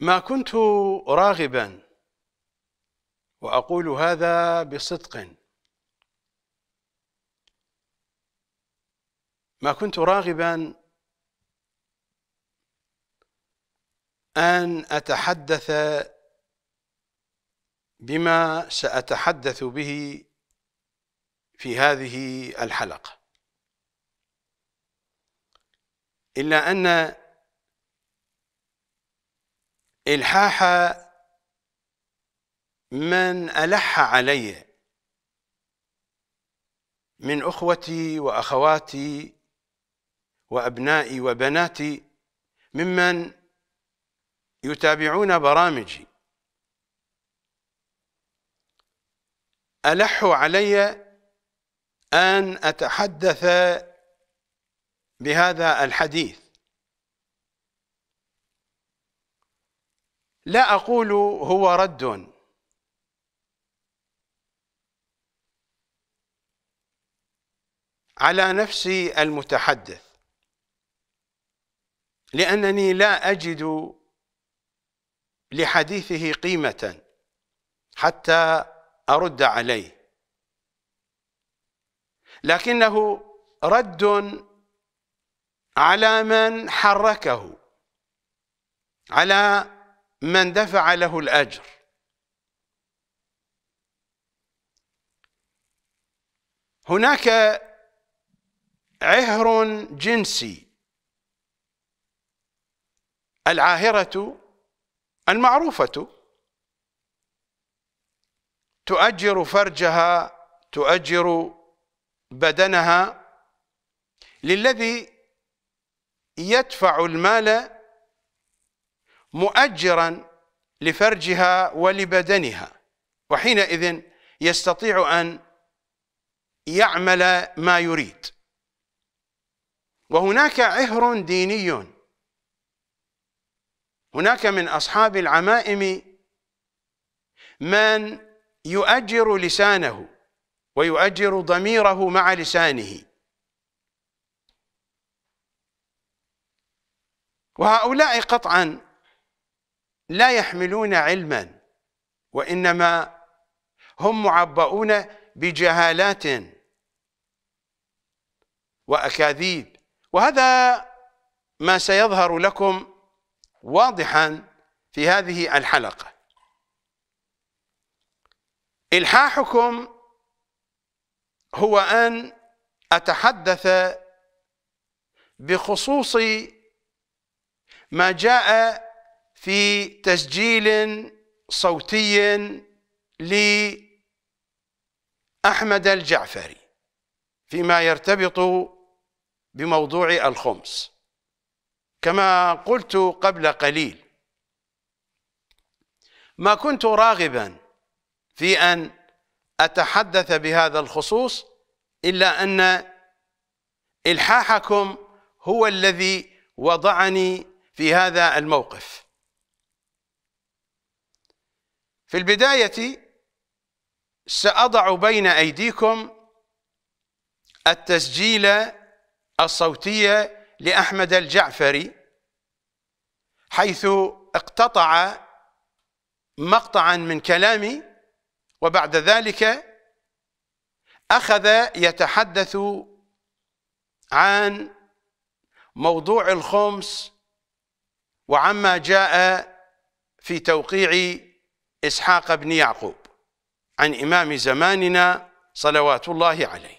ما كنت راغبا واقول هذا بصدق ما كنت راغبا ان اتحدث بما ساتحدث به في هذه الحلقه الا ان إلحاح من ألح علي من أخوتي وأخواتي وأبنائي وبناتي ممن يتابعون برامجي ألحوا علي أن أتحدث بهذا الحديث لا أقول هو رد على نفس المتحدث لأنني لا أجد لحديثه قيمة حتى أرد عليه لكنه رد على من حركه على من دفع له الأجر هناك عهر جنسي العاهرة المعروفة تؤجر فرجها تؤجر بدنها للذي يدفع المال مؤجرا لفرجها ولبدنها وحينئذ يستطيع أن يعمل ما يريد وهناك عهر ديني هناك من أصحاب العمائم من يؤجر لسانه ويؤجر ضميره مع لسانه وهؤلاء قطعا لا يحملون علما وإنما هم معبؤون بجهالات وأكاذيب وهذا ما سيظهر لكم واضحا في هذه الحلقة إلحاحكم هو أن أتحدث بخصوص ما جاء في تسجيل صوتي لأحمد الجعفري فيما يرتبط بموضوع الخمس كما قلت قبل قليل ما كنت راغبا في أن أتحدث بهذا الخصوص إلا أن إلحاحكم هو الذي وضعني في هذا الموقف في البداية سأضع بين أيديكم التسجيل الصوتي لأحمد الجعفري حيث اقتطع مقطعا من كلامي وبعد ذلك أخذ يتحدث عن موضوع الخمس وعما جاء في توقيع إسحاق بن يعقوب عن إمام زماننا صلوات الله عليه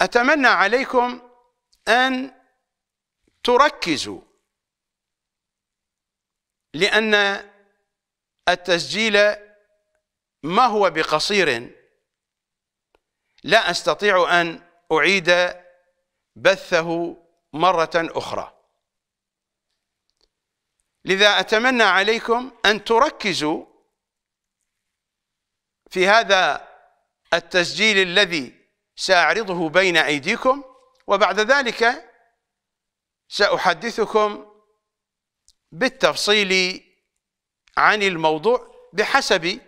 أتمنى عليكم أن تركزوا لأن التسجيل ما هو بقصير لا أستطيع أن أعيد بثه مرة أخرى لذا أتمنى عليكم أن تركزوا في هذا التسجيل الذي سأعرضه بين أيديكم وبعد ذلك سأحدثكم بالتفصيل عن الموضوع بحسب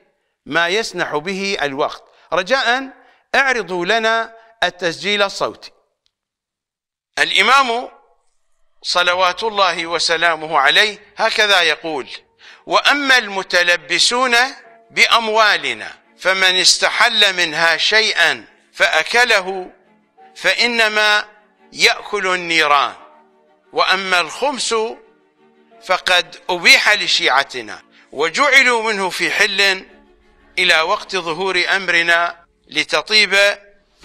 ما يسنح به الوقت رجاء اعرضوا لنا التسجيل الصوتي الإمام صلوات الله وسلامه عليه هكذا يقول وأما المتلبسون بأموالنا فمن استحل منها شيئا فأكله فإنما يأكل النيران وأما الخمس فقد أبيح لشيعتنا وجعلوا منه في حل إلى وقت ظهور أمرنا لتطيب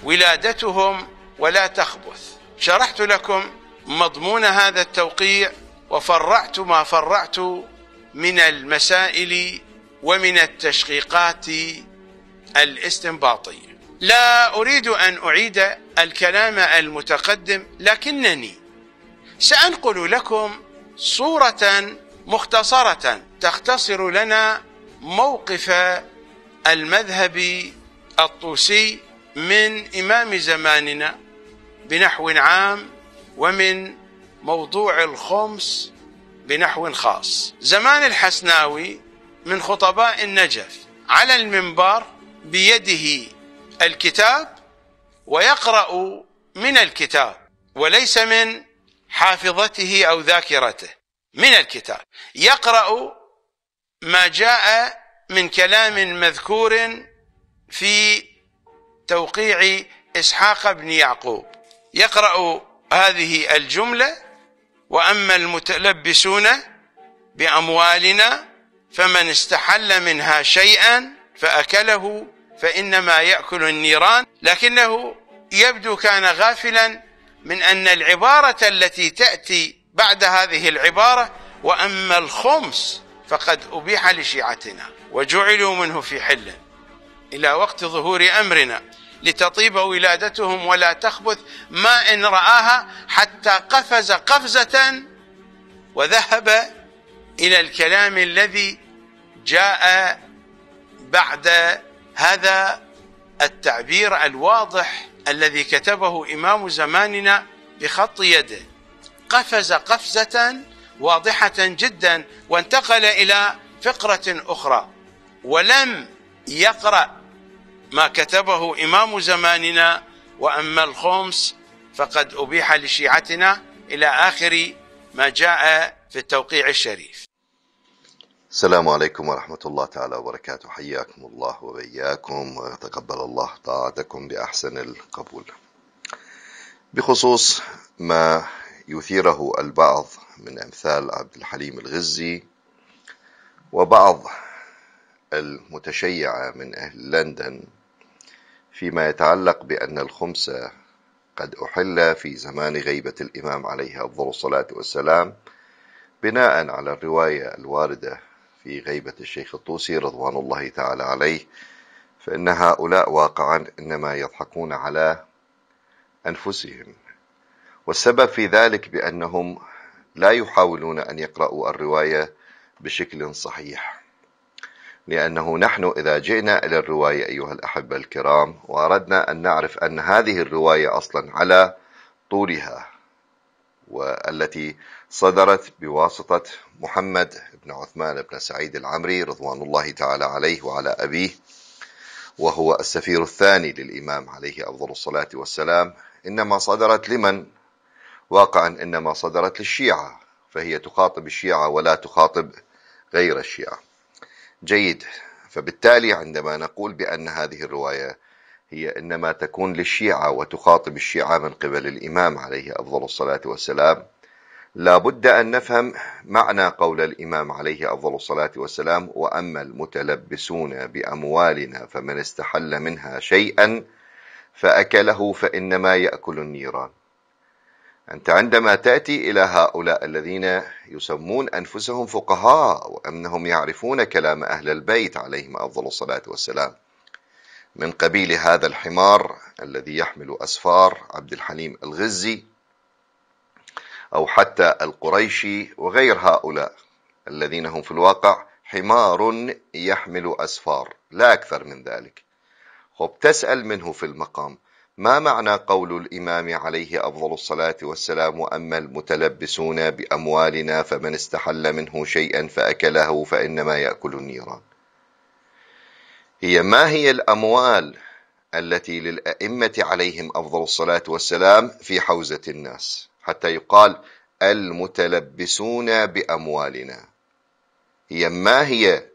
ولادتهم ولا تخبث شرحت لكم مضمون هذا التوقيع وفرعت ما فرعت من المسائل ومن التشقيقات الاستنباطية لا أريد أن أعيد الكلام المتقدم لكنني سأنقل لكم صورة مختصرة تختصر لنا موقف المذهب الطوسي من إمام زماننا بنحو عام ومن موضوع الخمس بنحو خاص زمان الحسناوي من خطباء النجف على المنبر بيده الكتاب ويقرأ من الكتاب وليس من حافظته أو ذاكرته من الكتاب يقرأ ما جاء من كلام مذكور في توقيع إسحاق بن يعقوب يقرأ هذه الجملة وأما المتلبسون بأموالنا فمن استحل منها شيئا فأكله فإنما يأكل النيران لكنه يبدو كان غافلا من أن العبارة التي تأتي بعد هذه العبارة وأما الخمس فقد أبيح لشيعتنا وجعلوا منه في حل إلى وقت ظهور أمرنا لتطيب ولادتهم ولا تخبث ما إن رآها حتى قفز قفزة وذهب إلى الكلام الذي جاء بعد هذا التعبير الواضح الذي كتبه إمام زماننا بخط يده قفز قفزة واضحة جدا وانتقل إلى فقرة أخرى ولم يقرأ ما كتبه إمام زماننا وأما الخمس فقد أبيح لشيعتنا إلى آخر ما جاء في التوقيع الشريف السلام عليكم ورحمة الله تعالى وبركاته حياكم الله وبياكم وتقبل الله طاعتكم بأحسن القبول بخصوص ما يثيره البعض من أمثال عبد الحليم الغزي وبعض المتشيعة من أهل لندن فيما يتعلق بأن الخمس قد أحل في زمان غيبة الإمام عليه أفضل الصلاة والسلام بناء على الرواية الواردة في غيبة الشيخ الطوسي رضوان الله تعالى عليه فإن هؤلاء واقعا إنما يضحكون على أنفسهم والسبب في ذلك بأنهم لا يحاولون أن يقرأوا الرواية بشكل صحيح لأنه نحن إذا جئنا إلى الرواية أيها الأحبة الكرام وأردنا أن نعرف أن هذه الرواية أصلا على طولها والتي صدرت بواسطة محمد بن عثمان بن سعيد العمري رضوان الله تعالى عليه وعلى أبيه وهو السفير الثاني للإمام عليه أفضل الصلاة والسلام إنما صدرت لمن؟ واقعا إنما صدرت للشيعة فهي تخاطب الشيعة ولا تخاطب غير الشيعة جيد فبالتالي عندما نقول بأن هذه الرواية هي إنما تكون للشيعة وتخاطب الشيعة من قبل الإمام عليه أفضل الصلاة والسلام لا بد أن نفهم معنى قول الإمام عليه أفضل الصلاة والسلام وأما المتلبسون بأموالنا فمن استحل منها شيئا فأكله فإنما يأكل النيران أنت عندما تأتي إلى هؤلاء الذين يسمون أنفسهم فقهاء وأنهم يعرفون كلام أهل البيت عليهم أفضل الصلاة والسلام من قبيل هذا الحمار الذي يحمل أسفار عبد الحليم الغزي أو حتى القريشي وغير هؤلاء الذين هم في الواقع حمار يحمل أسفار لا أكثر من ذلك خب تسأل منه في المقام ما معنى قول الإمام عليه أفضل الصلاة والسلام أما المتلبسون بأموالنا فمن استحل منه شيئا فأكله فإنما يأكل النيران هي ما هي الأموال التي للأئمة عليهم أفضل الصلاة والسلام في حوزة الناس حتى يقال المتلبسون بأموالنا هي ما هي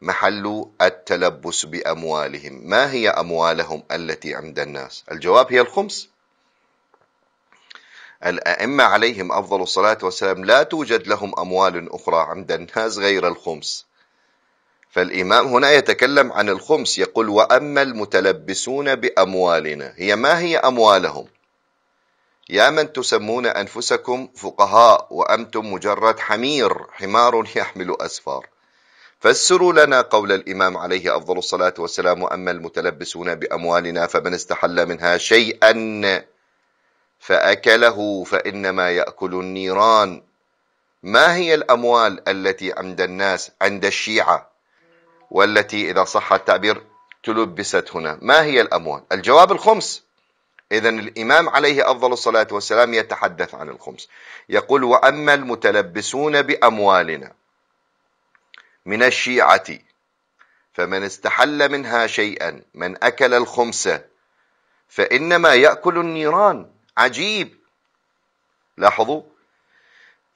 محل التلبس بأموالهم ما هي أموالهم التي عند الناس الجواب هي الخمس الأئمة عليهم أفضل الصلاة والسلام لا توجد لهم أموال أخرى عند الناس غير الخمس فالإمام هنا يتكلم عن الخمس يقول وأما المتلبسون بأموالنا هي ما هي أموالهم يا من تسمون أنفسكم فقهاء وأنتم مجرد حمير حمار يحمل أسفار فسروا لنا قول الإمام عليه أفضل الصلاة والسلام وأما المتلبسون بأموالنا فمن استحل منها شيئا فأكله فإنما يأكل النيران ما هي الأموال التي عند الناس عند الشيعة والتي إذا صح التعبير تلبست هنا ما هي الأموال الجواب الخمس إذا الإمام عليه أفضل الصلاة والسلام يتحدث عن الخمس يقول وأما المتلبسون بأموالنا من الشيعة فمن استحل منها شيئا من أكل الخمس فإنما يأكل النيران عجيب لاحظوا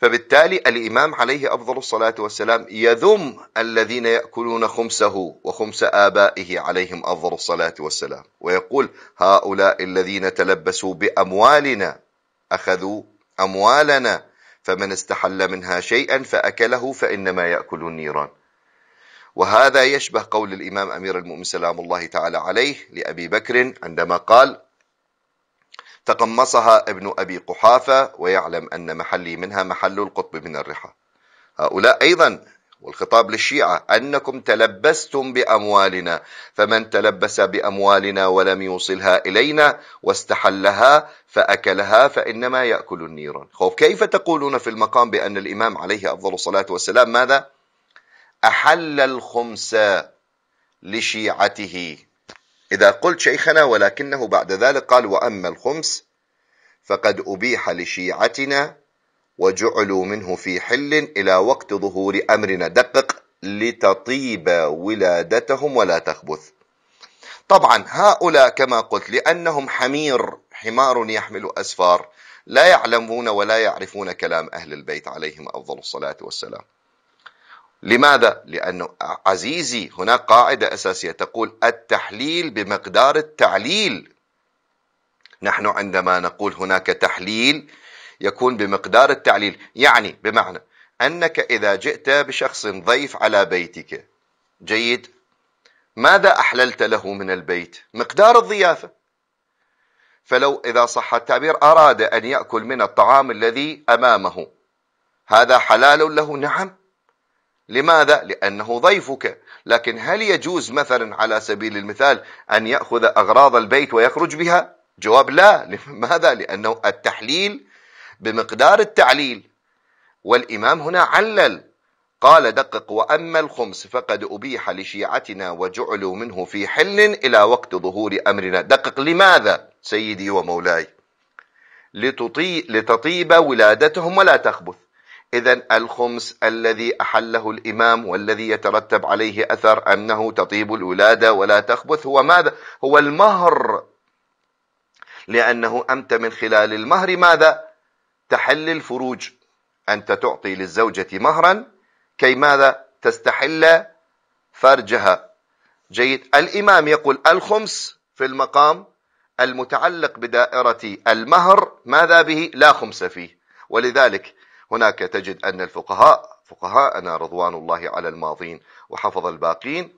فبالتالي الإمام عليه أفضل الصلاة والسلام يذم الذين يأكلون خمسه وخمس آبائه عليهم أفضل الصلاة والسلام ويقول هؤلاء الذين تلبسوا بأموالنا أخذوا أموالنا فمن استحل منها شيئا فأكله فإنما يأكل النيران وهذا يشبه قول الإمام أمير المؤمن سلام الله تعالى عليه لأبي بكر عندما قال تقمصها ابن أبي قحافة ويعلم أن محلي منها محل القطب من الرحى هؤلاء أيضا والخطاب للشيعة أنكم تلبستم بأموالنا فمن تلبس بأموالنا ولم يوصلها إلينا واستحلها فأكلها فإنما يأكل النيران خوف كيف تقولون في المقام بأن الإمام عليه أفضل الصلاة والسلام ماذا؟ أحل الخمس لشيعته إذا قلت شيخنا ولكنه بعد ذلك قال وأما الخمس فقد أبيح لشيعتنا وجعلوا منه في حل إلى وقت ظهور أمرنا دقق لتطيب ولادتهم ولا تخبث طبعا هؤلاء كما قلت لأنهم حمير حمار يحمل أسفار لا يعلمون ولا يعرفون كلام أهل البيت عليهم أفضل الصلاة والسلام لماذا؟ لأن عزيزي هناك قاعدة أساسية تقول التحليل بمقدار التعليل نحن عندما نقول هناك تحليل يكون بمقدار التعليل يعني بمعنى أنك إذا جئت بشخص ضيف على بيتك جيد ماذا أحللت له من البيت مقدار الضيافة فلو إذا صح التعبير أراد أن يأكل من الطعام الذي أمامه هذا حلال له نعم لماذا؟ لأنه ضيفك لكن هل يجوز مثلا على سبيل المثال أن يأخذ أغراض البيت ويخرج بها؟ جواب لا لماذا؟ لأنه التحليل بمقدار التعليل والإمام هنا علل قال دقق وأما الخمس فقد أبيح لشيعتنا وجعلوا منه في حل إلى وقت ظهور أمرنا دقق لماذا سيدي ومولاي لتطي... لتطيب ولادتهم ولا تخبث إذا الخمس الذي أحله الإمام والذي يترتب عليه أثر أنه تطيب الولادة ولا تخبث هو ماذا؟ هو المهر لأنه أمت من خلال المهر ماذا؟ تحل الفروج أنت تعطي للزوجة مهرا كي ماذا تستحل فرجها جيد الإمام يقول الخمس في المقام المتعلق بدائرة المهر ماذا به لا خمس فيه ولذلك هناك تجد أن الفقهاء فقهاءنا رضوان الله على الماضين وحفظ الباقين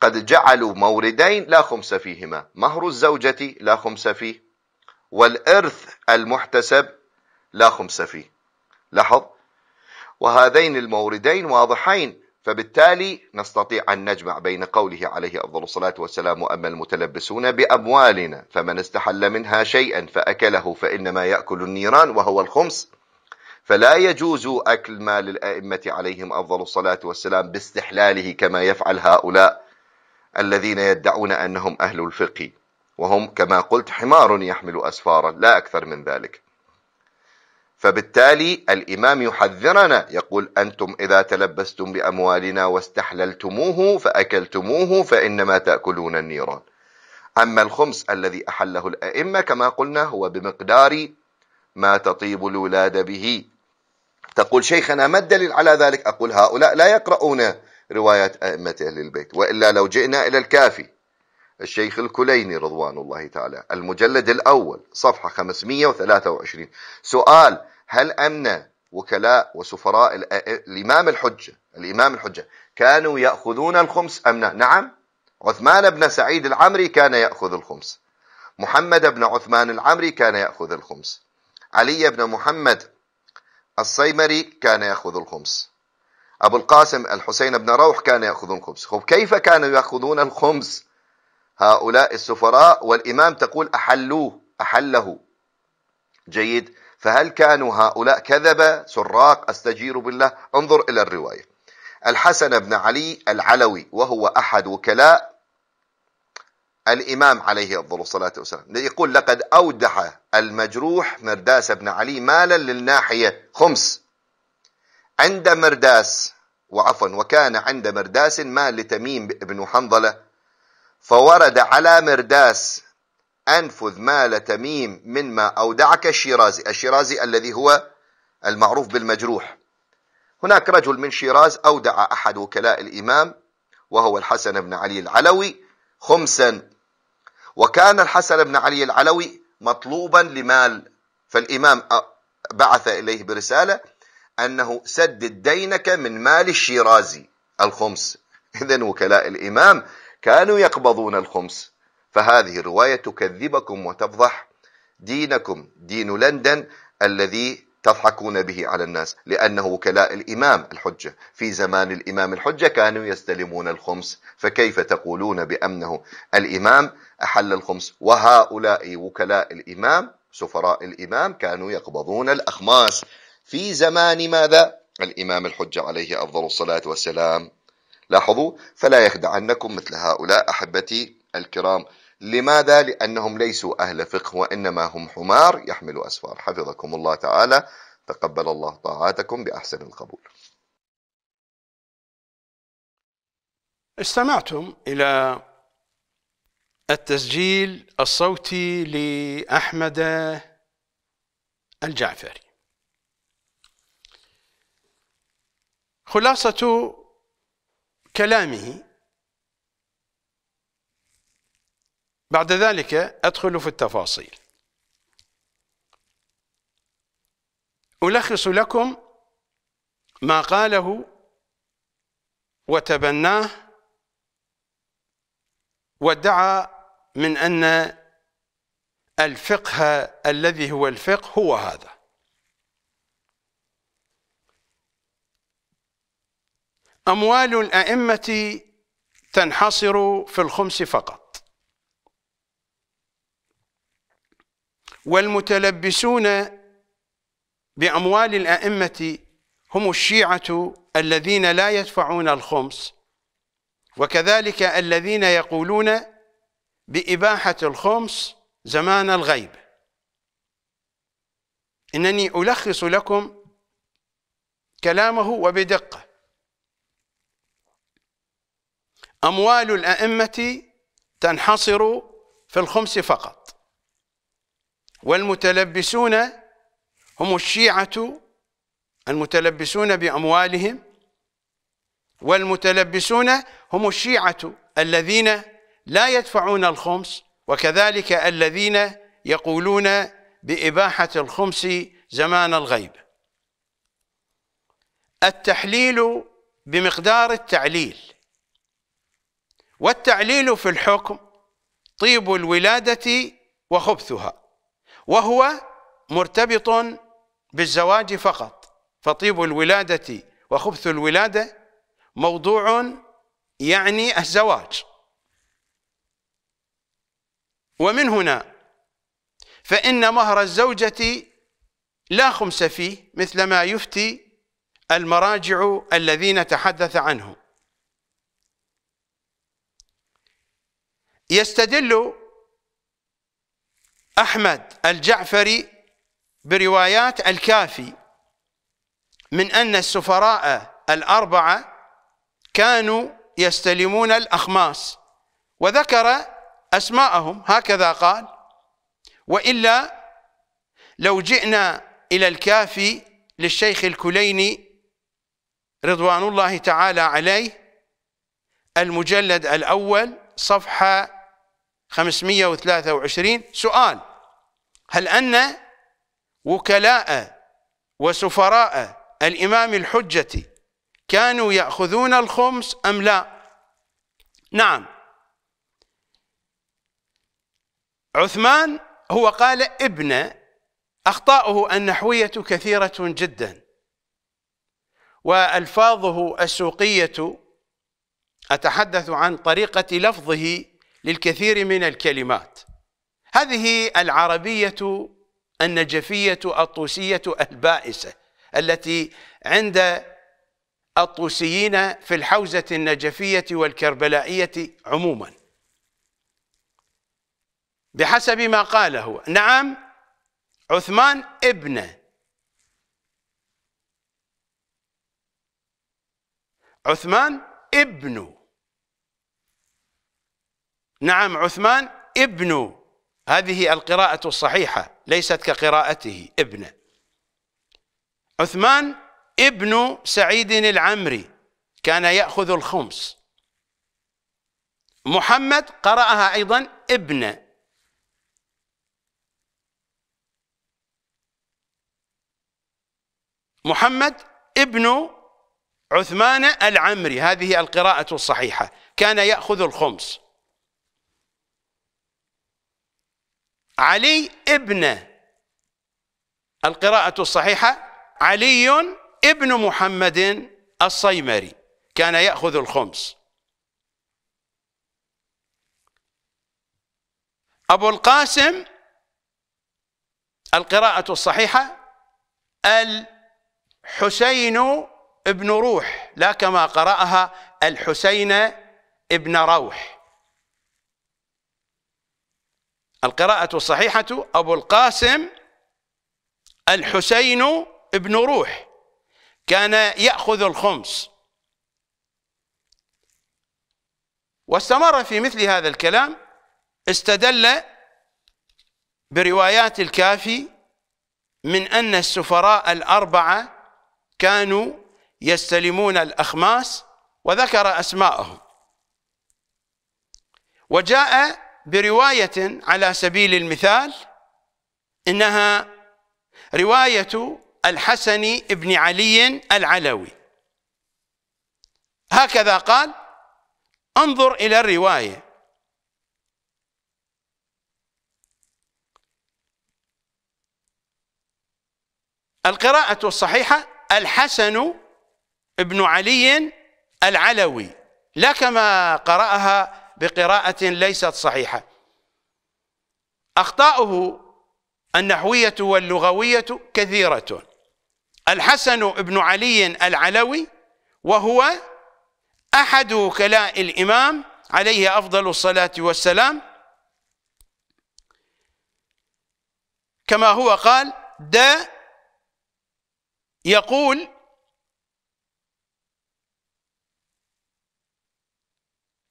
قد جعلوا موردين لا خمس فيهما مهر الزوجة لا خمس فيه والإرث المحتسب لا خمس فيه لاحظ وهذين الموردين واضحين فبالتالي نستطيع أن نجمع بين قوله عليه أفضل الصلاة والسلام وأما المتلبسون بأموالنا فمن استحل منها شيئا فأكله فإنما يأكل النيران وهو الخمس فلا يجوز أكل مال الأئمة عليهم أفضل الصلاة والسلام باستحلاله كما يفعل هؤلاء الذين يدعون أنهم أهل الفقه وهم كما قلت حمار يحمل أسفارا لا أكثر من ذلك فبالتالي الإمام يحذرنا يقول أنتم إذا تلبستم بأموالنا واستحللتموه فأكلتموه فإنما تأكلون النيران أما الخمس الذي أحله الأئمة كما قلنا هو بمقدار ما تطيب الولاد به تقول شيخنا ما الدليل على ذلك أقول هؤلاء لا يقرؤون روايات أئمة أهل البيت وإلا لو جئنا إلى الكافي الشيخ الكليني رضوان الله تعالى المجلد الأول صفحة 523 سؤال هل أن وكلاء وسفراء الإمام الحجة الإمام الحجة كانوا يأخذون الخمس أم لا نعم عثمان بن سعيد العمري كان يأخذ الخمس محمد بن عثمان العمري كان يأخذ الخمس علي بن محمد الصيمري كان يأخذ الخمس أبو القاسم الحسين بن روح كان يأخذ الخمس خب كيف كانوا يأخذون الخمس هؤلاء السفراء والإمام تقول أحلوه أحله جيد فهل كانوا هؤلاء كذبة سراق استجير بالله انظر إلى الرواية الحسن بن علي العلوي وهو أحد وكلاء الإمام عليه أفضل الصلاة والسلام يقول لقد أودع المجروح مرداس بن علي مالا للناحية خمس عند مرداس وعفوا وكان عند مرداس مال لتميم بن حنظلة فورد على مرداس أنفذ مال تميم مما أودعك الشيرازي الشيرازي الذي هو المعروف بالمجروح هناك رجل من شيراز أودع أحد وكلاء الإمام وهو الحسن بن علي العلوي خمسا وكان الحسن بن علي العلوي مطلوبا لمال فالإمام بعث إليه برسالة أنه سدد دينك من مال الشيرازي الخمس إذن وكلاء الإمام كانوا يقبضون الخمس فهذه الرواية تكذبكم وتفضح دينكم دين لندن الذي تضحكون به على الناس لأنه وكلاء الإمام الحجة في زمان الإمام الحجة كانوا يستلمون الخمس فكيف تقولون بأنه الإمام أحل الخمس وهؤلاء وكلاء الإمام سفراء الإمام كانوا يقبضون الأخماس في زمان ماذا؟ الإمام الحجة عليه أفضل الصلاة والسلام لاحظوا فلا يخدعنكم مثل هؤلاء أحبتي الكرام لماذا؟ لأنهم ليسوا أهل فقه وإنما هم حمار يحملوا أسفار حفظكم الله تعالى تقبل الله طاعاتكم بأحسن القبول استمعتم إلى التسجيل الصوتي لأحمد الجعفري خلاصة كلامه بعد ذلك أدخل في التفاصيل ألخص لكم ما قاله وتبناه وادعى من أن الفقه الذي هو الفقه هو هذا أموال الأئمة تنحصر في الخمس فقط والمتلبسون بأموال الأئمة هم الشيعة الذين لا يدفعون الخمس وكذلك الذين يقولون بإباحة الخمس زمان الغيب إنني ألخص لكم كلامه وبدقة أموال الأئمة تنحصر في الخمس فقط والمتلبسون هم الشيعة المتلبسون بأموالهم والمتلبسون هم الشيعة الذين لا يدفعون الخمس وكذلك الذين يقولون بإباحة الخمس زمان الغيب التحليل بمقدار التعليل والتعليل في الحكم طيب الولادة وخبثها وهو مرتبط بالزواج فقط فطيب الولادة وخبث الولادة موضوع يعني الزواج ومن هنا فإن مهر الزوجة لا خمس فيه مثل ما يفتي المراجع الذين تحدث عنه يستدل أحمد الجعفري بروايات الكافي من أن السفراء الأربعة كانوا يستلمون الأخماس وذكر أسماءهم هكذا قال وإلا لو جئنا إلى الكافي للشيخ الكليني رضوان الله تعالى عليه المجلد الأول صفحة 523 سؤال هل أن وكلاء وسفراء الإمام الحجة كانوا يأخذون الخمس أم لا نعم عثمان هو قال ابن أخطاؤه النحوية كثيرة جدا وألفاظه السوقية أتحدث عن طريقة لفظه للكثير من الكلمات هذه العربية النجفية الطوسية البائسة التي عند الطوسيين في الحوزة النجفية والكربلائية عموما بحسب ما قاله نعم عثمان ابنه عثمان ابن نعم عثمان ابن هذه القراءة الصحيحة ليست كقراءته ابن عثمان ابن سعيد العمري كان يأخذ الخمس محمد قرأها أيضا ابن محمد ابن عثمان العمري هذه القراءة الصحيحة كان يأخذ الخمس علي ابن القراءة الصحيحة علي ابن محمد الصيمري كان يأخذ الخمس أبو القاسم القراءة الصحيحة الحسين ابن روح لا كما قرأها الحسين ابن روح القراءة الصحيحة أبو القاسم الحسين بن روح كان يأخذ الخمس واستمر في مثل هذا الكلام استدل بروايات الكافي من أن السفراء الأربعة كانوا يستلمون الأخماس وذكر أسماءهم وجاء برواية على سبيل المثال إنها رواية الحسن بن علي العلوي هكذا قال انظر إلى الرواية القراءة الصحيحة الحسن بن علي العلوي لا كما قرأها بقراءة ليست صحيحة أخطاؤه النحوية واللغوية كثيرة الحسن بن علي العلوي وهو أحد وكلاء الإمام عليه أفضل الصلاة والسلام كما هو قال دا يقول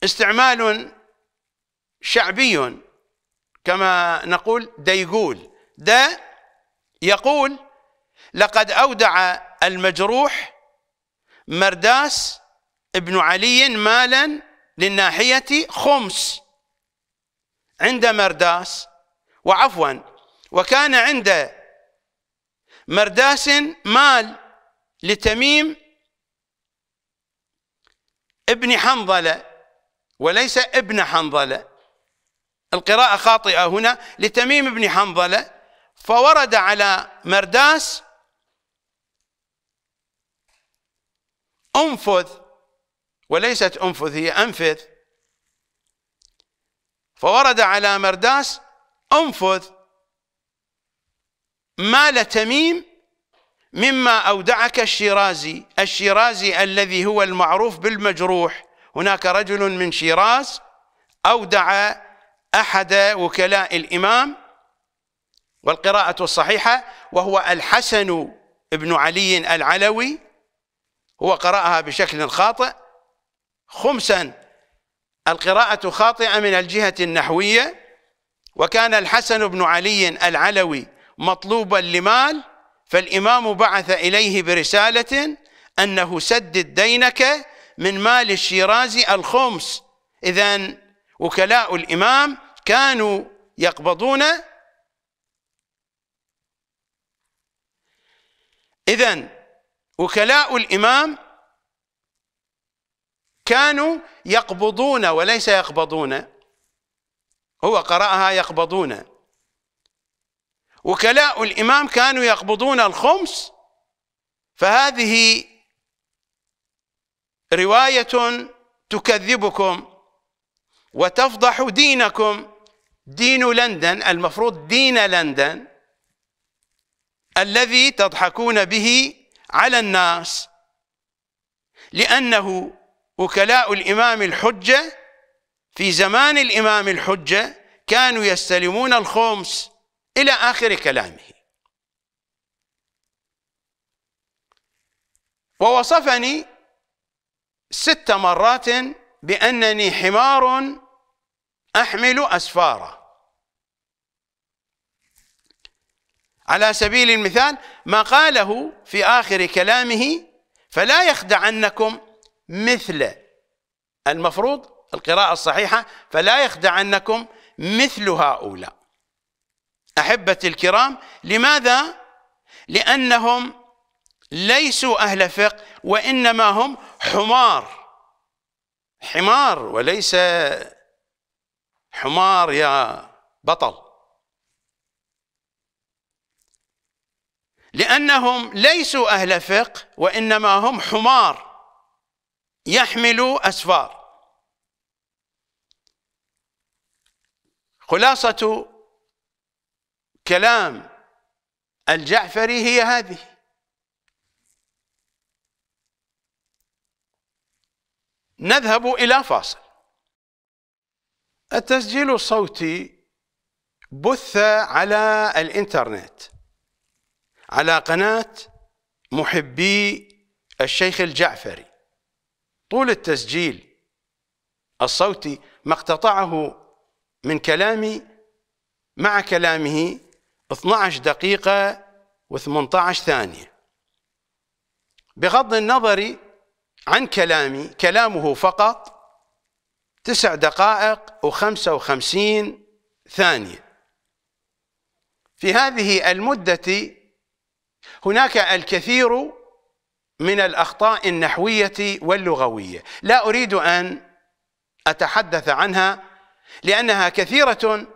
استعمال شعبي كما نقول ديقول دا يقول لقد أودع المجروح مرداس ابن علي مالا للناحية خمس عند مرداس وعفوا وكان عند مرداس مال لتميم ابن حنظله وليس ابن حنظلة القراءة خاطئة هنا لتميم بن حنظلة فورد على مرداس أنفذ وليست أنفذ هي أنفذ فورد على مرداس أنفذ مال تميم مما أودعك الشيرازي الشيرازي الذي هو المعروف بالمجروح هناك رجل من شيراز أودع أحد وكلاء الإمام والقراءة الصحيحة وهو الحسن بن علي العلوي هو قرأها بشكل خاطئ خمسا القراءة خاطئة من الجهة النحوية وكان الحسن بن علي العلوي مطلوبا لمال فالإمام بعث إليه برسالة أنه سدد دينك من مال الشيرازي الخمس إذا وكلاء الإمام كانوا يقبضون إذا وكلاء الإمام كانوا يقبضون وليس يقبضون هو قرأها يقبضون وكلاء الإمام كانوا يقبضون الخمس فهذه رواية تكذبكم وتفضح دينكم دين لندن المفروض دين لندن الذي تضحكون به على الناس لأنه وكلاء الإمام الحجة في زمان الإمام الحجة كانوا يستلمون الخمس إلى آخر كلامه ووصفني ست مرات بأنني حمار أحمل أسفارا على سبيل المثال ما قاله في آخر كلامه فلا يخدعنكم مثل المفروض القراءة الصحيحة فلا يخدعنكم مثل هؤلاء أحبة الكرام لماذا؟ لأنهم ليسوا أهل فقه وإنما هم حمار حمار وليس حمار يا بطل لأنهم ليسوا أهل فقه وإنما هم حمار يحملوا أسفار خلاصة كلام الجعفري هي هذه نذهب إلى فاصل التسجيل الصوتي بث على الإنترنت على قناة محبي الشيخ الجعفري طول التسجيل الصوتي ما اقتطعه من كلامي مع كلامه 12 دقيقة و18 ثانية بغض النظر عن كلامي كلامه فقط تسع دقائق وخمسة وخمسين ثانية في هذه المدة هناك الكثير من الأخطاء النحوية واللغوية لا أريد أن أتحدث عنها لأنها كثيرة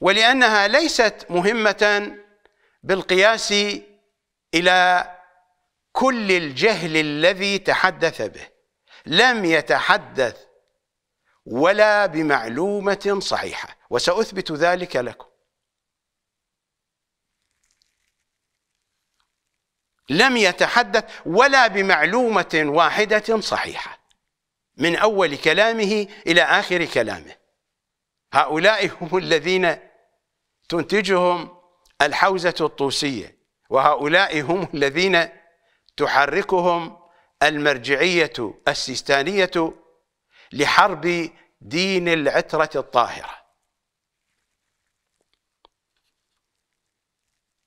ولأنها ليست مهمة بالقياس إلى كل الجهل الذي تحدث به لم يتحدث ولا بمعلومة صحيحة وسأثبت ذلك لكم لم يتحدث ولا بمعلومة واحدة صحيحة من أول كلامه إلى آخر كلامه هؤلاء هم الذين تنتجهم الحوزة الطوسية وهؤلاء هم الذين تحركهم المرجعية السيستانية لحرب دين العترة الطاهرة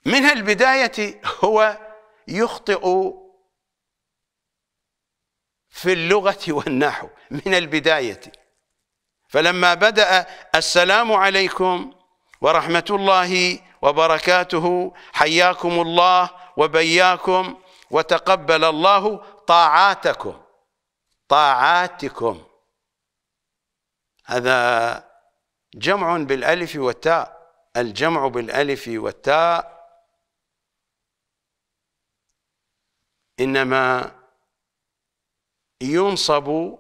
من البداية هو يخطئ في اللغة والنحو من البداية فلما بدأ السلام عليكم ورحمة الله وبركاته حياكم الله وبياكم وتقبل الله طاعاتكم طاعاتكم هذا جمع بالالف والتاء الجمع بالالف والتاء انما ينصب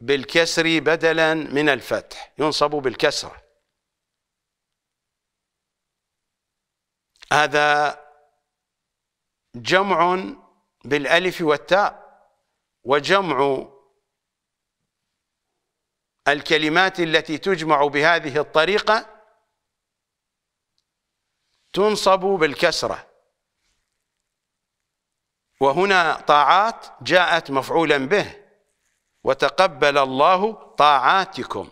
بالكسر بدلا من الفتح ينصب بالكسر هذا جمع بالالف والتاء وجمع الكلمات التي تجمع بهذه الطريقة تنصب بالكسرة وهنا طاعات جاءت مفعولا به وتقبل الله طاعاتكم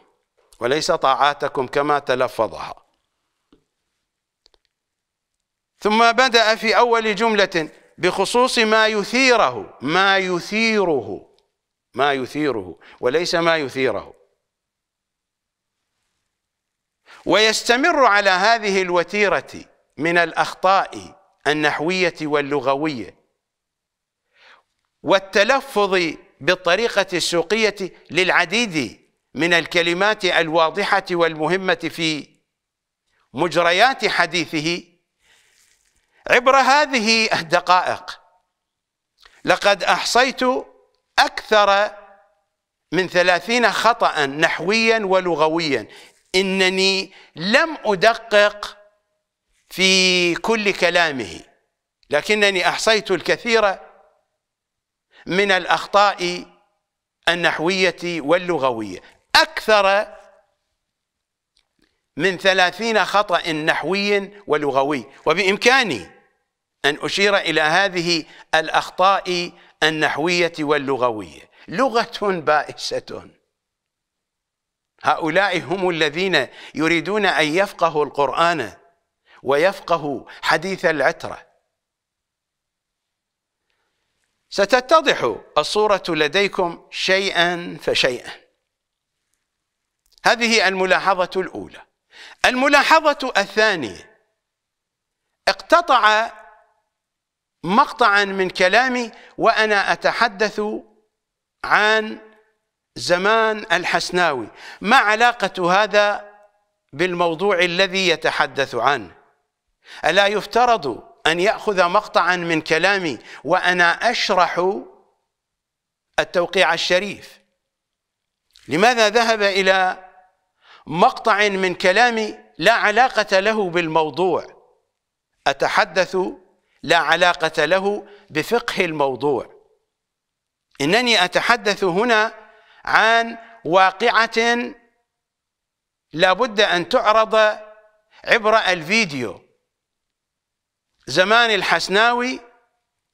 وليس طاعاتكم كما تلفظها ثم بدأ في أول جملة بخصوص ما يثيره ما يثيره ما يثيره وليس ما يثيره ويستمر على هذه الوتيرة من الأخطاء النحوية واللغوية والتلفظ بالطريقة السوقية للعديد من الكلمات الواضحة والمهمة في مجريات حديثه عبر هذه الدقائق لقد أحصيت أكثر من ثلاثين خطأ نحويا ولغويا إنني لم أدقق في كل كلامه لكنني أحصيت الكثير من الأخطاء النحوية واللغوية أكثر من ثلاثين خطأ نحوي ولغوي وبإمكاني أن أشير إلى هذه الأخطاء النحوية واللغوية لغة بائسة هؤلاء هم الذين يريدون أن يفقهوا القرآن ويفقهوا حديث العترة ستتضح الصورة لديكم شيئا فشيئا هذه الملاحظة الأولى الملاحظة الثانية اقتطع مقطعا من كلامي وأنا أتحدث عن زمان الحسناوي ما علاقة هذا بالموضوع الذي يتحدث عنه ألا يفترض أن يأخذ مقطعا من كلامي وأنا أشرح التوقيع الشريف لماذا ذهب إلى مقطع من كلامي لا علاقة له بالموضوع أتحدث لا علاقة له بفقه الموضوع إنني أتحدث هنا عن واقعة لا بد أن تعرض عبر الفيديو زمان الحسناوي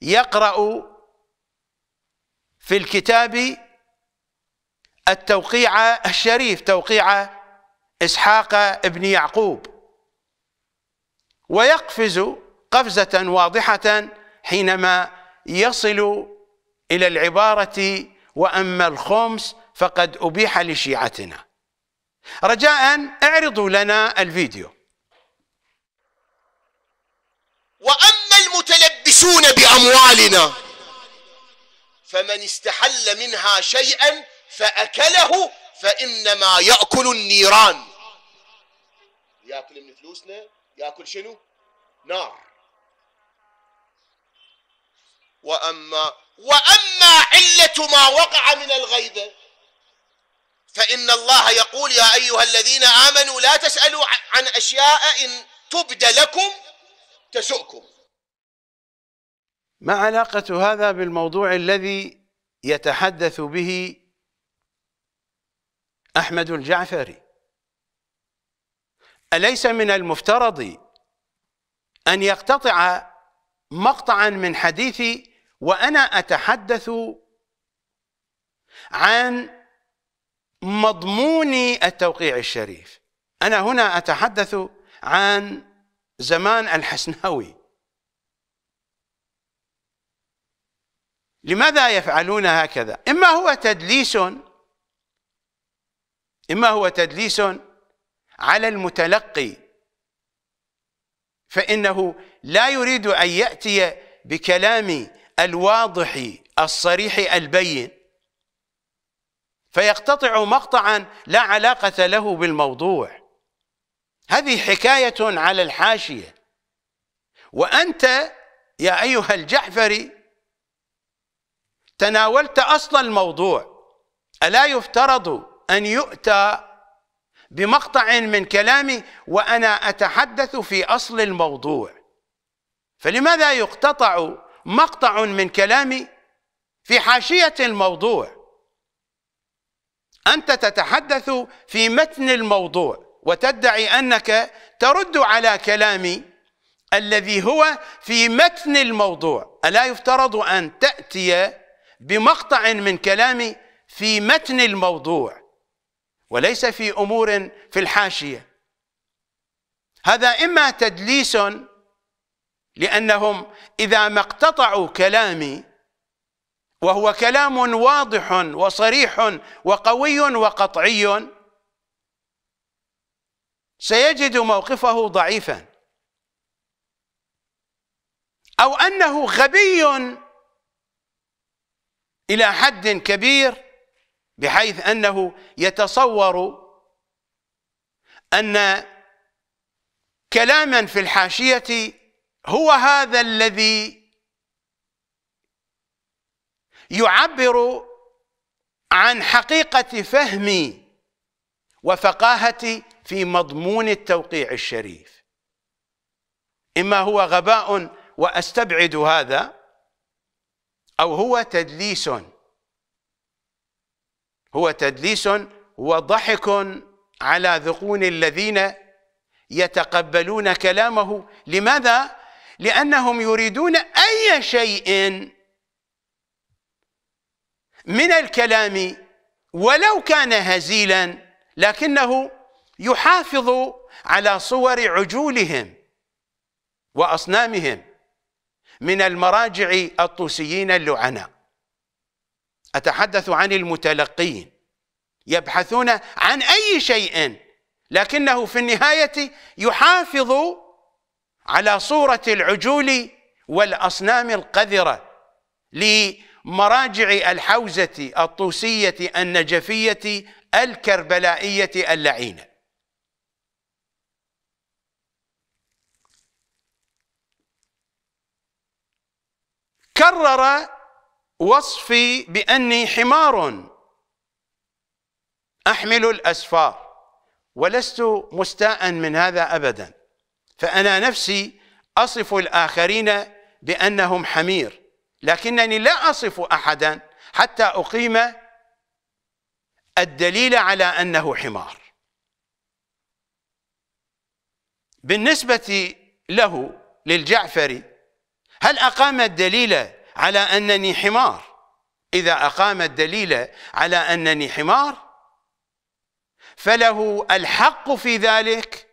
يقرأ في الكتاب التوقيع الشريف توقيع إسحاق ابن يعقوب ويقفز قفزة واضحة حينما يصل إلى العبارة وأما الخمس فقد أبيح لشيعتنا رجاء اعرضوا لنا الفيديو وأما المتلبسون بأموالنا فمن استحل منها شيئا فأكله فإنما يأكل النيران ياكل من فلوسنا ياكل شنو نار واما واما عله ما وقع من الغيبه فان الله يقول يا ايها الذين امنوا لا تسالوا عن اشياء ان تبد لكم تسؤكم ما علاقه هذا بالموضوع الذي يتحدث به احمد الجعفري أليس من المفترض أن يقتطع مقطعا من حديثي وأنا أتحدث عن مضمون التوقيع الشريف أنا هنا أتحدث عن زمان الحسناوي لماذا يفعلون هكذا إما هو تدليس إما هو تدليس على المتلقي فإنه لا يريد أن يأتي بكلام الواضح الصريح البين فيقتطع مقطعا لا علاقة له بالموضوع هذه حكاية على الحاشية وأنت يا أيها الجعفري تناولت أصل الموضوع ألا يفترض أن يؤتى بمقطع من كلامي وأنا أتحدث في أصل الموضوع فلماذا يقتطع مقطع من كلامي في حاشية الموضوع أنت تتحدث في متن الموضوع وتدعي أنك ترد على كلامي الذي هو في متن الموضوع ألا يفترض أن تأتي بمقطع من كلامي في متن الموضوع وليس في امور في الحاشيه هذا اما تدليس لانهم اذا ما اقتطعوا كلامي وهو كلام واضح وصريح وقوي وقطعي سيجد موقفه ضعيفا او انه غبي الى حد كبير بحيث انه يتصور ان كلاما في الحاشيه هو هذا الذي يعبر عن حقيقه فهمي وفقاهتي في مضمون التوقيع الشريف اما هو غباء واستبعد هذا او هو تدليس هو تدليس وضحك على ذقون الذين يتقبلون كلامه لماذا؟ لأنهم يريدون أي شيء من الكلام ولو كان هزيلا لكنه يحافظ على صور عجولهم وأصنامهم من المراجع الطوسيين اللعنه أتحدث عن المتلقين يبحثون عن أي شيء لكنه في النهاية يحافظ على صورة العجول والأصنام القذرة لمراجع الحوزة الطوسية النجفية الكربلائية اللعينة كرر وصفي بأني حمار أحمل الأسفار ولست مستاء من هذا أبدا فأنا نفسي أصف الآخرين بأنهم حمير لكنني لا أصف أحدا حتى أقيم الدليل على أنه حمار بالنسبة له للجعفري هل أقام الدليل على أنني حمار إذا أقام الدليل على أنني حمار فله الحق في ذلك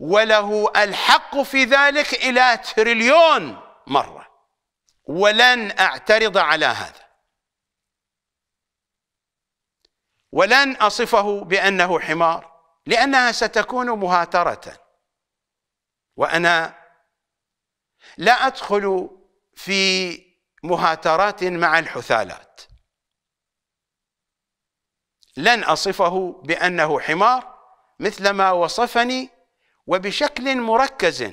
وله الحق في ذلك إلى تريليون مرة ولن أعترض على هذا ولن أصفه بأنه حمار لأنها ستكون مهاترة وأنا لا أدخل في مهاترات مع الحثالات لن أصفه بأنه حمار مثلما وصفني وبشكل مركز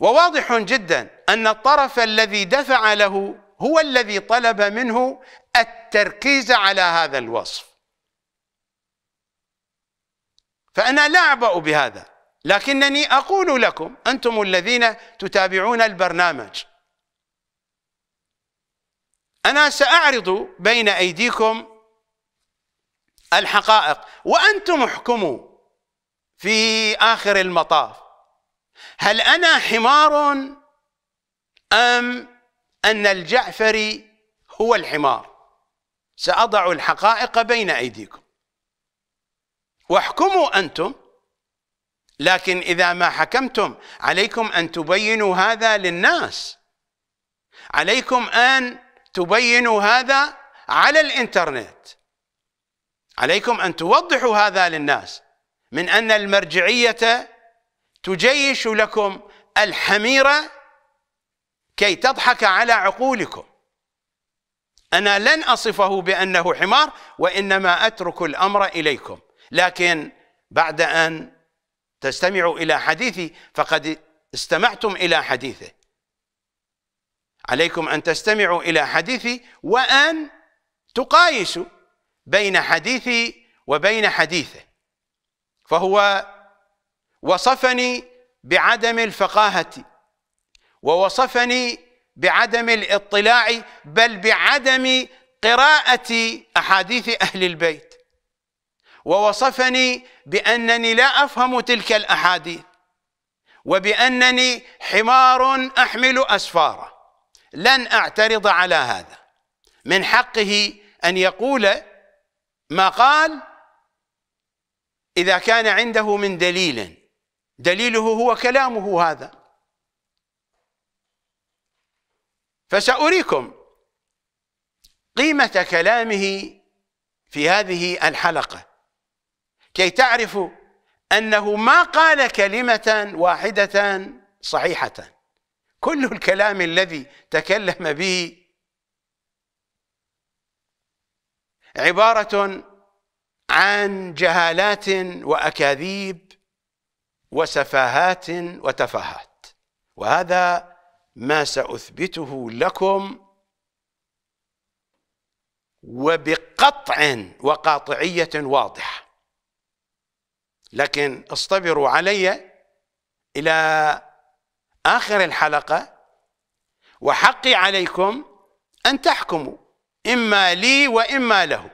وواضح جدا أن الطرف الذي دفع له هو الذي طلب منه التركيز على هذا الوصف فأنا لا أعبأ بهذا لكنني أقول لكم أنتم الذين تتابعون البرنامج أنا سأعرض بين أيديكم الحقائق وأنتم احكموا في آخر المطاف هل أنا حمار أم أن الجعفري هو الحمار سأضع الحقائق بين أيديكم واحكموا أنتم لكن إذا ما حكمتم عليكم أن تبينوا هذا للناس عليكم أن تبينوا هذا على الإنترنت عليكم أن توضحوا هذا للناس من أن المرجعية تجيش لكم الحميرة كي تضحك على عقولكم أنا لن أصفه بأنه حمار وإنما أترك الأمر إليكم لكن بعد أن تستمعوا إلى حديثي فقد استمعتم إلى حديثه عليكم أن تستمعوا إلى حديثي وأن تقايسوا بين حديثي وبين حديثه فهو وصفني بعدم الفقاهة ووصفني بعدم الاطلاع بل بعدم قراءة أحاديث أهل البيت ووصفني بأنني لا أفهم تلك الأحاديث وبأنني حمار أحمل أسفارا لن أعترض على هذا من حقه أن يقول ما قال إذا كان عنده من دليل دليله هو كلامه هذا فسأريكم قيمة كلامه في هذه الحلقة كي تعرفوا أنه ما قال كلمة واحدة صحيحة كل الكلام الذي تكلم به عبارة عن جهالات وأكاذيب وسفاهات وتفاهات وهذا ما سأثبته لكم وبقطع وقاطعية واضحة لكن اصطبروا علي إلى آخر الحلقة وحقي عليكم أن تحكموا إما لي وإما له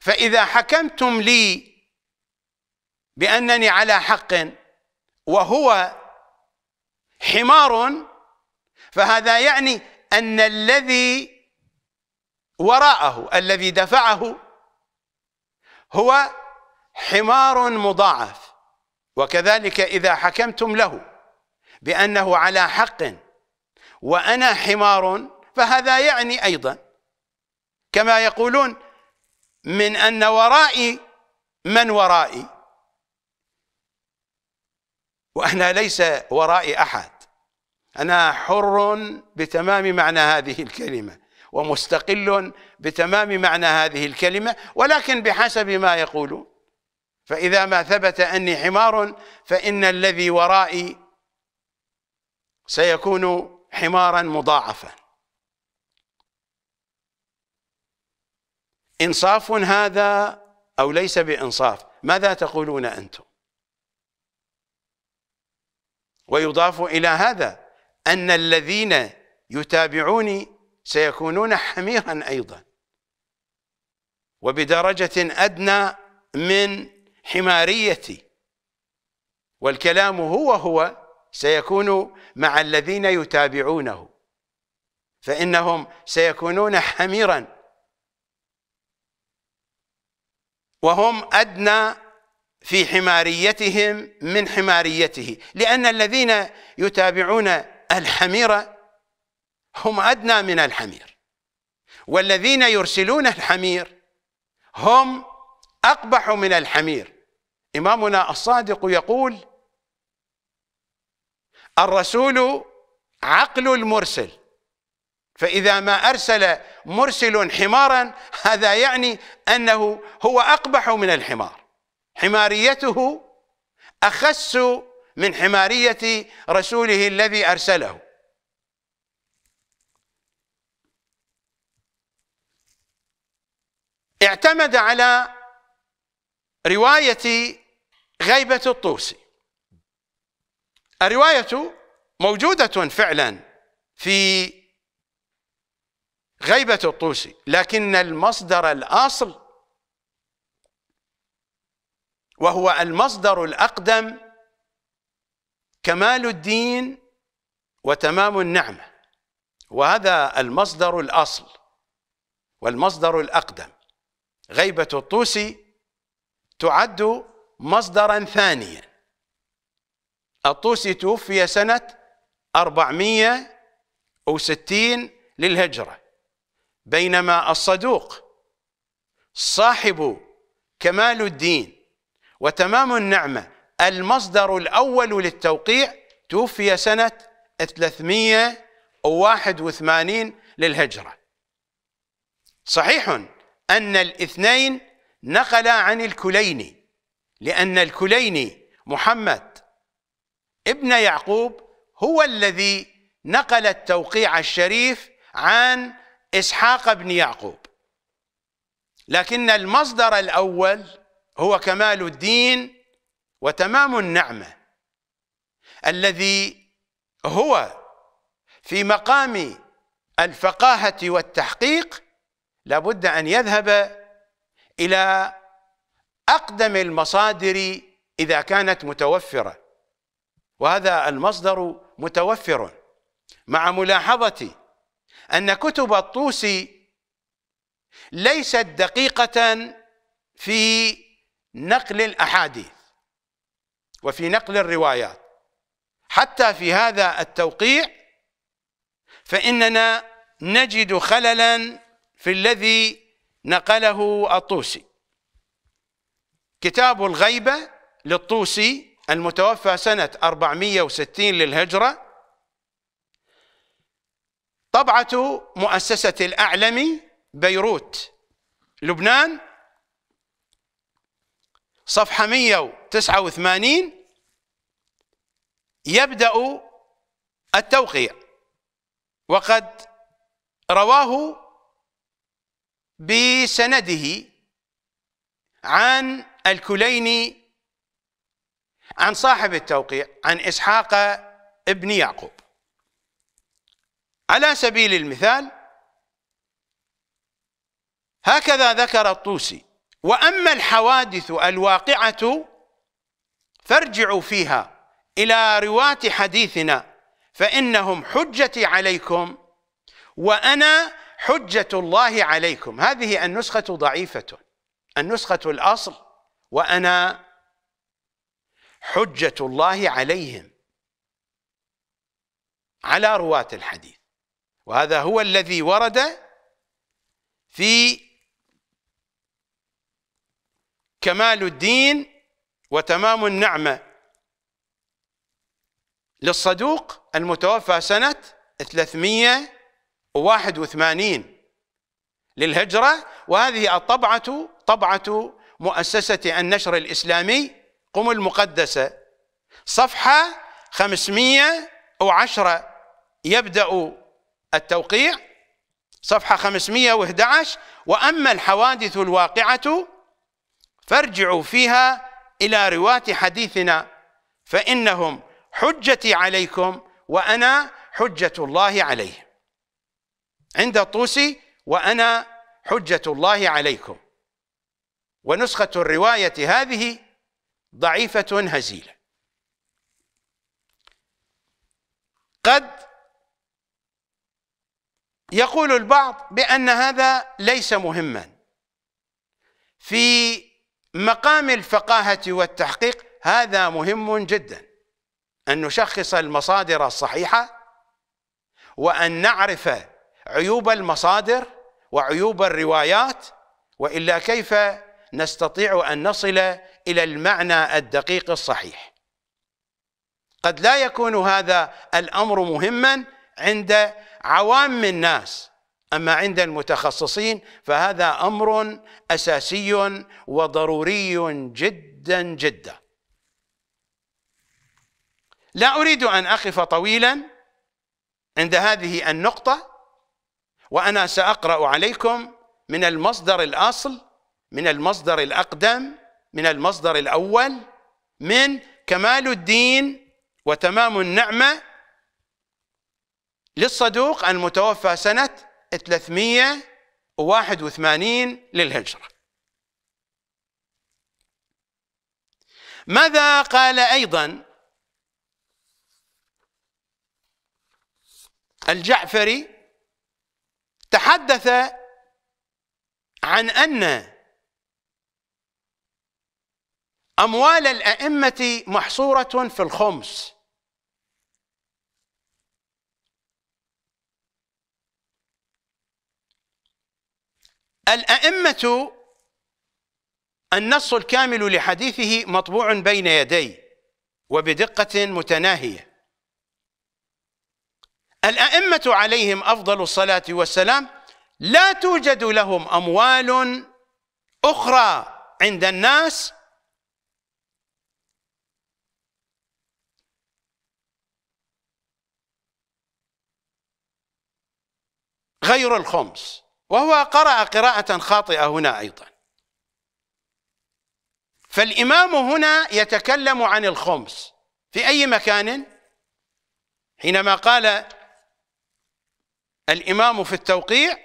فإذا حكمتم لي بأنني على حق وهو حمار فهذا يعني أن الذي وراءه الذي دفعه هو حمار مضاعف وكذلك إذا حكمتم له بأنه على حق وأنا حمار فهذا يعني أيضا كما يقولون من أن ورائي من ورائي وأنا ليس ورائي أحد أنا حر بتمام معنى هذه الكلمة ومستقل بتمام معنى هذه الكلمة ولكن بحسب ما يقولون فإذا ما ثبت أني حمار فإن الذي ورائي سيكون حمارا مضاعفا إنصاف هذا أو ليس بإنصاف ماذا تقولون أنتم ويضاف إلى هذا أن الذين يتابعوني سيكونون حميرا أيضا وبدرجة أدنى من حماريتي والكلام هو هو سيكون مع الذين يتابعونه فإنهم سيكونون حميرا وهم أدنى في حماريتهم من حماريته لأن الذين يتابعون الحمير هم أدنى من الحمير والذين يرسلون الحمير هم أقبح من الحمير إمامنا الصادق يقول الرسول عقل المرسل فإذا ما أرسل مرسل حمارا هذا يعني أنه هو أقبح من الحمار حماريته أخس من حمارية رسوله الذي أرسله اعتمد على رواية غيبة الطوسي الرواية موجودة فعلا في غيبة الطوسي لكن المصدر الأصل وهو المصدر الأقدم كمال الدين وتمام النعمة وهذا المصدر الأصل والمصدر الأقدم غيبة الطوسي تعد مصدرا ثانيا الطوسي توفي سنة 460 للهجرة بينما الصدوق صاحب كمال الدين وتمام النعمة المصدر الأول للتوقيع توفي سنة 381 للهجرة صحيح أن الاثنين نقل عن الكليني لأن الكليني محمد ابن يعقوب هو الذي نقل التوقيع الشريف عن إسحاق بن يعقوب لكن المصدر الأول هو كمال الدين وتمام النعمة الذي هو في مقام الفقاهة والتحقيق لابد أن يذهب إلى أقدم المصادر إذا كانت متوفرة وهذا المصدر متوفر مع ملاحظة أن كتب الطوسي ليست دقيقة في نقل الأحاديث وفي نقل الروايات حتى في هذا التوقيع فإننا نجد خللا في الذي نقله الطوسي كتاب الغيبة للطوسي المتوفى سنة 460 للهجرة طبعة مؤسسة الأعلم بيروت لبنان صفحة 189 يبدأ التوقيع وقد رواه بسنده عن الكليني عن صاحب التوقيع عن إسحاق ابن يعقوب على سبيل المثال هكذا ذكر الطوسي وأما الحوادث الواقعة فارجعوا فيها إلى رواة حديثنا فإنهم حجتي عليكم وأنا حجة الله عليكم هذه النسخة ضعيفة النسخة الأصل وأنا حجة الله عليهم على رواة الحديث وهذا هو الذي ورد في كمال الدين وتمام النعمة للصدوق المتوفى سنة 300 وثمانين للهجرة وهذه الطبعة طبعة مؤسسة النشر الإسلامي قم المقدسة صفحة 510 يبدأ التوقيع صفحة 511 وأما الحوادث الواقعة فارجعوا فيها إلى رواة حديثنا فإنهم حجتي عليكم وأنا حجة الله عليهم عند الطوسي وأنا حجة الله عليكم ونسخة الرواية هذه ضعيفة هزيلة قد يقول البعض بأن هذا ليس مهما في مقام الفقاهة والتحقيق هذا مهم جدا أن نشخص المصادر الصحيحة وأن نعرف عيوب المصادر وعيوب الروايات والا كيف نستطيع ان نصل الى المعنى الدقيق الصحيح قد لا يكون هذا الامر مهما عند عوام الناس اما عند المتخصصين فهذا امر اساسي وضروري جدا جدا لا اريد ان اقف طويلا عند هذه النقطه وأنا سأقرأ عليكم من المصدر الأصل من المصدر الأقدم من المصدر الأول من كمال الدين وتمام النعمة للصدوق المتوفى سنة 381 للهجرة ماذا قال أيضا الجعفري تحدث عن أن أموال الأئمة محصورة في الخمس الأئمة النص الكامل لحديثه مطبوع بين يدي وبدقة متناهية الأئمة عليهم أفضل الصلاة والسلام لا توجد لهم أموال أخرى عند الناس غير الخمس وهو قرأ قراءة خاطئة هنا أيضا فالإمام هنا يتكلم عن الخمس في أي مكان حينما قال الإمام في التوقيع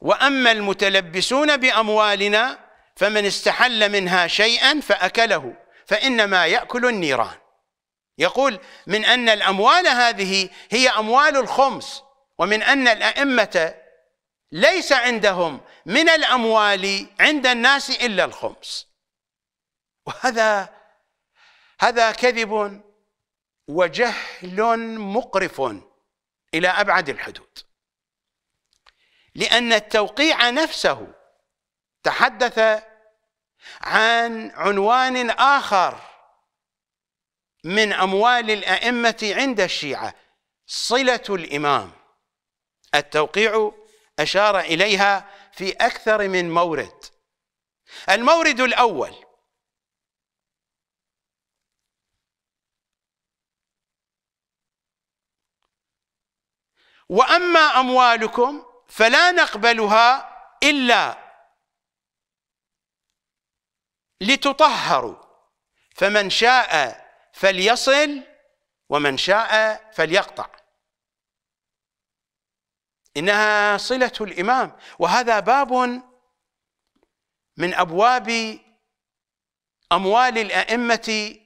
وأما المتلبسون بأموالنا فمن استحل منها شيئا فأكله فإنما يأكل النيران يقول من أن الأموال هذه هي أموال الخمس ومن أن الأئمة ليس عندهم من الأموال عند الناس إلا الخمس وهذا هذا كذب وجهل مقرف إلى أبعد الحدود لأن التوقيع نفسه تحدث عن عنوان آخر من أموال الأئمة عند الشيعة صلة الإمام التوقيع أشار إليها في أكثر من مورد المورد الأول وأما أموالكم فلا نقبلها إلا لتطهر فمن شاء فليصل ومن شاء فليقطع إنها صلة الإمام وهذا باب من أبواب أموال الأئمة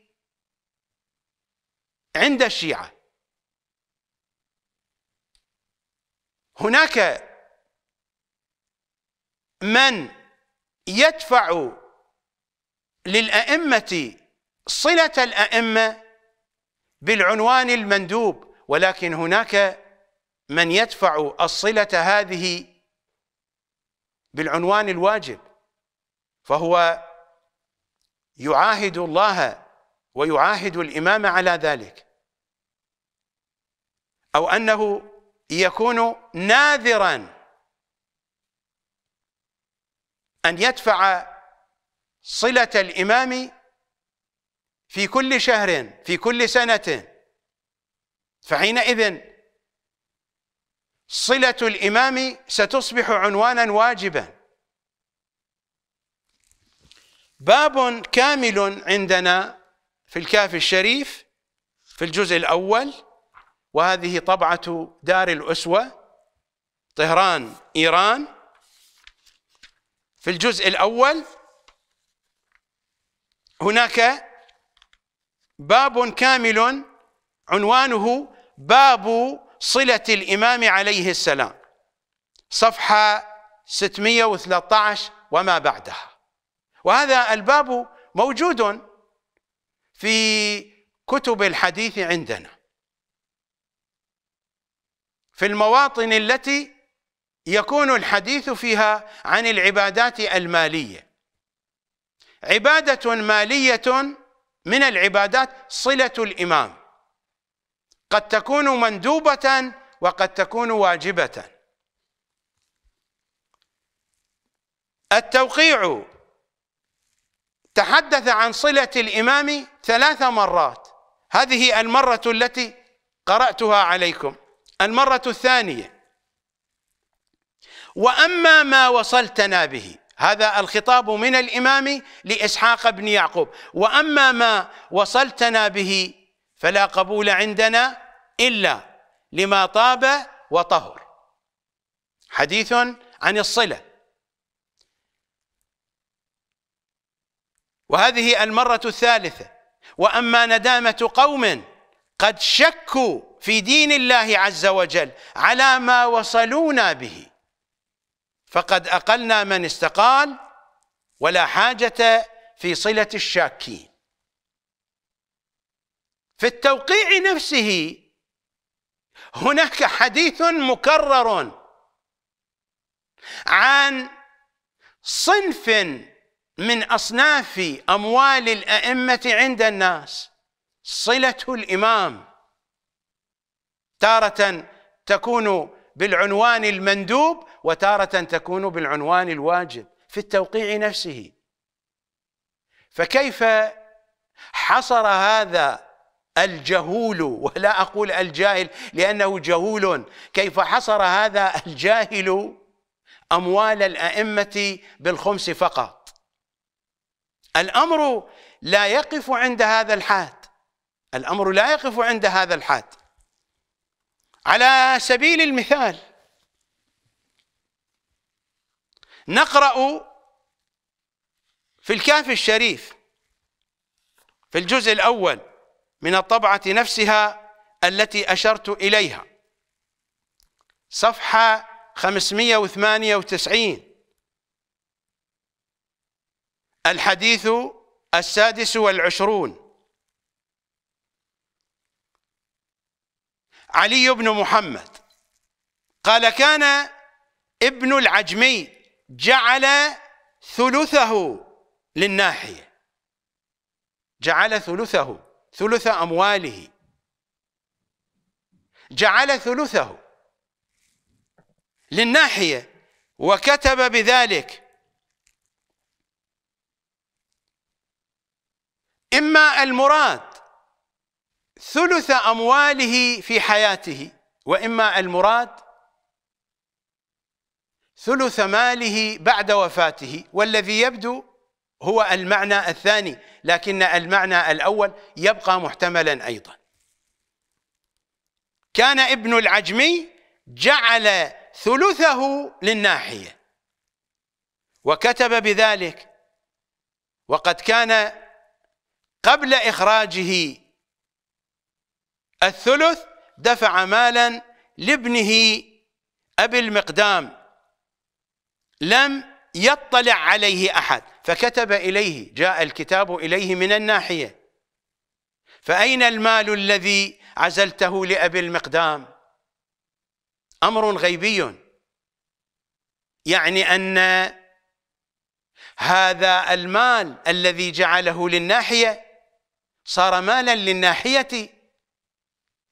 عند الشيعة هناك من يدفع للأئمة صلة الأئمة بالعنوان المندوب ولكن هناك من يدفع الصلة هذه بالعنوان الواجب فهو يعاهد الله ويعاهد الإمام على ذلك أو أنه يكون ناذراً أن يدفع صلة الإمام في كل شهر في كل سنة فحينئذ صلة الإمام ستصبح عنوانا واجبا باب كامل عندنا في الكاف الشريف في الجزء الأول وهذه طبعة دار الأسوة طهران إيران في الجزء الأول هناك باب كامل عنوانه باب صلة الإمام عليه السلام صفحة 613 وما بعدها وهذا الباب موجود في كتب الحديث عندنا في المواطن التي يكون الحديث فيها عن العبادات الماليه عباده ماليه من العبادات صله الامام قد تكون مندوبه وقد تكون واجبه التوقيع تحدث عن صله الامام ثلاث مرات هذه المره التي قراتها عليكم المره الثانيه واما ما وصلتنا به هذا الخطاب من الامام لاسحاق بن يعقوب واما ما وصلتنا به فلا قبول عندنا الا لما طاب وطهر حديث عن الصله وهذه المره الثالثه واما ندامه قوم قد شكوا في دين الله عز وجل على ما وصلونا به فقد أقلنا من استقال ولا حاجة في صلة الشاكين في التوقيع نفسه هناك حديث مكرر عن صنف من أصناف أموال الأئمة عند الناس صلة الإمام تارة تكون بالعنوان المندوب وتارة تكون بالعنوان الواجب في التوقيع نفسه فكيف حصر هذا الجهول ولا أقول الجاهل لأنه جهول كيف حصر هذا الجاهل أموال الأئمة بالخمس فقط الأمر لا يقف عند هذا الحد الأمر لا يقف عند هذا الحد على سبيل المثال نقرأ في الكهف الشريف في الجزء الأول من الطبعة نفسها التي أشرت إليها صفحة 598 الحديث السادس والعشرون علي بن محمد قال كان ابن العجمي جعل ثلثه للناحية جعل ثلثه ثلث أمواله جعل ثلثه للناحية وكتب بذلك إما المراد ثلث أمواله في حياته وإما المراد ثلث ماله بعد وفاته والذي يبدو هو المعنى الثاني لكن المعنى الاول يبقى محتملا ايضا كان ابن العجمي جعل ثلثه للناحيه وكتب بذلك وقد كان قبل اخراجه الثلث دفع مالا لابنه ابي المقدام لم يطلع عليه أحد فكتب إليه جاء الكتاب إليه من الناحية فأين المال الذي عزلته لأبي المقدام أمر غيبي يعني أن هذا المال الذي جعله للناحية صار مالا للناحية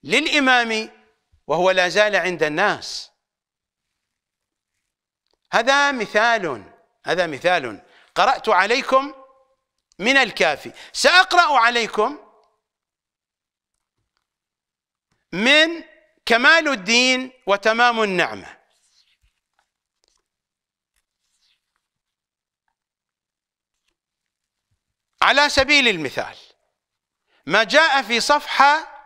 للإمام وهو لا زال عند الناس هذا مثال هذا مثال قرأت عليكم من الكافي سأقرأ عليكم من كمال الدين وتمام النعمة على سبيل المثال ما جاء في صفحة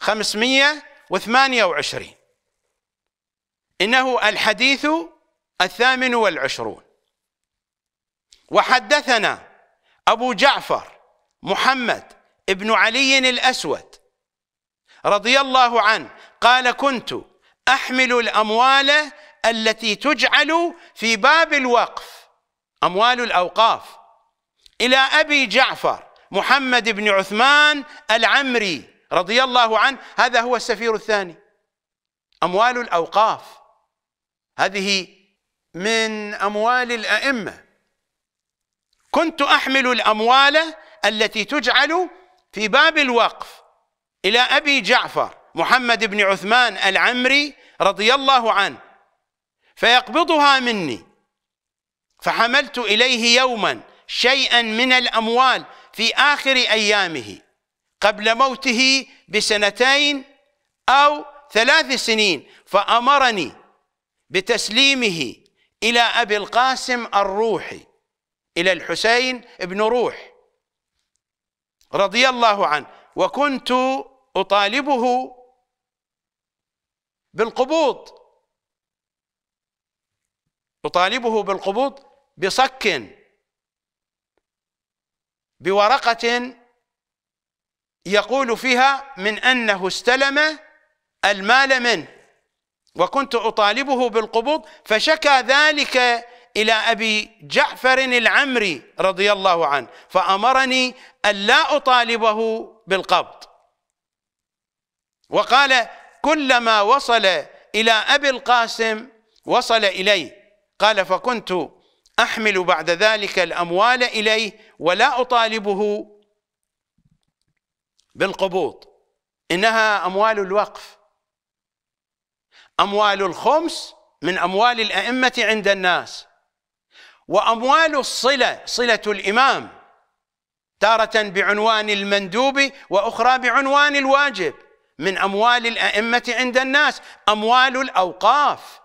528 إنه الحديث الثامن والعشرون وحدثنا أبو جعفر محمد ابن علي الأسود رضي الله عنه قال كنت أحمل الأموال التي تجعل في باب الوقف أموال الأوقاف إلى أبي جعفر محمد بن عثمان العمري رضي الله عنه هذا هو السفير الثاني أموال الأوقاف هذه من أموال الأئمة كنت أحمل الأموال التي تجعل في باب الوقف إلى أبي جعفر محمد بن عثمان العمري رضي الله عنه فيقبضها مني فحملت إليه يوما شيئا من الأموال في آخر أيامه قبل موته بسنتين أو ثلاث سنين فأمرني بتسليمه إلى أبي القاسم الروحي إلى الحسين بن روح رضي الله عنه وكنت أطالبه بالقبوض أطالبه بالقبوض بصك بورقة يقول فيها من أنه استلم المال منه وكنت أطالبه بالقبض فشكى ذلك إلى أبي جعفر العمري رضي الله عنه فأمرني ألا أطالبه بالقبض وقال كلما وصل إلى أبي القاسم وصل إليه قال فكنت أحمل بعد ذلك الأموال إليه ولا أطالبه بالقبوض إنها أموال الوقف أموال الخمس من أموال الأئمة عند الناس وأموال الصلة صلة الإمام تارة بعنوان المندوب وأخرى بعنوان الواجب من أموال الأئمة عند الناس أموال الأوقاف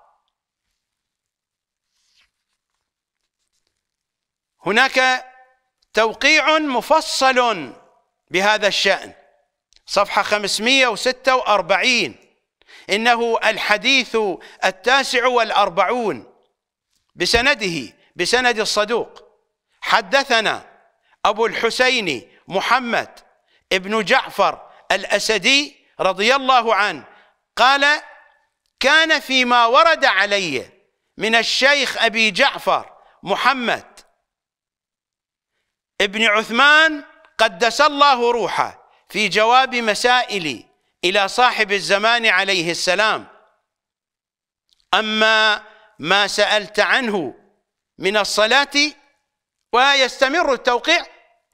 هناك توقيع مفصل بهذا الشأن صفحة 546 إنه الحديث التاسع والأربعون بسنده بسند الصدوق حدثنا أبو الحسين محمد ابن جعفر الأسدي رضي الله عنه قال كان فيما ورد علي من الشيخ أبي جعفر محمد ابن عثمان قدس الله روحه في جواب مسائلي إلى صاحب الزمان عليه السلام أما ما سألت عنه من الصلاة ويستمر التوقيع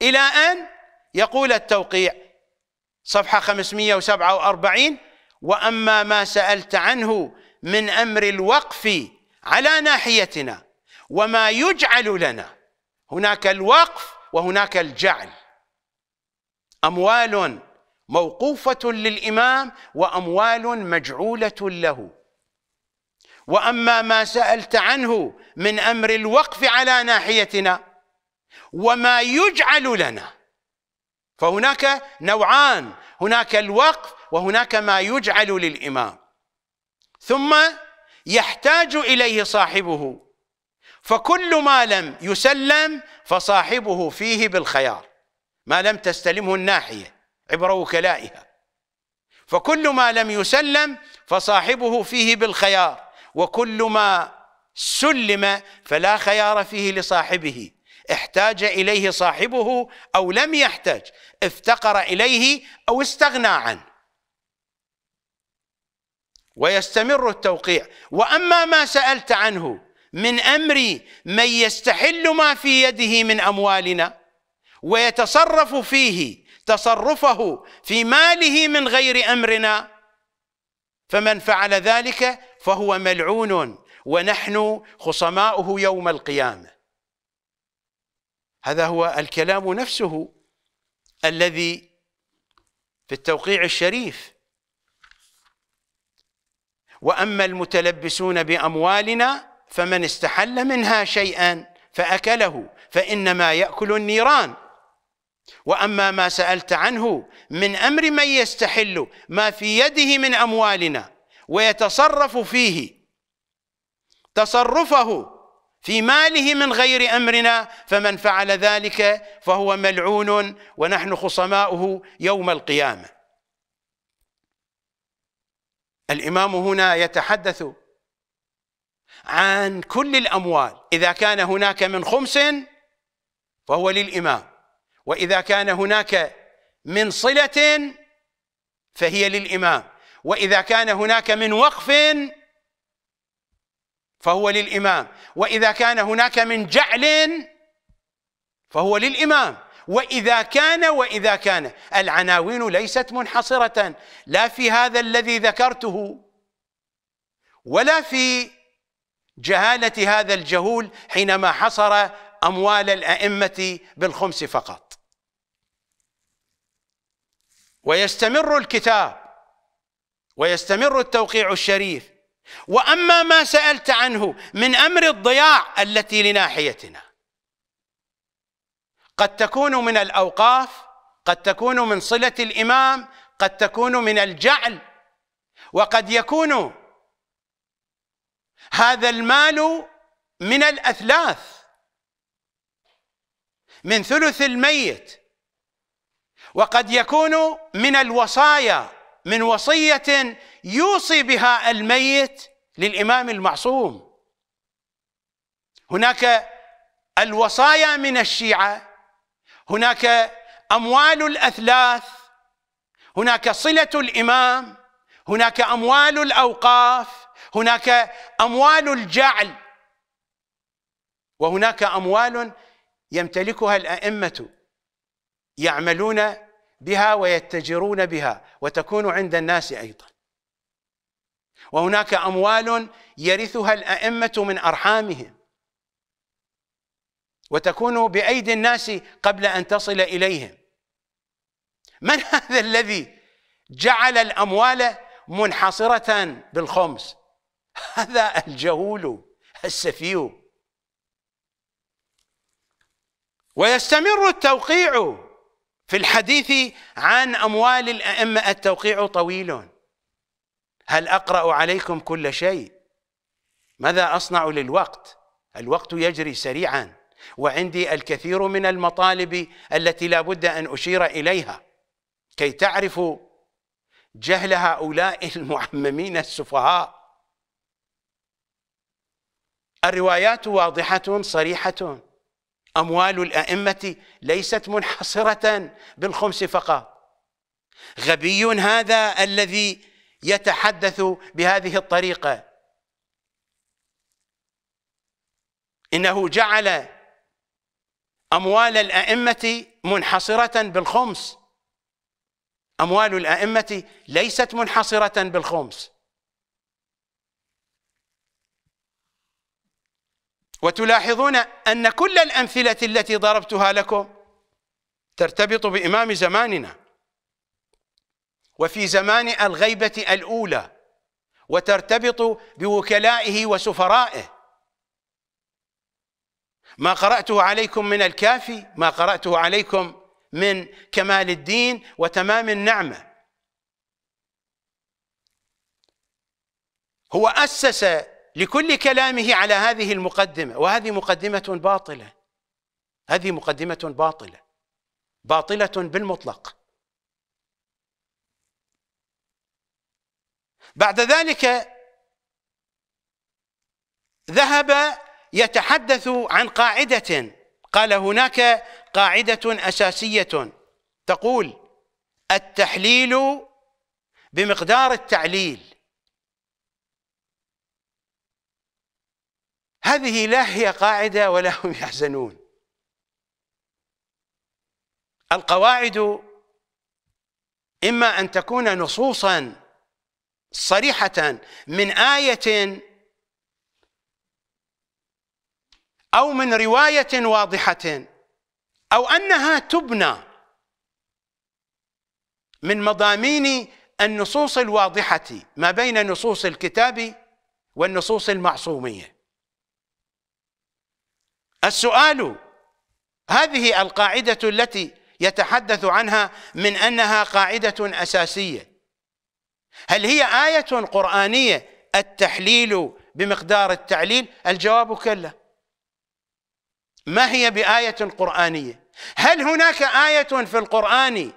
إلى أن يقول التوقيع صفحة 547 وأما ما سألت عنه من أمر الوقف على ناحيتنا وما يجعل لنا هناك الوقف وهناك الجعل أموال موقوفة للإمام وأموال مجعولة له وأما ما سألت عنه من أمر الوقف على ناحيتنا وما يجعل لنا فهناك نوعان هناك الوقف وهناك ما يجعل للإمام ثم يحتاج إليه صاحبه فكل ما لم يسلم فصاحبه فيه بالخيار ما لم تستلمه الناحية عبر وكلائها فكل ما لم يسلم فصاحبه فيه بالخيار وكل ما سلم فلا خيار فيه لصاحبه احتاج اليه صاحبه او لم يحتاج افتقر اليه او استغنى عنه ويستمر التوقيع واما ما سالت عنه من امر من يستحل ما في يده من اموالنا ويتصرف فيه تصرفه في ماله من غير امرنا فمن فعل ذلك فهو ملعون ونحن خصماؤه يوم القيامه هذا هو الكلام نفسه الذي في التوقيع الشريف واما المتلبسون باموالنا فمن استحل منها شيئا فاكله فانما ياكل النيران واما ما سالت عنه من امر من يستحل ما في يده من اموالنا ويتصرف فيه تصرفه في ماله من غير امرنا فمن فعل ذلك فهو ملعون ونحن خصماؤه يوم القيامه الامام هنا يتحدث عن كل الاموال اذا كان هناك من خمس فهو للامام واذا كان هناك من صله فهي للامام واذا كان هناك من وقف فهو للامام واذا كان هناك من جعل فهو للامام واذا كان واذا كان العناوين ليست منحصره لا في هذا الذي ذكرته ولا في جهاله هذا الجهول حينما حصر اموال الائمه بالخمس فقط ويستمر الكتاب ويستمر التوقيع الشريف واما ما سالت عنه من امر الضياع التي لناحيتنا قد تكون من الاوقاف قد تكون من صله الامام قد تكون من الجعل وقد يكون هذا المال من الاثلاث من ثلث الميت وقد يكون من الوصايا من وصية يوصي بها الميت للإمام المعصوم هناك الوصايا من الشيعة هناك أموال الأثلاث هناك صلة الإمام هناك أموال الأوقاف هناك أموال الجعل وهناك أموال يمتلكها الأئمة يعملون بها ويتجرون بها وتكون عند الناس ايضا وهناك اموال يرثها الائمه من ارحامهم وتكون بايدي الناس قبل ان تصل اليهم من هذا الذي جعل الاموال منحصره بالخمس هذا الجهول السفيه ويستمر التوقيع في الحديث عن اموال الائمه التوقيع طويل هل اقرا عليكم كل شيء ماذا اصنع للوقت الوقت يجري سريعا وعندي الكثير من المطالب التي لا بد ان اشير اليها كي تعرفوا جهل هؤلاء المعممين السفهاء الروايات واضحه صريحه أموال الأئمة ليست منحصرة بالخمس فقط غبي هذا الذي يتحدث بهذه الطريقة إنه جعل أموال الأئمة منحصرة بالخمس أموال الأئمة ليست منحصرة بالخمس وتلاحظون أن كل الأمثلة التي ضربتها لكم ترتبط بإمام زماننا وفي زمان الغيبة الأولى وترتبط بوكلائه وسفرائه ما قرأته عليكم من الكافي ما قرأته عليكم من كمال الدين وتمام النعمة هو أسس لكل كلامه على هذه المقدمة وهذه مقدمة باطلة هذه مقدمة باطلة باطلة بالمطلق بعد ذلك ذهب يتحدث عن قاعدة قال هناك قاعدة أساسية تقول التحليل بمقدار التعليل هذه لا هي قاعدة ولا هم يحزنون القواعد إما أن تكون نصوصا صريحة من آية أو من رواية واضحة أو أنها تبنى من مضامين النصوص الواضحة ما بين نصوص الكتاب والنصوص المعصومية السؤال هذه القاعدة التي يتحدث عنها من أنها قاعدة أساسية هل هي آية قرآنية التحليل بمقدار التعليل الجواب كلا ما هي بآية قرآنية هل هناك آية في القرآن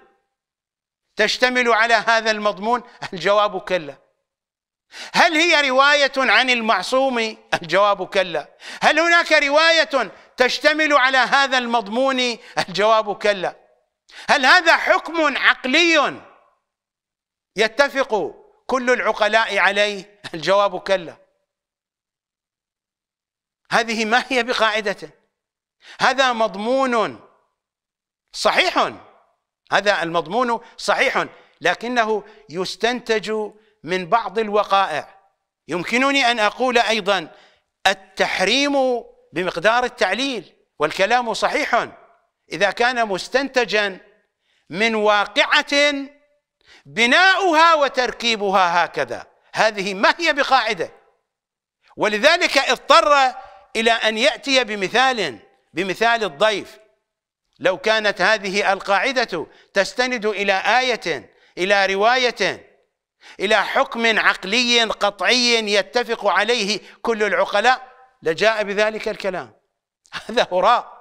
تشتمل على هذا المضمون الجواب كلا هل هي رواية عن المعصوم؟ الجواب كلا هل هناك رواية تشتمل على هذا المضمون؟ الجواب كلا هل هذا حكم عقلي يتفق كل العقلاء عليه؟ الجواب كلا هذه ما هي بقاعدة هذا مضمون صحيح هذا المضمون صحيح لكنه يستنتج من بعض الوقائع يمكنني أن أقول أيضا التحريم بمقدار التعليل والكلام صحيح إذا كان مستنتجا من واقعة بناؤها وتركيبها هكذا هذه ما هي بقاعدة ولذلك اضطر إلى أن يأتي بمثال بمثال الضيف لو كانت هذه القاعدة تستند إلى آية إلى رواية إلى حكم عقلي قطعي يتفق عليه كل العقلاء لجاء بذلك الكلام هذا هراء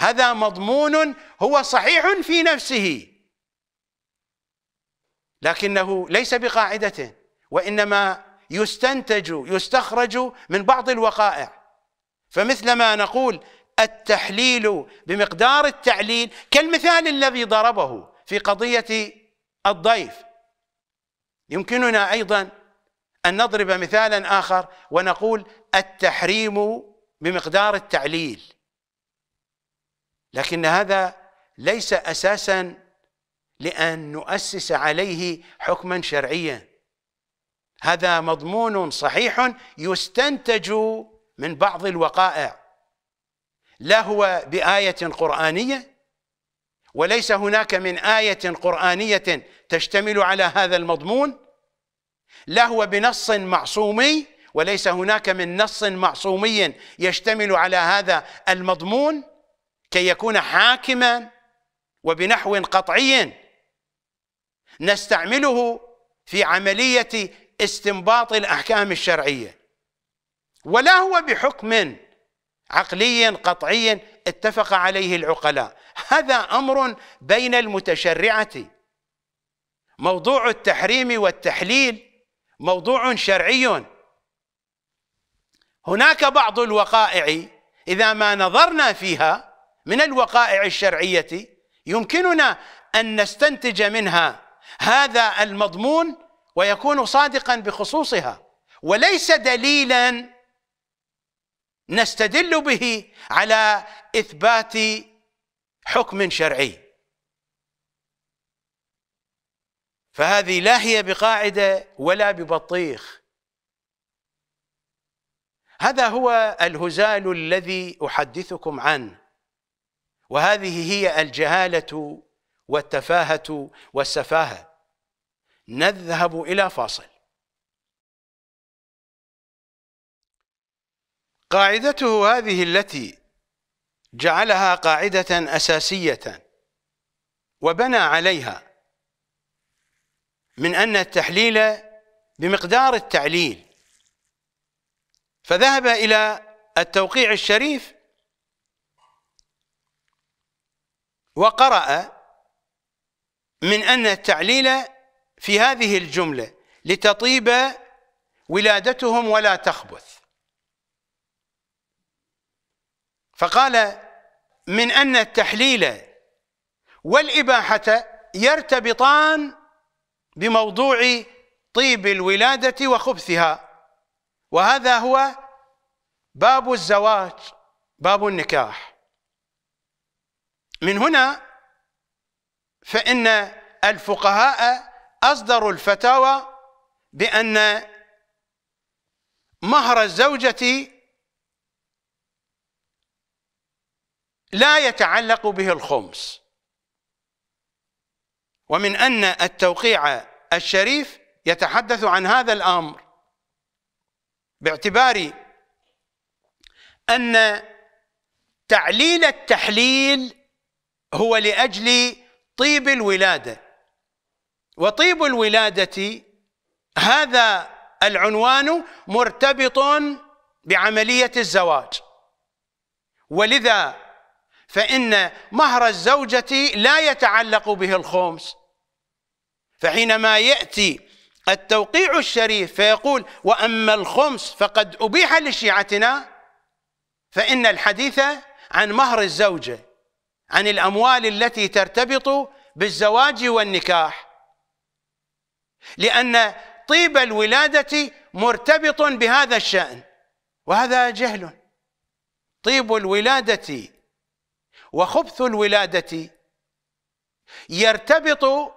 هذا مضمون هو صحيح في نفسه لكنه ليس بقاعدة وإنما يستنتج يستخرج من بعض الوقائع فمثلما نقول التحليل بمقدار التعليل كالمثال الذي ضربه في قضية الضيف يمكننا ايضا ان نضرب مثالا اخر ونقول التحريم بمقدار التعليل لكن هذا ليس اساسا لان نؤسس عليه حكما شرعيا هذا مضمون صحيح يستنتج من بعض الوقائع لا هو بايه قرانيه وليس هناك من آية قرآنية تشتمل على هذا المضمون لا هو بنص معصومي وليس هناك من نص معصومي يشتمل على هذا المضمون كي يكون حاكما وبنحو قطعي نستعمله في عملية استنباط الأحكام الشرعية ولا هو بحكم عقلي قطعي اتفق عليه العقلاء هذا امر بين المتشرعه موضوع التحريم والتحليل موضوع شرعي هناك بعض الوقائع اذا ما نظرنا فيها من الوقائع الشرعيه يمكننا ان نستنتج منها هذا المضمون ويكون صادقا بخصوصها وليس دليلا نستدل به على اثبات حكم شرعي فهذه لا هي بقاعده ولا ببطيخ هذا هو الهزال الذي احدثكم عنه وهذه هي الجهاله والتفاهه والسفاهه نذهب الى فاصل قاعدته هذه التي جعلها قاعدة أساسية وبنى عليها من أن التحليل بمقدار التعليل فذهب إلى التوقيع الشريف وقرأ من أن التعليل في هذه الجملة لتطيب ولادتهم ولا تخبث فقال من أن التحليل والإباحة يرتبطان بموضوع طيب الولادة وخبثها وهذا هو باب الزواج باب النكاح من هنا فإن الفقهاء أصدروا الفتاوى بأن مهر الزوجة لا يتعلق به الخمس ومن أن التوقيع الشريف يتحدث عن هذا الأمر باعتبار أن تعليل التحليل هو لأجل طيب الولادة وطيب الولادة هذا العنوان مرتبط بعملية الزواج ولذا فإن مهر الزوجة لا يتعلق به الخمس فحينما يأتي التوقيع الشريف فيقول وأما الخمس فقد أبيح لشيعتنا فإن الحديث عن مهر الزوجة عن الأموال التي ترتبط بالزواج والنكاح لأن طيب الولادة مرتبط بهذا الشأن وهذا جهل طيب الولادة وخبث الولادة يرتبط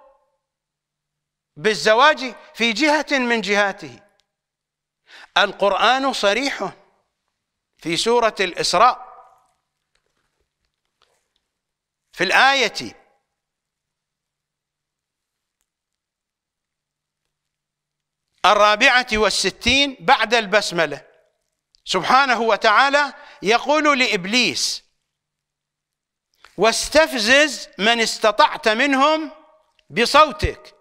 بالزواج في جهة من جهاته القرآن صريح في سورة الإسراء في الآية الرابعة والستين بعد البسملة سبحانه وتعالى يقول لإبليس واستفزز من استطعت منهم بصوتك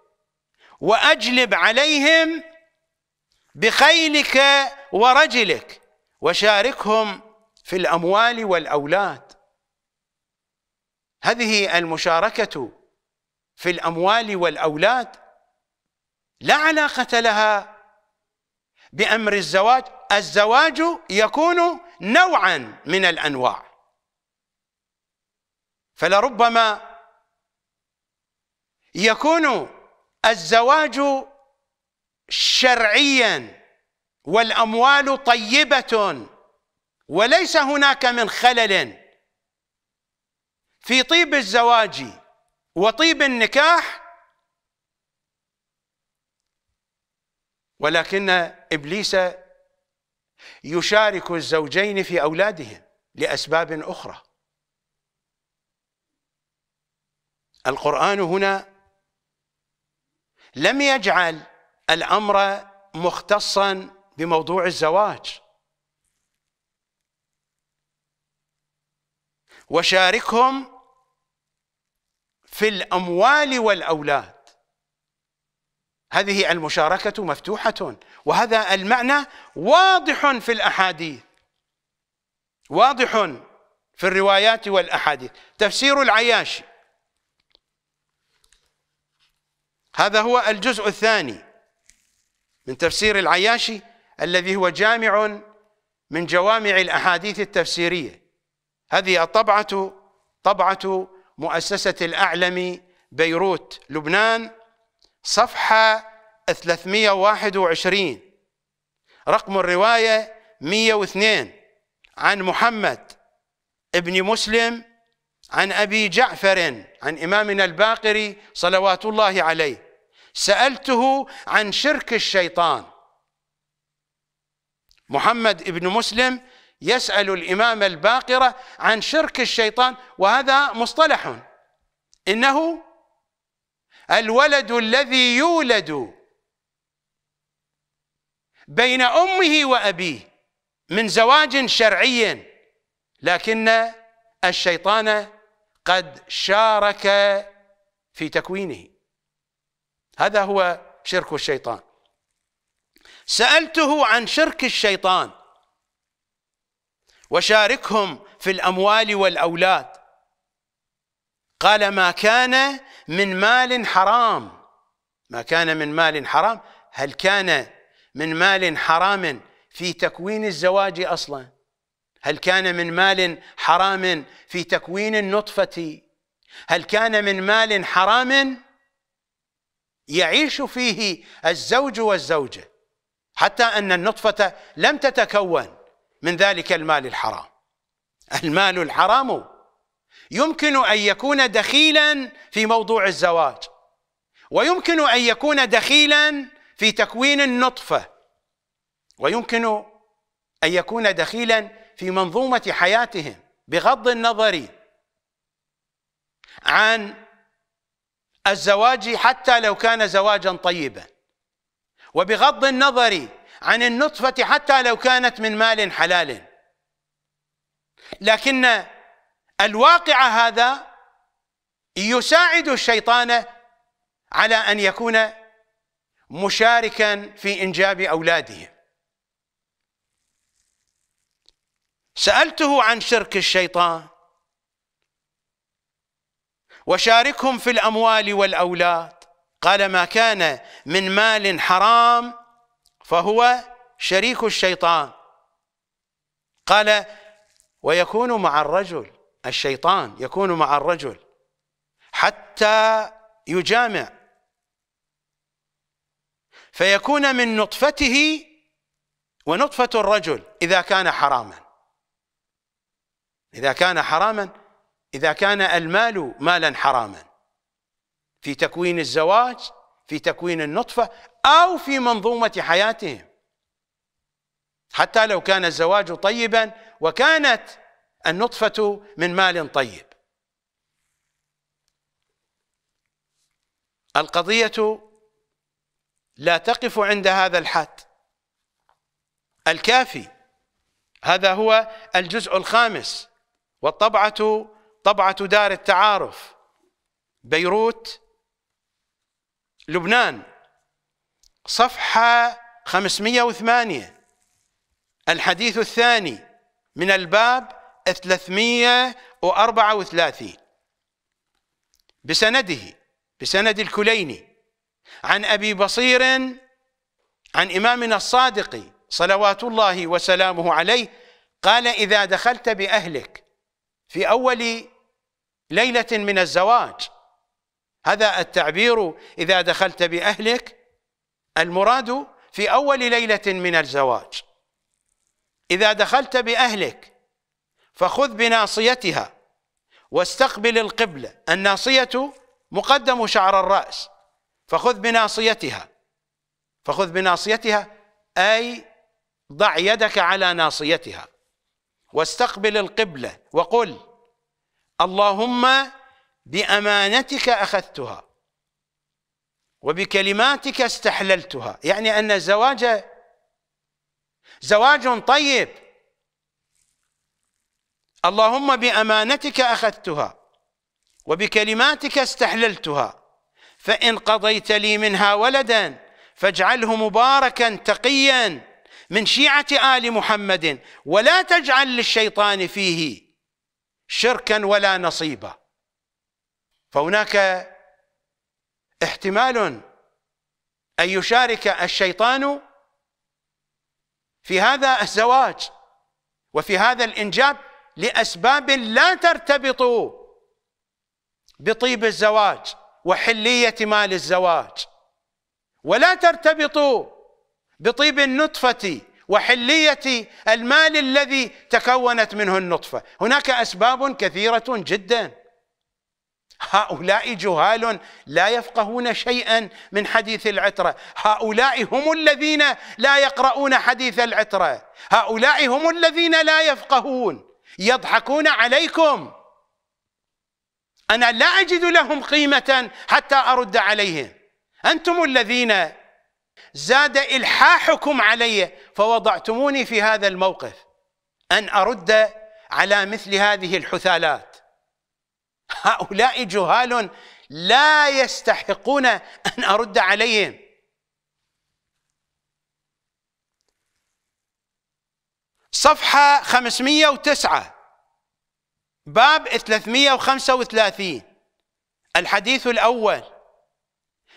واجلب عليهم بخيلك ورجلك وشاركهم في الاموال والاولاد هذه المشاركه في الاموال والاولاد لا علاقه لها بامر الزواج الزواج يكون نوعا من الانواع فلربما يكون الزواج شرعيا والاموال طيبه وليس هناك من خلل في طيب الزواج وطيب النكاح ولكن ابليس يشارك الزوجين في اولادهم لاسباب اخرى القرآن هنا لم يجعل الأمر مختصا بموضوع الزواج وشاركهم في الأموال والأولاد هذه المشاركة مفتوحة وهذا المعنى واضح في الأحاديث واضح في الروايات والأحاديث تفسير العياشي هذا هو الجزء الثاني من تفسير العياشي الذي هو جامع من جوامع الأحاديث التفسيرية هذه الطبعة طبعة مؤسسة الأعلم بيروت لبنان صفحة 321 رقم الرواية 102 عن محمد ابن مسلم عن أبي جعفر عن إمامنا الباقري صلوات الله عليه سألته عن شرك الشيطان محمد ابن مسلم يسأل الإمام الباقرة عن شرك الشيطان وهذا مصطلح إنه الولد الذي يولد بين أمه وأبيه من زواج شرعي لكن الشيطان قد شارك في تكوينه هذا هو شرك الشيطان سألته عن شرك الشيطان وشاركهم في الأموال والأولاد قال ما كان من مال حرام ما كان من مال حرام هل كان من مال حرام في تكوين الزواج أصلا هل كان من مال حرام في تكوين النطفة هل كان من مال حرام يعيش فيه الزوج والزوجة حتى أن النطفة لم تتكون من ذلك المال الحرام المال الحرام يمكن أن يكون دخيلا في موضوع الزواج ويمكن أن يكون دخيلا في تكوين النطفة ويمكن أن يكون دخيلا في منظومة حياتهم بغض النظر عن الزواج حتى لو كان زواجا طيبا وبغض النظر عن النطفة حتى لو كانت من مال حلال لكن الواقع هذا يساعد الشيطان على أن يكون مشاركا في إنجاب أولادهم سألته عن شرك الشيطان وشاركهم في الأموال والأولاد قال ما كان من مال حرام فهو شريك الشيطان قال ويكون مع الرجل الشيطان يكون مع الرجل حتى يجامع فيكون من نطفته ونطفة الرجل إذا كان حراما إذا كان حراما إذا كان المال مالا حراما في تكوين الزواج في تكوين النطفة أو في منظومة حياتهم حتى لو كان الزواج طيبا وكانت النطفة من مال طيب القضية لا تقف عند هذا الحد الكافي هذا هو الجزء الخامس والطبعة طبعة دار التعارف بيروت لبنان صفحة 508 الحديث الثاني من الباب 334 بسنده بسند الكليني عن أبي بصير عن إمامنا الصادق صلوات الله وسلامه عليه قال إذا دخلت بأهلك في أول ليلة من الزواج هذا التعبير إذا دخلت بأهلك المراد في أول ليلة من الزواج إذا دخلت بأهلك فخذ بناصيتها واستقبل القبلة الناصية مقدم شعر الرأس فخذ بناصيتها فخذ بناصيتها أي ضع يدك على ناصيتها واستقبل القبلة وقل اللهم بأمانتك أخذتها وبكلماتك استحللتها يعني أن الزواج زواج طيب اللهم بأمانتك أخذتها وبكلماتك استحللتها فإن قضيت لي منها ولدا فاجعله مباركا تقيا من شيعة آل محمد ولا تجعل للشيطان فيه شركا ولا نصيبا فهناك احتمال أن يشارك الشيطان في هذا الزواج وفي هذا الإنجاب لأسباب لا ترتبط بطيب الزواج وحلية مال الزواج ولا ترتبط بطيب النطفه وحليه المال الذي تكونت منه النطفه هناك اسباب كثيره جدا هؤلاء جهال لا يفقهون شيئا من حديث العتره هؤلاء هم الذين لا يقرؤون حديث العتره هؤلاء هم الذين لا يفقهون يضحكون عليكم انا لا اجد لهم قيمه حتى ارد عليهم انتم الذين زاد إلحاحكم علي فوضعتموني في هذا الموقف أن أرد على مثل هذه الحثالات هؤلاء جهال لا يستحقون أن أرد عليهم صفحة 509 باب 335 الحديث الأول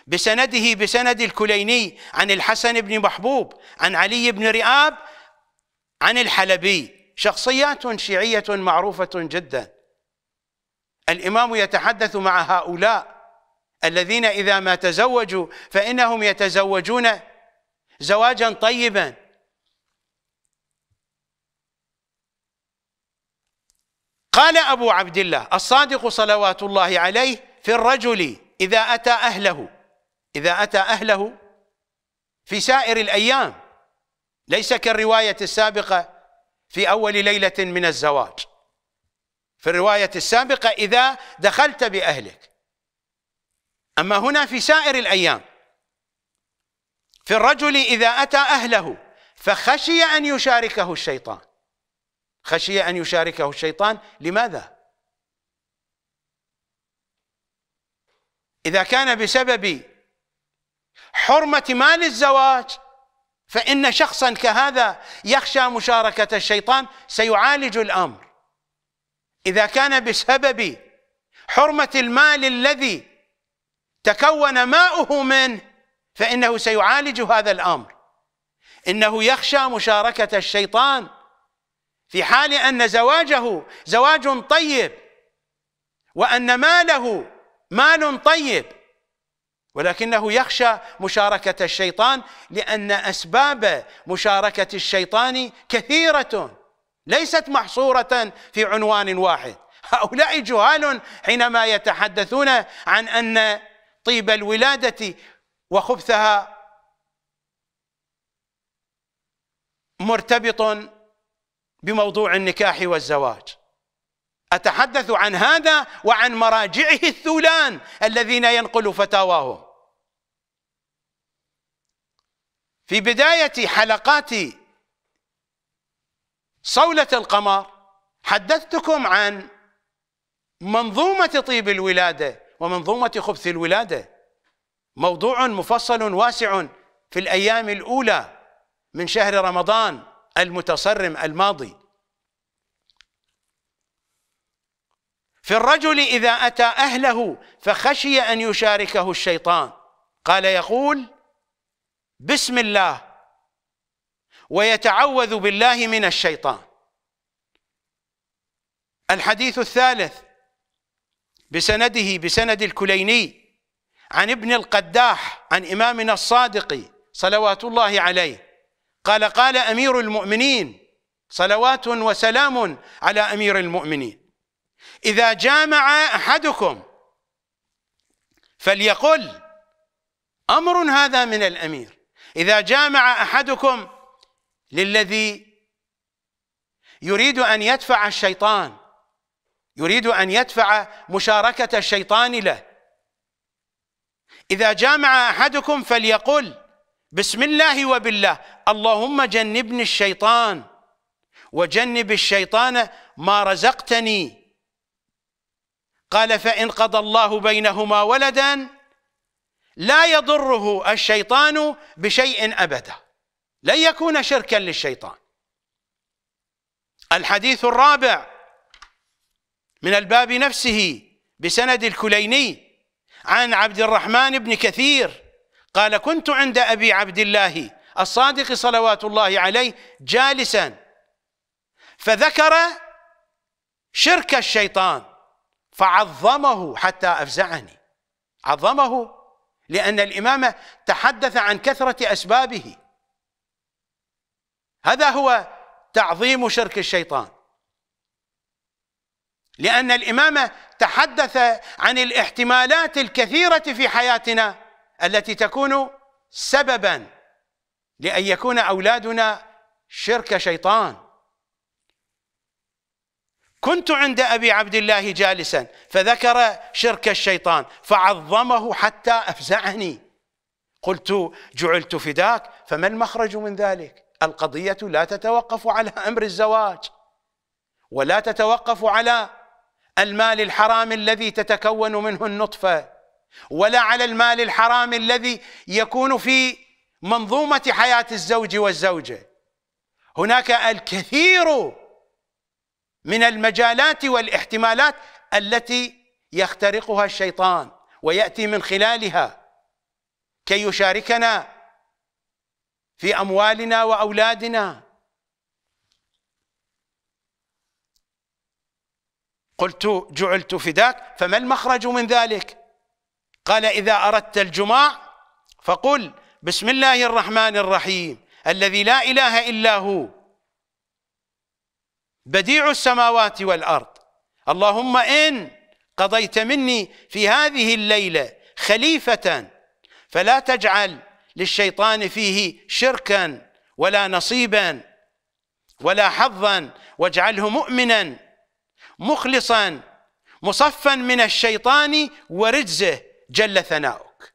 بسنده بسند الكليني عن الحسن بن محبوب عن علي بن رئاب عن الحلبي شخصيات شيعية معروفة جدا الإمام يتحدث مع هؤلاء الذين إذا ما تزوجوا فإنهم يتزوجون زواجا طيبا قال أبو عبد الله الصادق صلوات الله عليه في الرجل إذا أتى أهله إذا أتى أهله في سائر الأيام ليس كالرواية السابقة في أول ليلة من الزواج في الرواية السابقة إذا دخلت بأهلك أما هنا في سائر الأيام في الرجل إذا أتى أهله فخشي أن يشاركه الشيطان خشي أن يشاركه الشيطان لماذا؟ إذا كان بسبب حرمة مال الزواج فإن شخصا كهذا يخشى مشاركة الشيطان سيعالج الأمر إذا كان بسبب حرمة المال الذي تكون ماؤه منه فإنه سيعالج هذا الأمر إنه يخشى مشاركة الشيطان في حال أن زواجه زواج طيب وأن ماله مال طيب ولكنه يخشى مشاركة الشيطان لأن أسباب مشاركة الشيطان كثيرة ليست محصورة في عنوان واحد هؤلاء جهال حينما يتحدثون عن أن طيب الولادة وخبثها مرتبط بموضوع النكاح والزواج أتحدث عن هذا وعن مراجعه الثولان الذين ينقل فتاواهم في بداية حلقات صولة القمر حدثتكم عن منظومة طيب الولادة ومنظومة خبث الولادة موضوع مفصل واسع في الأيام الأولى من شهر رمضان المتصرم الماضي في الرجل إذا أتى أهله فخشي أن يشاركه الشيطان قال يقول بسم الله ويتعوذ بالله من الشيطان الحديث الثالث بسنده بسند الكليني عن ابن القداح عن إمامنا الصادق صلوات الله عليه قال قال أمير المؤمنين صلوات وسلام على أمير المؤمنين إذا جامع أحدكم فليقل أمر هذا من الأمير إذا جامع أحدكم للذي يريد أن يدفع الشيطان يريد أن يدفع مشاركة الشيطان له إذا جامع أحدكم فليقل بسم الله وبالله اللهم جنبني الشيطان وجنب الشيطان ما رزقتني قال فإن قضى الله بينهما ولداً لا يضره الشيطان بشيء ابدا لن يكون شركا للشيطان الحديث الرابع من الباب نفسه بسند الكليني عن عبد الرحمن بن كثير قال كنت عند ابي عبد الله الصادق صلوات الله عليه جالسا فذكر شرك الشيطان فعظمه حتى افزعني عظمه لأن الإمام تحدث عن كثرة أسبابه هذا هو تعظيم شرك الشيطان لأن الإمام تحدث عن الاحتمالات الكثيرة في حياتنا التي تكون سببا لأن يكون أولادنا شرك شيطان كنت عند أبي عبد الله جالسا فذكر شرك الشيطان فعظمه حتى أفزعني قلت جعلت فداك فما المخرج من ذلك القضية لا تتوقف على أمر الزواج ولا تتوقف على المال الحرام الذي تتكون منه النطفة ولا على المال الحرام الذي يكون في منظومة حياة الزوج والزوجة هناك الكثير من المجالات والاحتمالات التي يخترقها الشيطان وياتي من خلالها كي يشاركنا في اموالنا واولادنا قلت جعلت فداك فما المخرج من ذلك قال اذا اردت الجماع فقل بسم الله الرحمن الرحيم الذي لا اله الا هو بديع السماوات والأرض اللهم إن قضيت مني في هذه الليلة خليفة فلا تجعل للشيطان فيه شركا ولا نصيبا ولا حظا واجعله مؤمنا مخلصا مصفا من الشيطان ورجزه جل ثناؤك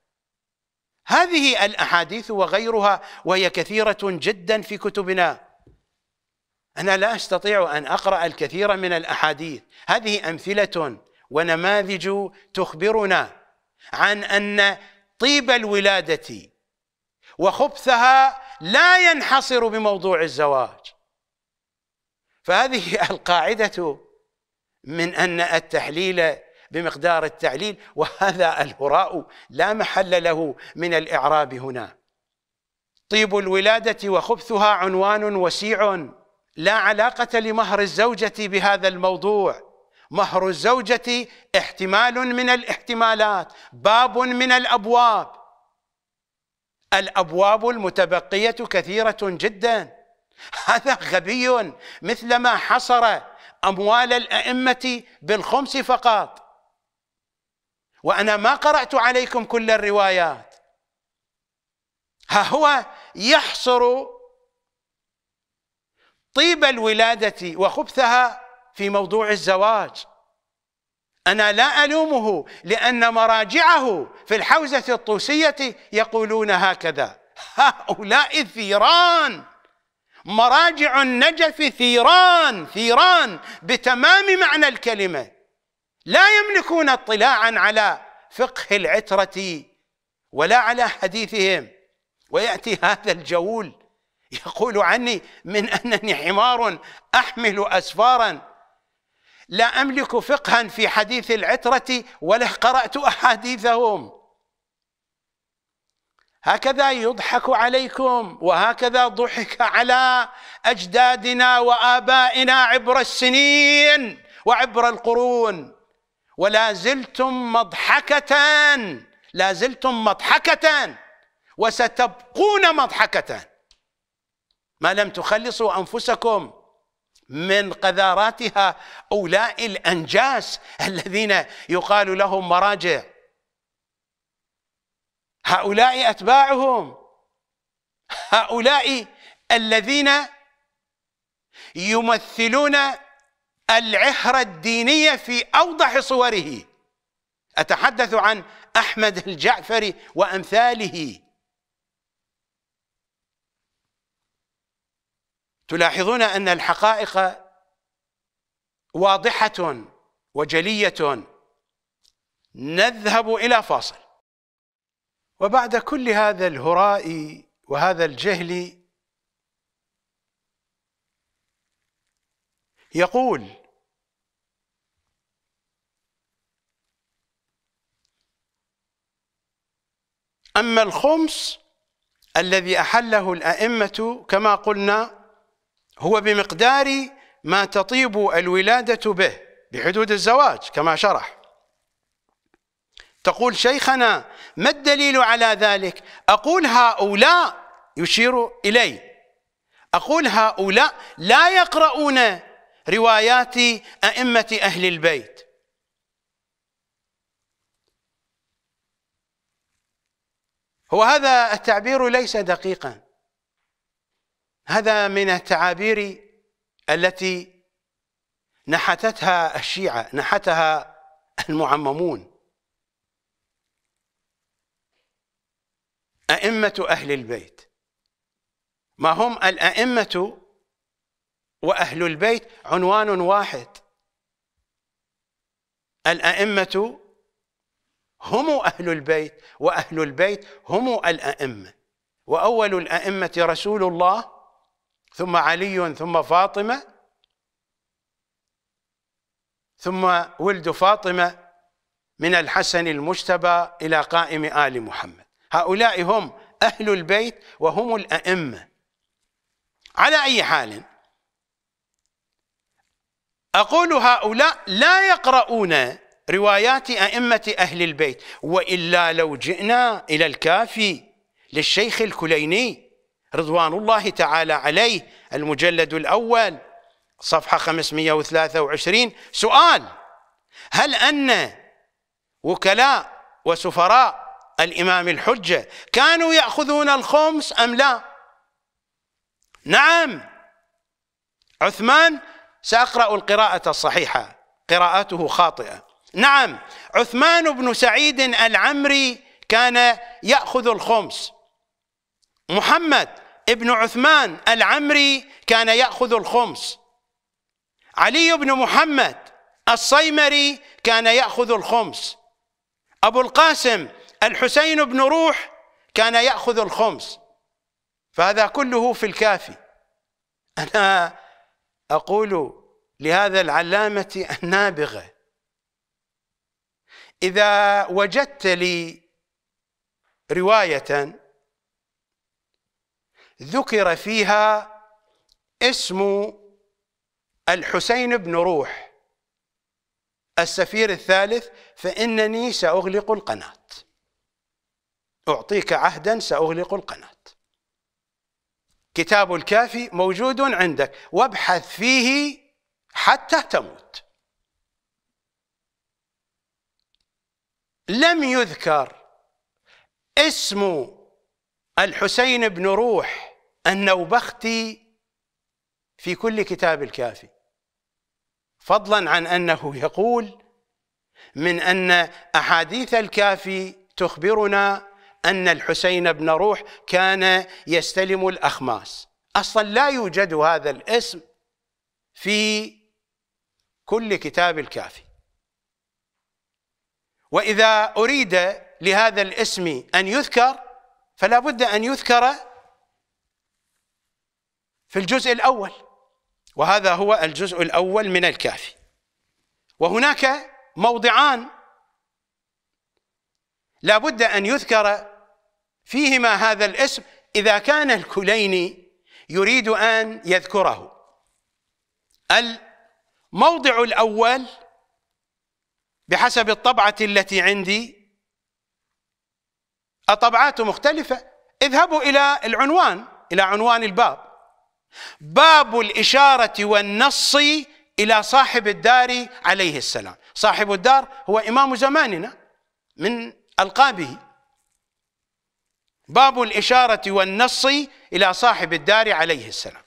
هذه الأحاديث وغيرها وهي كثيرة جدا في كتبنا أنا لا أستطيع أن أقرأ الكثير من الأحاديث هذه أمثلة ونماذج تخبرنا عن أن طيب الولادة وخبثها لا ينحصر بموضوع الزواج فهذه القاعدة من أن التحليل بمقدار التعليل وهذا الهراء لا محل له من الإعراب هنا طيب الولادة وخبثها عنوان وسيع لا علاقة لمهر الزوجة بهذا الموضوع مهر الزوجة احتمال من الاحتمالات باب من الأبواب الأبواب المتبقية كثيرة جدا هذا غبي مثلما حصر أموال الأئمة بالخمس فقط وأنا ما قرأت عليكم كل الروايات ها هو يحصر طيب الولادة وخبثها في موضوع الزواج أنا لا ألومه لأن مراجعه في الحوزة الطوسية يقولون هكذا هؤلاء ثيران مراجع النجف ثيران ثيران بتمام معنى الكلمة لا يملكون اطلاعا على فقه العترة ولا على حديثهم ويأتي هذا الجول يقول عني من أنني حمار أحمل أسفارا لا أملك فقها في حديث العترة ولا قرأت أحاديثهم هكذا يضحك عليكم وهكذا ضحك على أجدادنا وآبائنا عبر السنين وعبر القرون ولا زلتم مضحكة لا زلتم مضحكة وستبقون مضحكة ما لم تخلصوا أنفسكم من قذاراتها أولاء الأنجاس الذين يقال لهم مراجع هؤلاء أتباعهم هؤلاء الذين يمثلون العهرة الدينية في أوضح صوره أتحدث عن أحمد الجعفري وأمثاله تلاحظون ان الحقائق واضحه وجليه نذهب الى فاصل وبعد كل هذا الهراء وهذا الجهل يقول اما الخمس الذي احله الائمه كما قلنا هو بمقدار ما تطيب الولادة به بحدود الزواج كما شرح تقول شيخنا ما الدليل على ذلك أقول هؤلاء يشير إلي أقول هؤلاء لا يقرؤون روايات أئمة أهل البيت هو هذا التعبير ليس دقيقا هذا من التعابير التي نحتتها الشيعة نحتها المعممون أئمة أهل البيت ما هم الأئمة وأهل البيت عنوان واحد الأئمة هم أهل البيت وأهل البيت هم الأئمة وأول الأئمة رسول الله ثم علي ثم فاطمة ثم ولد فاطمة من الحسن المجتبى إلى قائم آل محمد هؤلاء هم أهل البيت وهم الأئمة على أي حال أقول هؤلاء لا يقرؤون روايات أئمة أهل البيت وإلا لو جئنا إلى الكافي للشيخ الكليني رضوان الله تعالى عليه المجلد الأول صفحة 523 سؤال هل أن وكلاء وسفراء الإمام الحجة كانوا يأخذون الخمس أم لا نعم عثمان سأقرأ القراءة الصحيحة قراءته خاطئة نعم عثمان بن سعيد العمري كان يأخذ الخمس محمد ابن عثمان العمري كان يأخذ الخمس علي بن محمد الصيمري كان يأخذ الخمس أبو القاسم الحسين بن روح كان يأخذ الخمس فهذا كله في الكافي أنا أقول لهذا العلامة النابغة إذا وجدت لي رواية ذكر فيها اسم الحسين بن روح السفير الثالث فإنني سأغلق القناة أعطيك عهدا سأغلق القناة كتاب الكافي موجود عندك وابحث فيه حتى تموت لم يذكر اسم الحسين بن روح النوبختي في كل كتاب الكافي فضلا عن انه يقول من ان احاديث الكافي تخبرنا ان الحسين بن روح كان يستلم الاخماس اصلا لا يوجد هذا الاسم في كل كتاب الكافي واذا اريد لهذا الاسم ان يذكر فلا بد ان يذكر في الجزء الأول وهذا هو الجزء الأول من الكافي وهناك موضعان لا بد أن يذكر فيهما هذا الاسم إذا كان الكليني يريد أن يذكره الموضع الأول بحسب الطبعة التي عندي الطبعات مختلفة اذهبوا إلى العنوان إلى عنوان الباب باب الإشارة والنص إلى صاحب الدار عليه السلام صاحب الدار هو إمام زماننا من ألقابه باب الإشارة والنص إلى صاحب الدار عليه السلام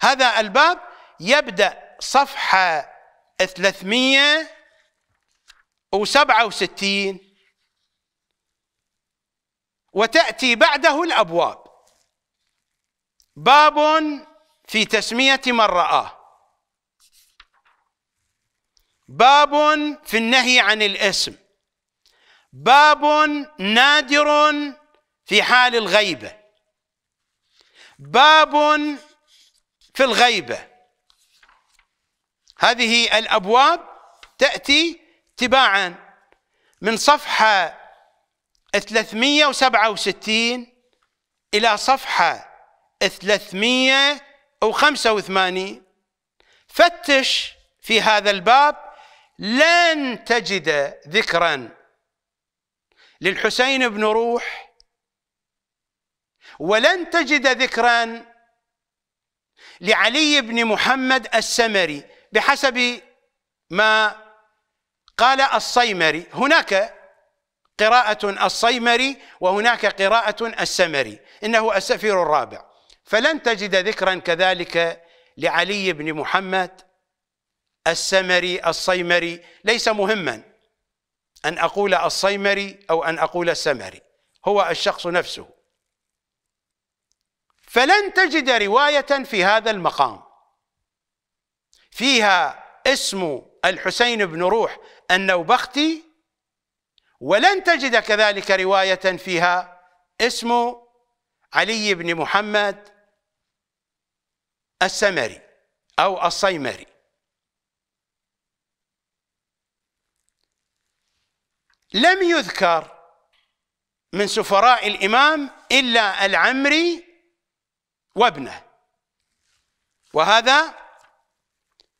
هذا الباب يبدأ صفحة 367 وتأتي بعده الأبواب باب في تسمية من رآه باب في النهي عن الاسم باب نادر في حال الغيبة باب في الغيبة هذه الأبواب تأتي تباعا من صفحة 367 إلى صفحة 385 فتش في هذا الباب لن تجد ذكرا للحسين بن روح ولن تجد ذكرا لعلي بن محمد السمري بحسب ما قال الصيمري هناك قراءة الصيمري وهناك قراءة السمري إنه السفير الرابع فلن تجد ذكرا كذلك لعلي بن محمد السمري الصيمري ليس مهما أن أقول الصيمري أو أن أقول السمري هو الشخص نفسه فلن تجد رواية في هذا المقام فيها اسم الحسين بن روح النوبختي ولن تجد كذلك رواية فيها اسم علي بن محمد السمري أو الصيمري لم يذكر من سفراء الإمام إلا العمري وابنه وهذا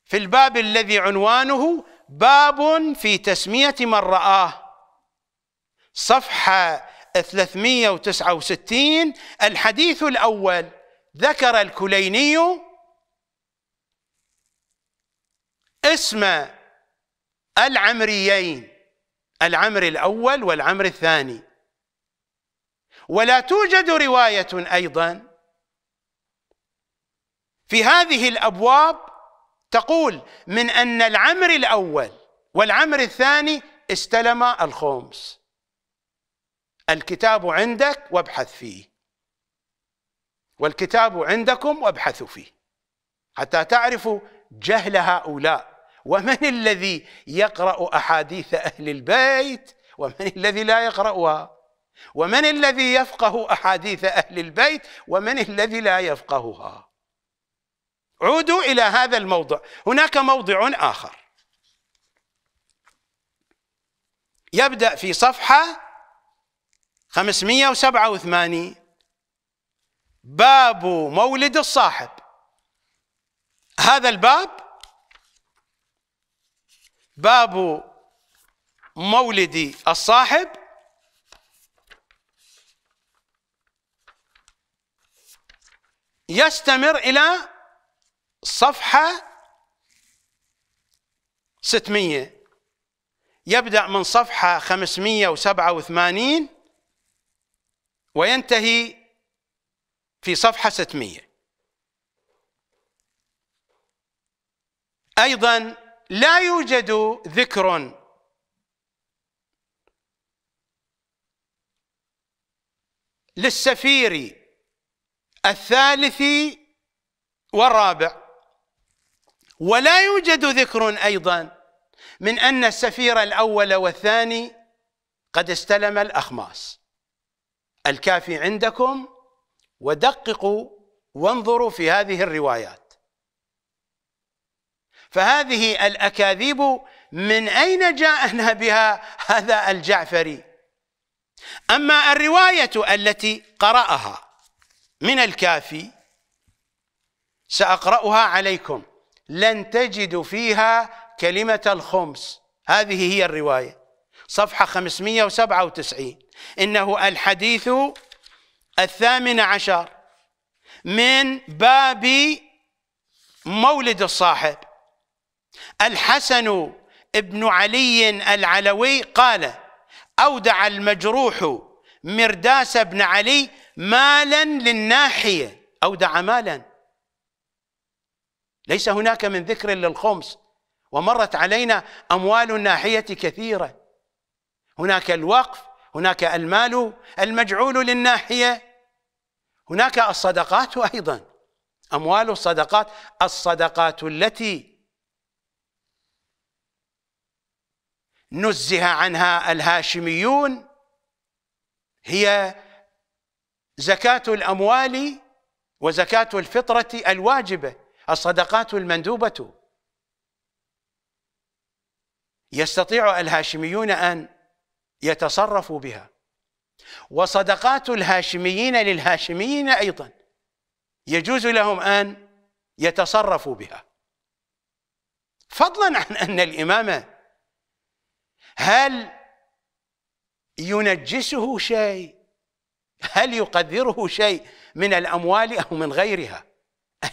في الباب الذي عنوانه باب في تسمية من رآه صفحة 369 الحديث الأول ذكر الكليني اسم العمريين العمر الأول والعمر الثاني ولا توجد رواية أيضا في هذه الأبواب تقول من أن العمر الأول والعمر الثاني استلم الخمس الكتاب عندك وابحث فيه والكتاب عندكم وابحثوا فيه حتى تعرفوا جهل هؤلاء ومن الذي يقرأ أحاديث أهل البيت ومن الذي لا يقرأها ومن الذي يفقه أحاديث أهل البيت ومن الذي لا يفقهها عودوا إلى هذا الموضع هناك موضع آخر يبدأ في صفحة 587 باب مولد الصاحب هذا الباب باب مولد الصاحب يستمر إلى صفحة ستمية يبدأ من صفحة خمسمية وسبعة وثمانين وينتهي في صفحة ستمية أيضاً لا يوجد ذكر للسفير الثالث والرابع ولا يوجد ذكر ايضا من ان السفير الاول والثاني قد استلم الاخماس الكافي عندكم ودققوا وانظروا في هذه الروايات فهذه الاكاذيب من اين جاءنا بها هذا الجعفري اما الروايه التي قراها من الكافي ساقراها عليكم لن تجد فيها كلمه الخمس هذه هي الروايه صفحه 597 انه الحديث الثامن عشر من باب مولد الصاحب الحسن بن علي العلوي قال أودع المجروح مرداس بن علي مالا للناحية أودع مالا ليس هناك من ذكر للخمس ومرت علينا أموال الناحية كثيرة هناك الوقف هناك المال المجعول للناحية هناك الصدقات أيضا أموال الصدقات الصدقات التي نزه عنها الهاشميون هي زكاة الأموال وزكاة الفطرة الواجبة الصدقات المندوبة يستطيع الهاشميون أن يتصرفوا بها وصدقات الهاشميين للهاشميين أيضا يجوز لهم أن يتصرفوا بها فضلا عن أن الإمامة هل ينجسه شيء هل يقدره شيء من الأموال أو من غيرها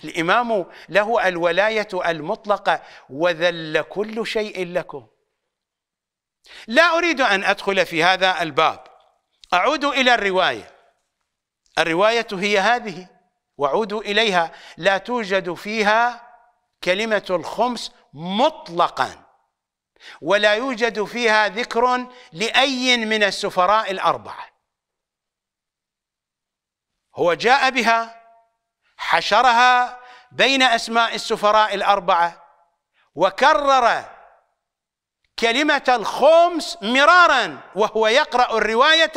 الإمام له الولاية المطلقة وذل كل شيء لكم لا أريد أن أدخل في هذا الباب أعود إلى الرواية الرواية هي هذه وعودوا إليها لا توجد فيها كلمة الخمس مطلقاً ولا يوجد فيها ذكر لأي من السفراء الأربعة هو جاء بها حشرها بين أسماء السفراء الأربعة وكرر كلمة الخمس مرارا وهو يقرأ الرواية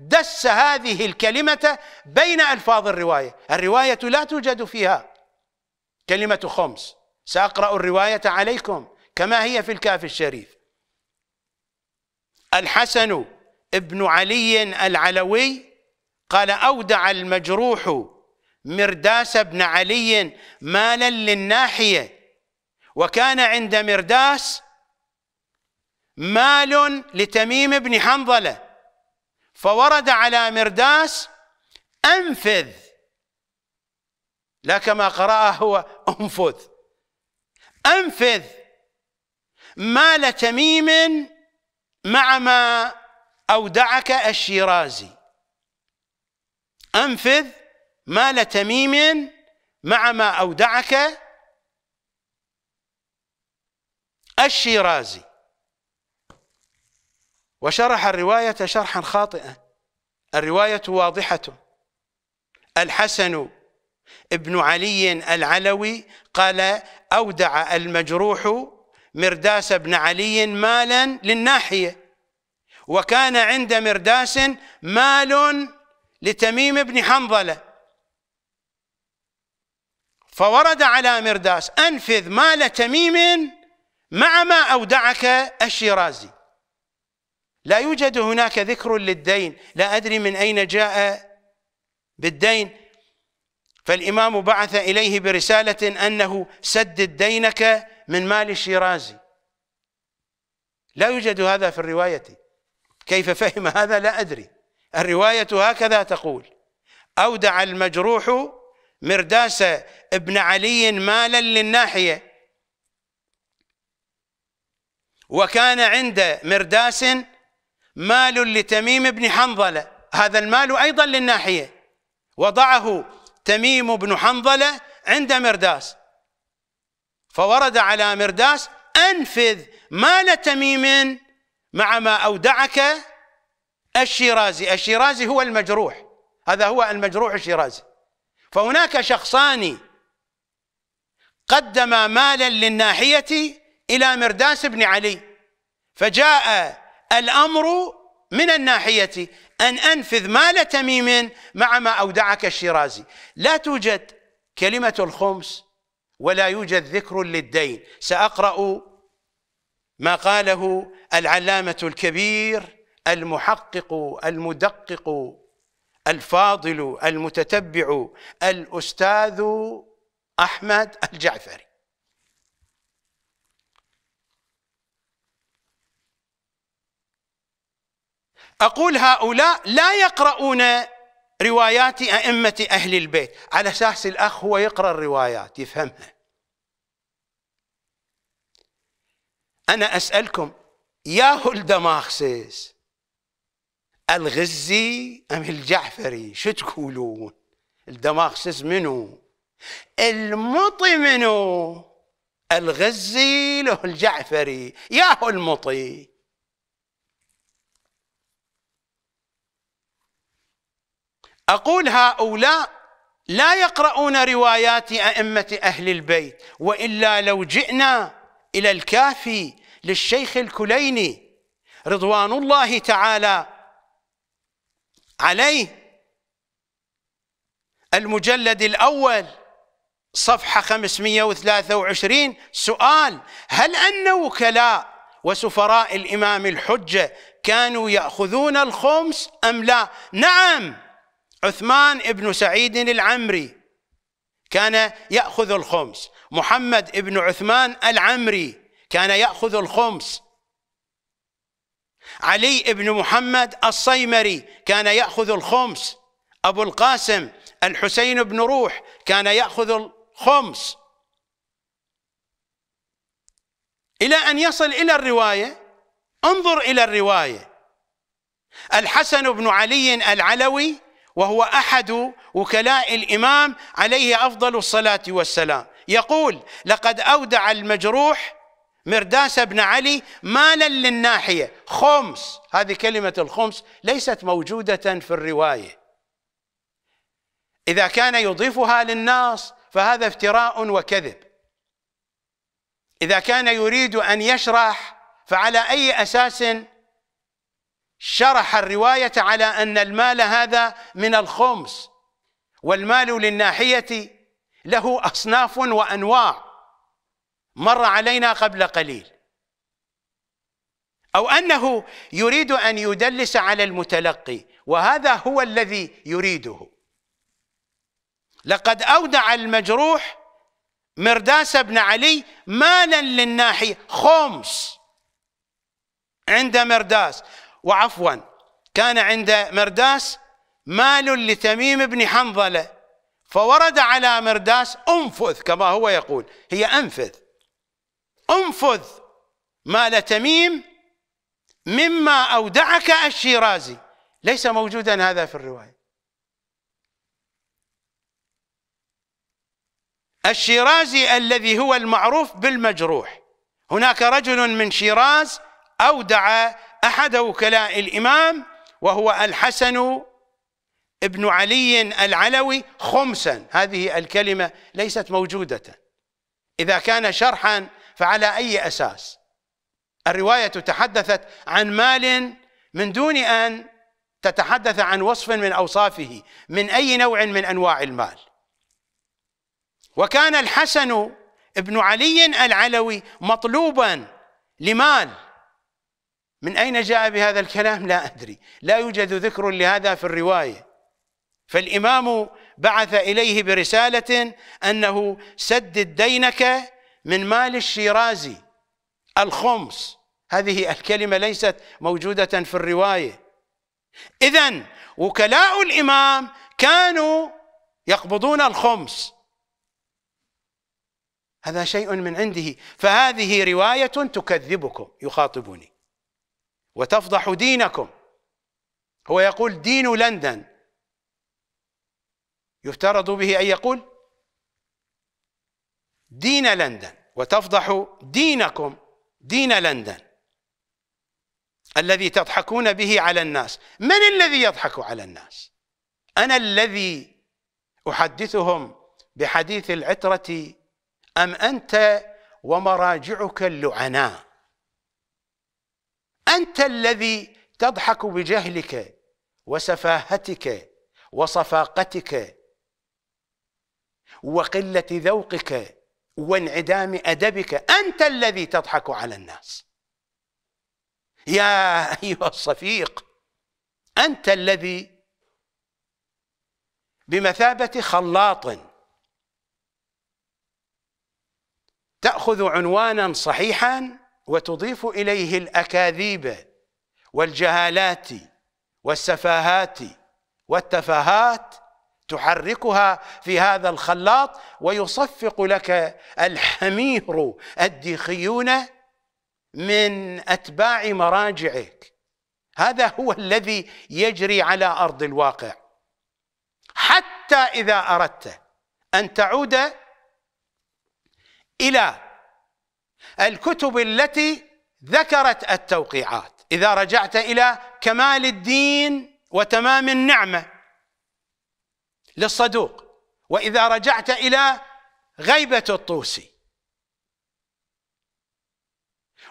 دس هذه الكلمة بين ألفاظ الرواية الرواية لا توجد فيها كلمة خمس سأقرأ الرواية عليكم كما هي في الكاف الشريف الحسن ابن علي العلوي قال أودع المجروح مرداس بن علي مالا للناحية وكان عند مرداس مال لتميم بن حنظلة فورد على مرداس أنفذ لا كما قرأه هو أنفذ أنفذ مال تميم مع ما أودعك الشيرازي أنفذ مال تميم مع ما أودعك الشيرازي وشرح الرواية شرحا خاطئا الرواية واضحة الحسن بن علي العلوي قال أودع المجروح مرداس بن علي مالا للناحية وكان عند مرداس مال لتميم بن حنظلة فورد على مرداس أنفذ مال تميم مع ما أودعك الشيرازي لا يوجد هناك ذكر للدين لا أدري من أين جاء بالدين فالإمام بعث إليه برسالة أنه سدد دينك من مال الشيرازي لا يوجد هذا في الرواية كيف فهم هذا لا أدري الرواية هكذا تقول أودع المجروح مرداس ابن علي مالا للناحية وكان عند مرداس مال لتميم بن حنظلة هذا المال أيضا للناحية وضعه تميم بن حنظلة عند مرداس فورد على مرداس أنفذ مال تميم مع ما أودعك الشيرازي الشيرازي هو المجروح هذا هو المجروح الشيرازي فهناك شخصان قدما مالا للناحية إلى مرداس بن علي فجاء الأمر من الناحية أن أنفذ مال تميم مع ما أودعك الشيرازي لا توجد كلمة الخمس ولا يوجد ذكر للدين سأقرأ ما قاله العلامة الكبير المحقق المدقق الفاضل المتتبع الأستاذ أحمد الجعفري أقول هؤلاء لا يقرؤون روايات أئمة أهل البيت على أساس الأخ هو يقرأ الروايات يفهمها أنا أسألكم يا هلدماخسس الغزي أم الجعفري شو تقولون الدماخسس منو المطي منو الغزي له الجعفري ياهو المطي أقول هؤلاء لا يقرؤون روايات أئمة أهل البيت وإلا لو جئنا إلى الكافي للشيخ الكليني رضوان الله تعالى عليه المجلد الأول صفحة 523 سؤال هل أن وكلاء وسفراء الإمام الحجة كانوا يأخذون الخمس أم لا نعم عثمان ابن سعيد العمري كان يأخذ الخمس محمد ابن عثمان العمري كان يأخذ الخمس علي ابن محمد الصيمري كان يأخذ الخمس أبو القاسم الحسين بن روح كان يأخذ الخمس إلى أن يصل إلى الرواية انظر إلى الرواية الحسن بن علي العلوي وهو احد وكلاء الامام عليه افضل الصلاه والسلام يقول لقد اودع المجروح مرداس بن علي مالا للناحيه خمس هذه كلمه الخمس ليست موجوده في الروايه اذا كان يضيفها للناس فهذا افتراء وكذب اذا كان يريد ان يشرح فعلى اي اساس شرح الرواية على أن المال هذا من الخمس والمال للناحية له أصناف وأنواع مر علينا قبل قليل أو أنه يريد أن يدلس على المتلقي وهذا هو الذي يريده لقد أودع المجروح مرداس بن علي مالا للناحية خمس عند مرداس وعفوا كان عند مرداس مال لتميم بن حنظلة فورد على مرداس انفذ كما هو يقول هي انفذ انفذ مال تميم مما اودعك الشيرازي ليس موجودا هذا في الروايه الشيرازي الذي هو المعروف بالمجروح هناك رجل من شيراز اودع أحد وكلاء الإمام وهو الحسن ابن علي العلوي خمسا هذه الكلمة ليست موجودة إذا كان شرحا فعلى أي أساس الرواية تحدثت عن مال من دون أن تتحدث عن وصف من أوصافه من أي نوع من أنواع المال وكان الحسن ابن علي العلوي مطلوبا لمال من أين جاء بهذا الكلام لا أدري لا يوجد ذكر لهذا في الرواية فالإمام بعث إليه برسالة أنه سدد دينك من مال الشيرازي الخمس هذه الكلمة ليست موجودة في الرواية إذا وكلاء الإمام كانوا يقبضون الخمس هذا شيء من عنده فهذه رواية تكذبكم يخاطبني وتفضح دينكم هو يقول دين لندن يفترض به أن يقول دين لندن وتفضح دينكم دين لندن الذي تضحكون به على الناس من الذي يضحك على الناس أنا الذي أحدثهم بحديث العترة أم أنت ومراجعك اللعناء أنت الذي تضحك بجهلك وسفاهتك وصفاقتك وقلة ذوقك وانعدام أدبك أنت الذي تضحك على الناس يا أيها الصفيق أنت الذي بمثابة خلاط تأخذ عنوانا صحيحا وتضيف إليه الأكاذيب والجهالات والسفاهات والتفاهات تحركها في هذا الخلاط ويصفق لك الحمير الديخيون من أتباع مراجعك هذا هو الذي يجري على أرض الواقع حتى إذا أردت أن تعود إلى الكتب التي ذكرت التوقيعات إذا رجعت إلى كمال الدين وتمام النعمة للصدوق وإذا رجعت إلى غيبة الطوسي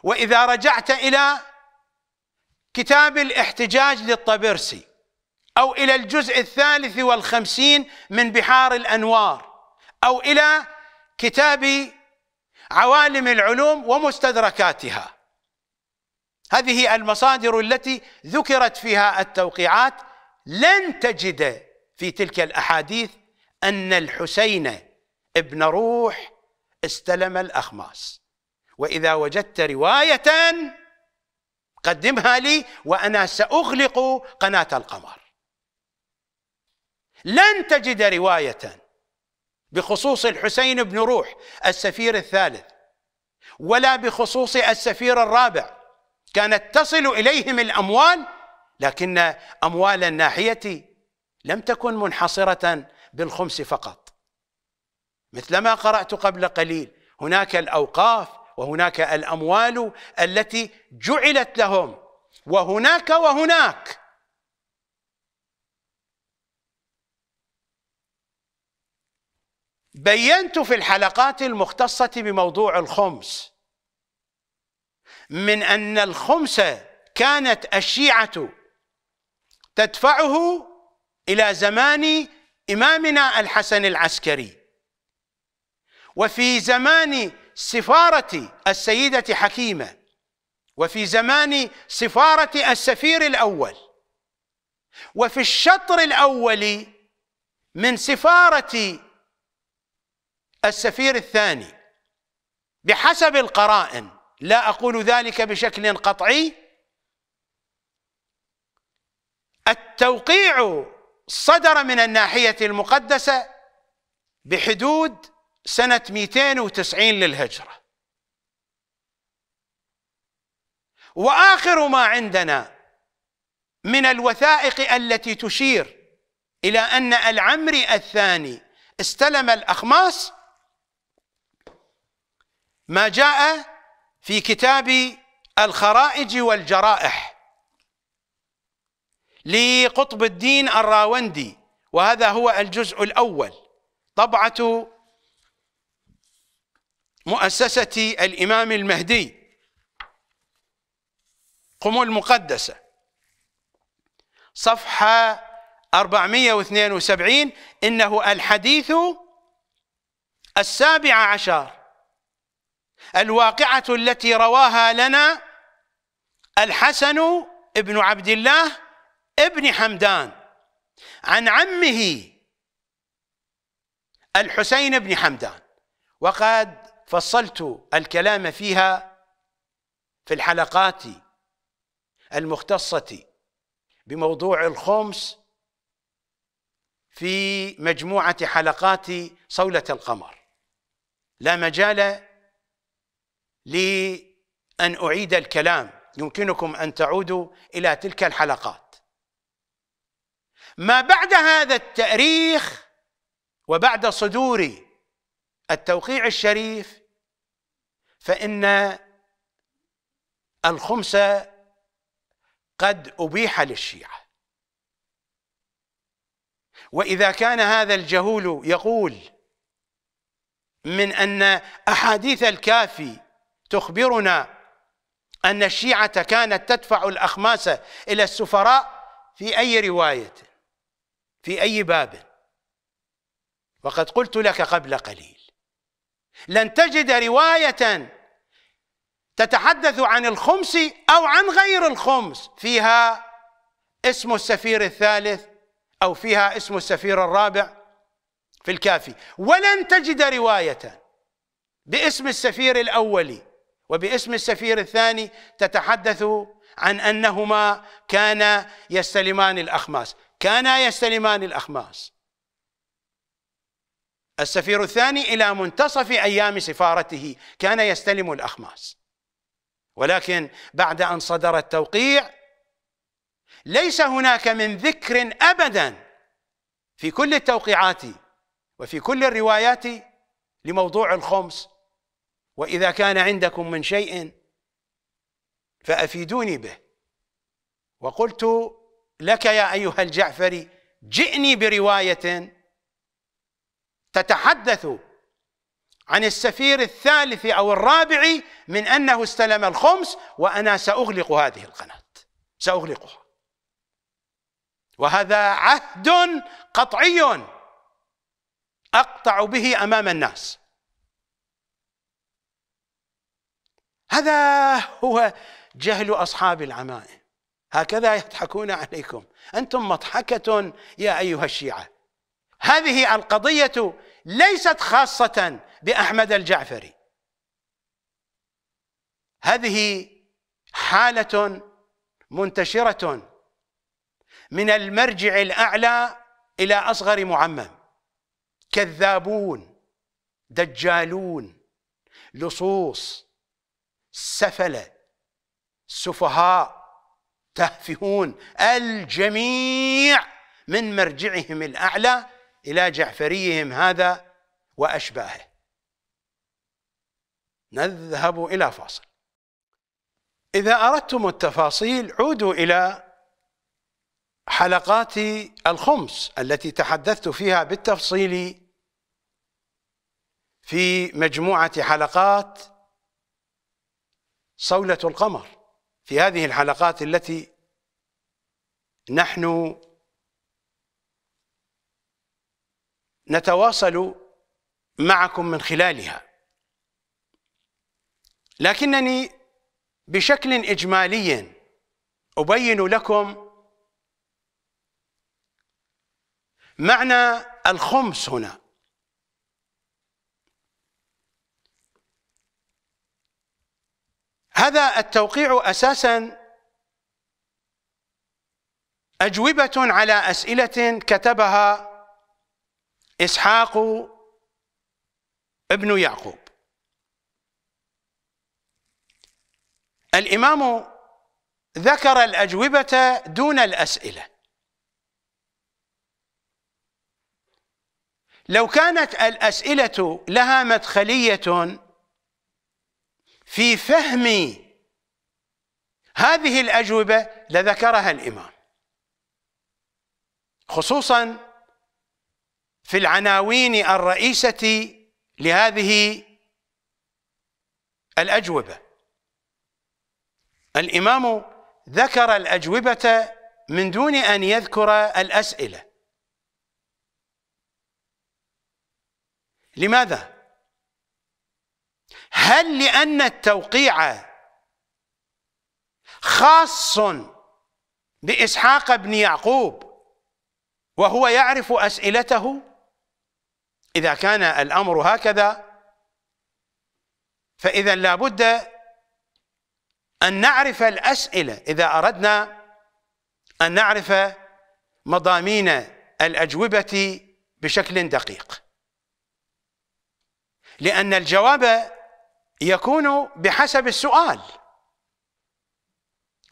وإذا رجعت إلى كتاب الاحتجاج للطبرسي أو إلى الجزء الثالث والخمسين من بحار الأنوار أو إلى كتاب عوالم العلوم ومستدركاتها هذه المصادر التي ذكرت فيها التوقيعات لن تجد في تلك الأحاديث أن الحسين ابن روح استلم الأخماس وإذا وجدت رواية قدمها لي وأنا سأغلق قناة القمر لن تجد رواية بخصوص الحسين بن روح السفير الثالث ولا بخصوص السفير الرابع كانت تصل اليهم الاموال لكن اموال الناحيه لم تكن منحصره بالخمس فقط مثلما قرات قبل قليل هناك الاوقاف وهناك الاموال التي جعلت لهم وهناك وهناك بينت في الحلقات المختصة بموضوع الخمس من أن الخمس كانت الشيعة تدفعه إلى زمان إمامنا الحسن العسكري وفي زمان سفارة السيدة حكيمة وفي زمان سفارة السفير الأول وفي الشطر الأول من سفارة السفير الثاني بحسب القرائن لا أقول ذلك بشكل قطعي التوقيع صدر من الناحية المقدسة بحدود سنة 290 للهجرة وآخر ما عندنا من الوثائق التي تشير إلى أن العمري الثاني استلم الأخماس ما جاء في كتاب الخرائج والجرائح لقطب الدين الراوندي وهذا هو الجزء الأول طبعة مؤسسة الإمام المهدي قم المقدسة صفحة 472 إنه الحديث السابع عشر الواقعة التي رواها لنا الحسن ابن عبد الله ابن حمدان عن عمه الحسين بن حمدان وقد فصلت الكلام فيها في الحلقات المختصة بموضوع الخمس في مجموعة حلقات صولة القمر لا مجال لأن أعيد الكلام يمكنكم أن تعودوا إلى تلك الحلقات ما بعد هذا التأريخ وبعد صدور التوقيع الشريف فإن الخمسة قد أبيح للشيعة وإذا كان هذا الجهول يقول من أن أحاديث الكافي تخبرنا أن الشيعة كانت تدفع الأخماس إلى السفراء في أي رواية في أي باب وقد قلت لك قبل قليل لن تجد رواية تتحدث عن الخمس أو عن غير الخمس فيها اسم السفير الثالث أو فيها اسم السفير الرابع في الكافي ولن تجد رواية باسم السفير الأولي وباسم السفير الثاني تتحدث عن انهما كانا يستلمان الاخماس كانا يستلمان الاخماس السفير الثاني الى منتصف ايام سفارته كان يستلم الاخماس ولكن بعد ان صدر التوقيع ليس هناك من ذكر ابدا في كل التوقيعات وفي كل الروايات لموضوع الخمس وإذا كان عندكم من شيء فأفيدوني به وقلت لك يا أيها الجعفري جئني برواية تتحدث عن السفير الثالث أو الرابع من أنه استلم الخمس وأنا سأغلق هذه القناة سأغلقها وهذا عهد قطعي أقطع به أمام الناس هذا هو جهل أصحاب العمائم هكذا يضحكون عليكم أنتم مضحكة يا أيها الشيعة هذه القضية ليست خاصة بأحمد الجعفري هذه حالة منتشرة من المرجع الأعلى إلى أصغر معمم كذابون دجالون لصوص سفلة سفهاء تهفهون الجميع من مرجعهم الأعلى إلى جعفريهم هذا وأشباهه نذهب إلى فاصل إذا أردتم التفاصيل عودوا إلى حلقات الخمس التي تحدثت فيها بالتفصيل في مجموعة حلقات صولة القمر في هذه الحلقات التي نحن نتواصل معكم من خلالها لكنني بشكل إجمالي أبين لكم معنى الخمس هنا هذا التوقيع اساسا اجوبه على اسئله كتبها اسحاق ابن يعقوب الامام ذكر الاجوبه دون الاسئله لو كانت الاسئله لها مدخليه في فهم هذه الأجوبة لذكرها الإمام خصوصا في العناوين الرئيسة لهذه الأجوبة الإمام ذكر الأجوبة من دون أن يذكر الأسئلة لماذا؟ هل لأن التوقيع خاص بإسحاق بن يعقوب وهو يعرف أسئلته إذا كان الأمر هكذا فإذا لابد أن نعرف الأسئلة إذا أردنا أن نعرف مضامين الأجوبة بشكل دقيق لأن الجواب يكون بحسب السؤال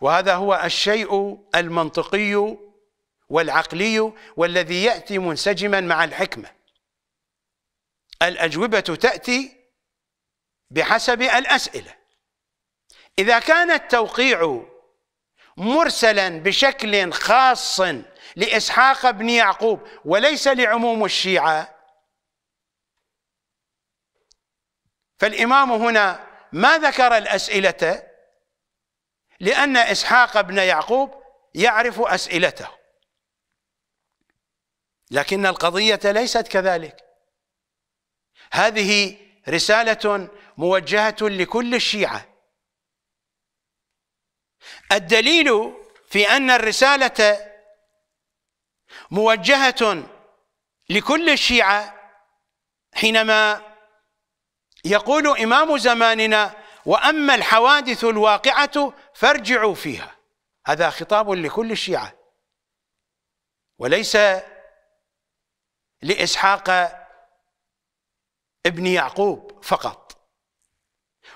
وهذا هو الشيء المنطقي والعقلي والذي يأتي منسجما مع الحكمة الأجوبة تأتي بحسب الأسئلة إذا كان التوقيع مرسلا بشكل خاص لإسحاق بن يعقوب وليس لعموم الشيعة فالإمام هنا ما ذكر الأسئلة لأن إسحاق بن يعقوب يعرف أسئلته لكن القضية ليست كذلك هذه رسالة موجهة لكل الشيعة الدليل في أن الرسالة موجهة لكل الشيعة حينما يقول إمام زماننا وأما الحوادث الواقعة فارجعوا فيها هذا خطاب لكل الشيعة وليس لإسحاق ابن يعقوب فقط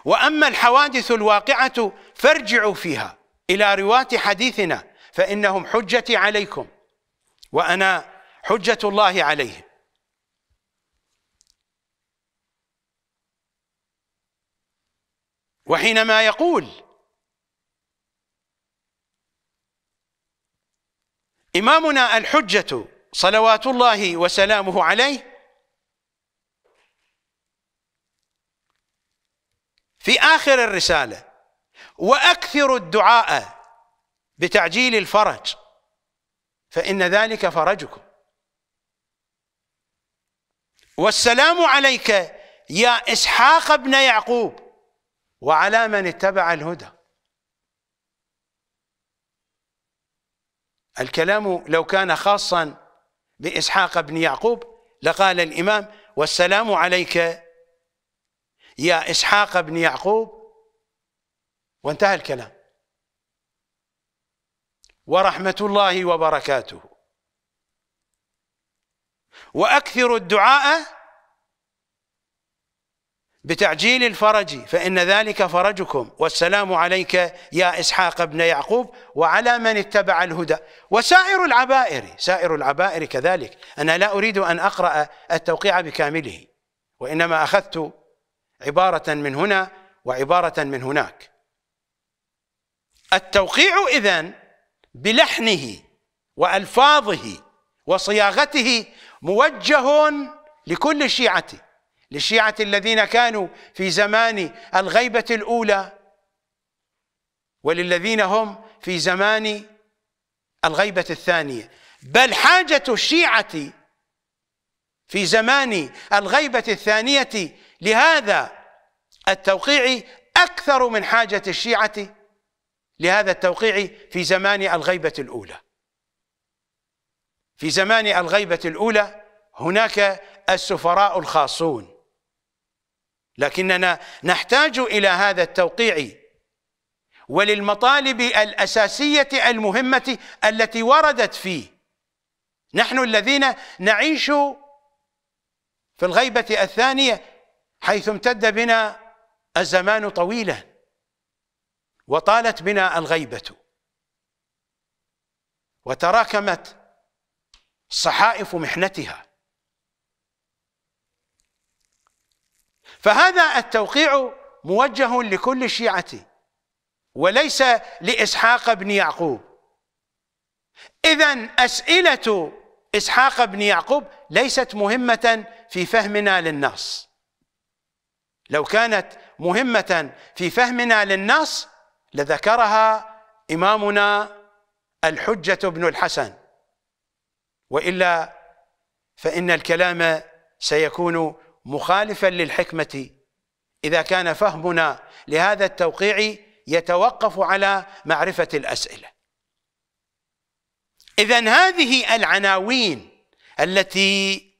وأما الحوادث الواقعة فارجعوا فيها إلى رواة حديثنا فإنهم حجتي عليكم وأنا حجة الله عليهم وحينما يقول إمامنا الحجة صلوات الله وسلامه عليه في آخر الرسالة وأكثر الدعاء بتعجيل الفرج فإن ذلك فرجكم والسلام عليك يا إسحاق بن يعقوب وعلى من اتبع الهدى الكلام لو كان خاصا بإسحاق بن يعقوب لقال الإمام والسلام عليك يا إسحاق بن يعقوب وانتهى الكلام ورحمة الله وبركاته وأكثر الدعاء بتعجيل الفرج فإن ذلك فرجكم والسلام عليك يا إسحاق ابن يعقوب وعلى من اتبع الهدى وسائر العبائر سائر العبائر كذلك أنا لا أريد أن أقرأ التوقيع بكامله وإنما أخذت عبارة من هنا وعبارة من هناك التوقيع إذن بلحنه وألفاظه وصياغته موجه لكل الشيعة للشيعة الذين كانوا في زمان الغيبة الأولى وللذين هم في زمان الغيبة الثانية بل حاجة الشيعة في زمان الغيبة الثانية لهذا التوقيع أكثر من حاجة الشيعة لهذا التوقيع في زمان الغيبة الأولى في زمان الغيبة الأولى هناك السفراء الخاصون لكننا نحتاج إلى هذا التوقيع وللمطالب الأساسية المهمة التي وردت فيه نحن الذين نعيش في الغيبة الثانية حيث امتد بنا الزمان طويلا وطالت بنا الغيبة وتراكمت صحائف محنتها فهذا التوقيع موجه لكل الشيعة وليس لإسحاق بن يعقوب إذا أسئلة إسحاق بن يعقوب ليست مهمة في فهمنا للنص لو كانت مهمة في فهمنا للنص لذكرها إمامنا الحجة بن الحسن وإلا فإن الكلام سيكون مخالفا للحكمة إذا كان فهمنا لهذا التوقيع يتوقف على معرفة الأسئلة إذا هذه العناوين التي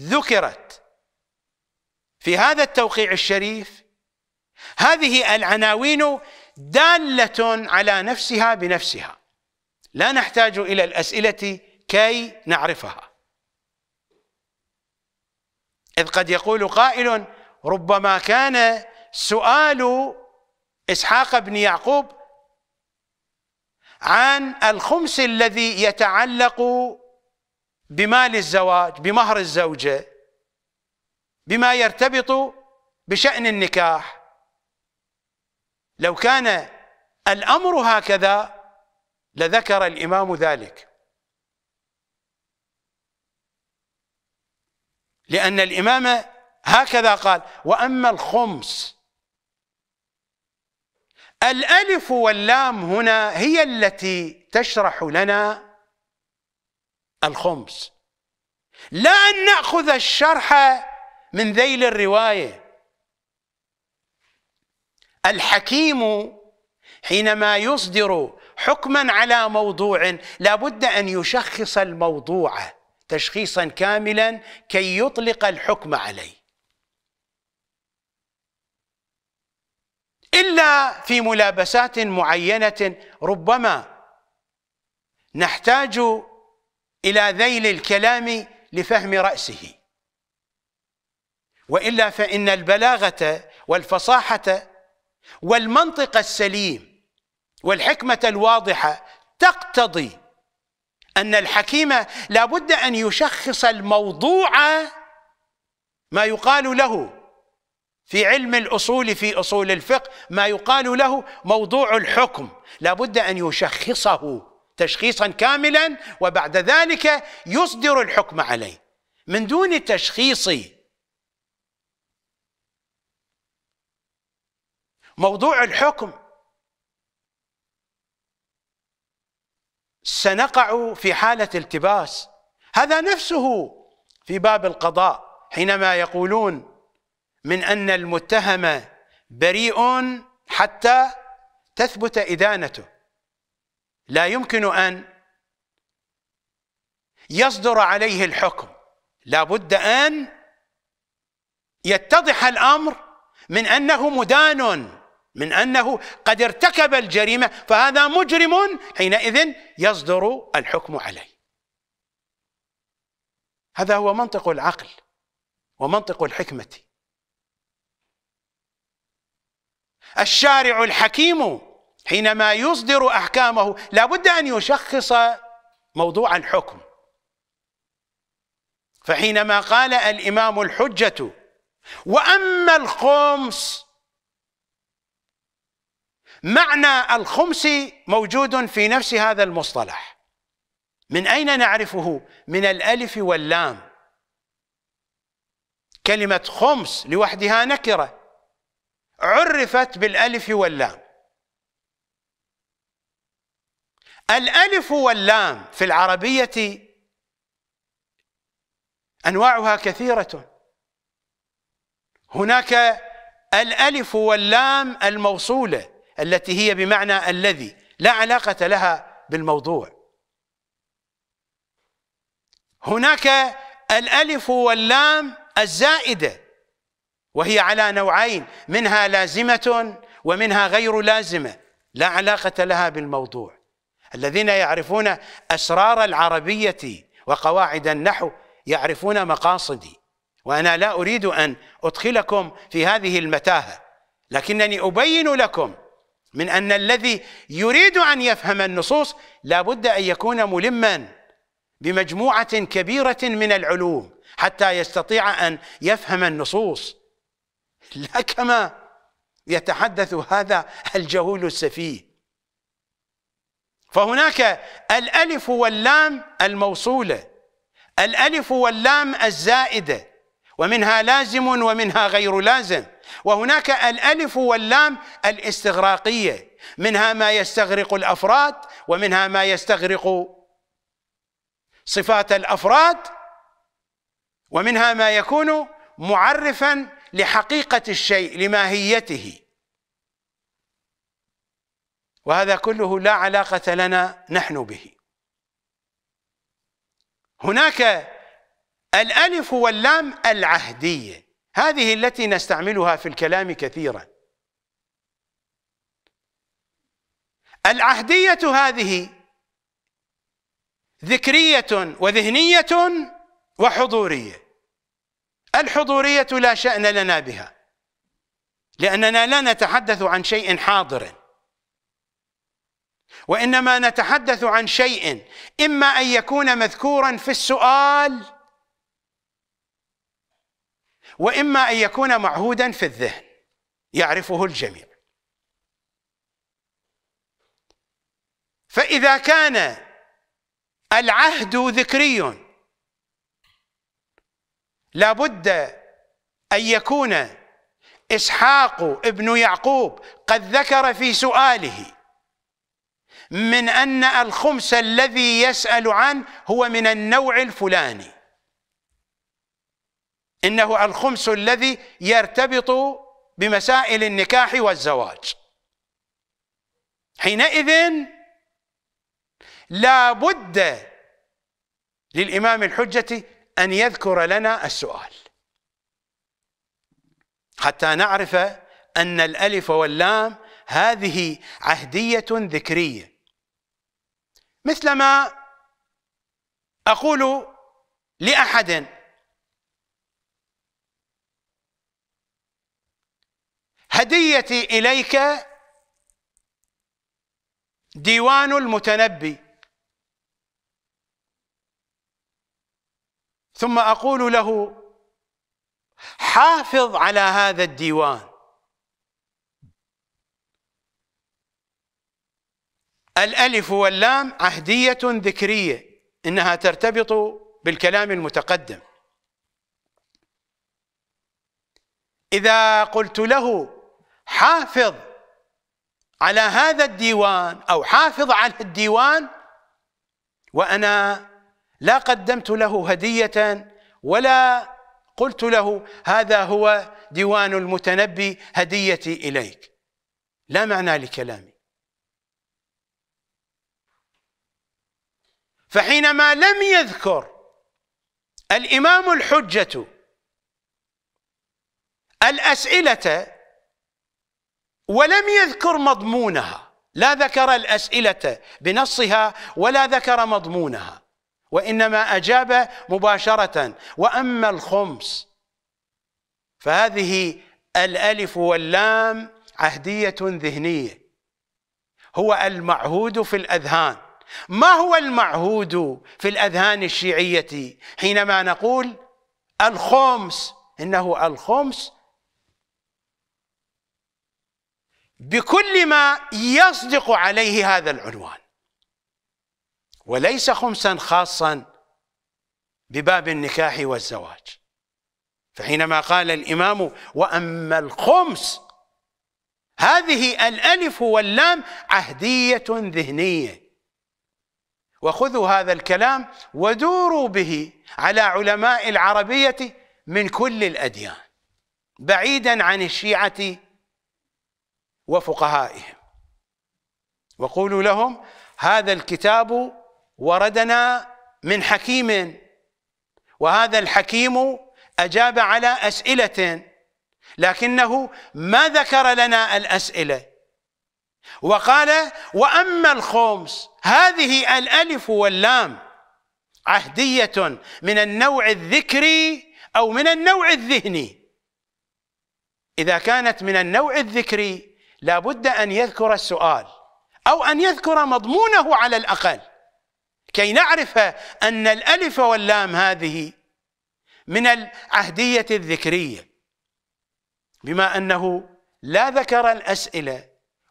ذكرت في هذا التوقيع الشريف هذه العناوين دالة على نفسها بنفسها لا نحتاج إلى الأسئلة كي نعرفها إذ قد يقول قائل ربما كان سؤال إسحاق بن يعقوب عن الخمس الذي يتعلق بمال الزواج بمهر الزوجة بما يرتبط بشأن النكاح لو كان الأمر هكذا لذكر الإمام ذلك لأن الإمام هكذا قال وأما الخمس الألف واللام هنا هي التي تشرح لنا الخمس لا أن نأخذ الشرح من ذيل الرواية الحكيم حينما يصدر حكما على موضوع لابد أن يشخص الموضوع تشخيصا كاملا كي يطلق الحكم عليه إلا في ملابسات معينة ربما نحتاج إلى ذيل الكلام لفهم رأسه وإلا فإن البلاغة والفصاحة والمنطق السليم والحكمة الواضحة تقتضي أن الحكيم لابد أن يشخص الموضوع ما يقال له في علم الأصول في أصول الفقه ما يقال له موضوع الحكم لابد أن يشخصه تشخيصا كاملا وبعد ذلك يصدر الحكم عليه من دون تشخيص موضوع الحكم سنقع في حالة التباس هذا نفسه في باب القضاء حينما يقولون من أن المتهم بريء حتى تثبت إدانته لا يمكن أن يصدر عليه الحكم لا بد أن يتضح الأمر من أنه مدان من أنه قد ارتكب الجريمة فهذا مجرم حينئذ يصدر الحكم عليه هذا هو منطق العقل ومنطق الحكمة الشارع الحكيم حينما يصدر أحكامه لا بد أن يشخص موضوع الحكم فحينما قال الإمام الحجة وأما الخمس معنى الخمس موجود في نفس هذا المصطلح من أين نعرفه؟ من الألف واللام كلمة خمس لوحدها نكرة عرفت بالألف واللام الألف واللام في العربية أنواعها كثيرة هناك الألف واللام الموصولة التي هي بمعنى الذي لا علاقة لها بالموضوع هناك الألف واللام الزائدة وهي على نوعين منها لازمة ومنها غير لازمة لا علاقة لها بالموضوع الذين يعرفون أسرار العربية وقواعد النحو يعرفون مقاصدي وأنا لا أريد أن أدخلكم في هذه المتاهة لكنني أبين لكم من أن الذي يريد أن يفهم النصوص لابد أن يكون ملما بمجموعة كبيرة من العلوم حتى يستطيع أن يفهم النصوص لا كما يتحدث هذا الجهول السفيه فهناك الألف واللام الموصولة الألف واللام الزائدة ومنها لازم ومنها غير لازم وهناك الألف واللام الاستغراقية منها ما يستغرق الأفراد ومنها ما يستغرق صفات الأفراد ومنها ما يكون معرفا لحقيقة الشيء لماهيته وهذا كله لا علاقة لنا نحن به هناك الألف واللام العهدية هذه التي نستعملها في الكلام كثيرا العهدية هذه ذكرية وذهنية وحضورية الحضورية لا شأن لنا بها لأننا لا نتحدث عن شيء حاضر وإنما نتحدث عن شيء إما أن يكون مذكورا في السؤال واما ان يكون معهودا في الذهن يعرفه الجميع فاذا كان العهد ذكري لابد ان يكون اسحاق ابن يعقوب قد ذكر في سؤاله من ان الخمس الذي يسال عنه هو من النوع الفلاني إنه الخمس الذي يرتبط بمسائل النكاح والزواج حينئذ لا بد للإمام الحجة أن يذكر لنا السؤال حتى نعرف أن الألف واللام هذه عهدية ذكرية مثلما أقول لأحد هديتي إليك ديوان المتنبي ثم أقول له حافظ على هذا الديوان الألف واللام عهدية ذكرية إنها ترتبط بالكلام المتقدم إذا قلت له حافظ على هذا الديوان أو حافظ على الديوان وأنا لا قدمت له هدية ولا قلت له هذا هو ديوان المتنبي هديتي إليك لا معنى لكلامي فحينما لم يذكر الإمام الحجة الأسئلة ولم يذكر مضمونها لا ذكر الأسئلة بنصها ولا ذكر مضمونها وإنما أجاب مباشرة وأما الخمس فهذه الألف واللام عهدية ذهنية هو المعهود في الأذهان ما هو المعهود في الأذهان الشيعية حينما نقول الخمس إنه الخمس بكل ما يصدق عليه هذا العنوان وليس خمسا خاصا بباب النكاح والزواج فحينما قال الإمام وأما الخمس هذه الألف واللام عهدية ذهنية وخذوا هذا الكلام ودوروا به على علماء العربية من كل الأديان بعيدا عن الشيعة وفقهائهم وقولوا لهم هذا الكتاب وردنا من حكيم وهذا الحكيم أجاب على أسئلة لكنه ما ذكر لنا الأسئلة وقال وأما الخمس هذه الألف واللام عهدية من النوع الذكري أو من النوع الذهني إذا كانت من النوع الذكري لابد أن يذكر السؤال أو أن يذكر مضمونه على الأقل كي نعرف أن الألف واللام هذه من العهدية الذكرية بما أنه لا ذكر الأسئلة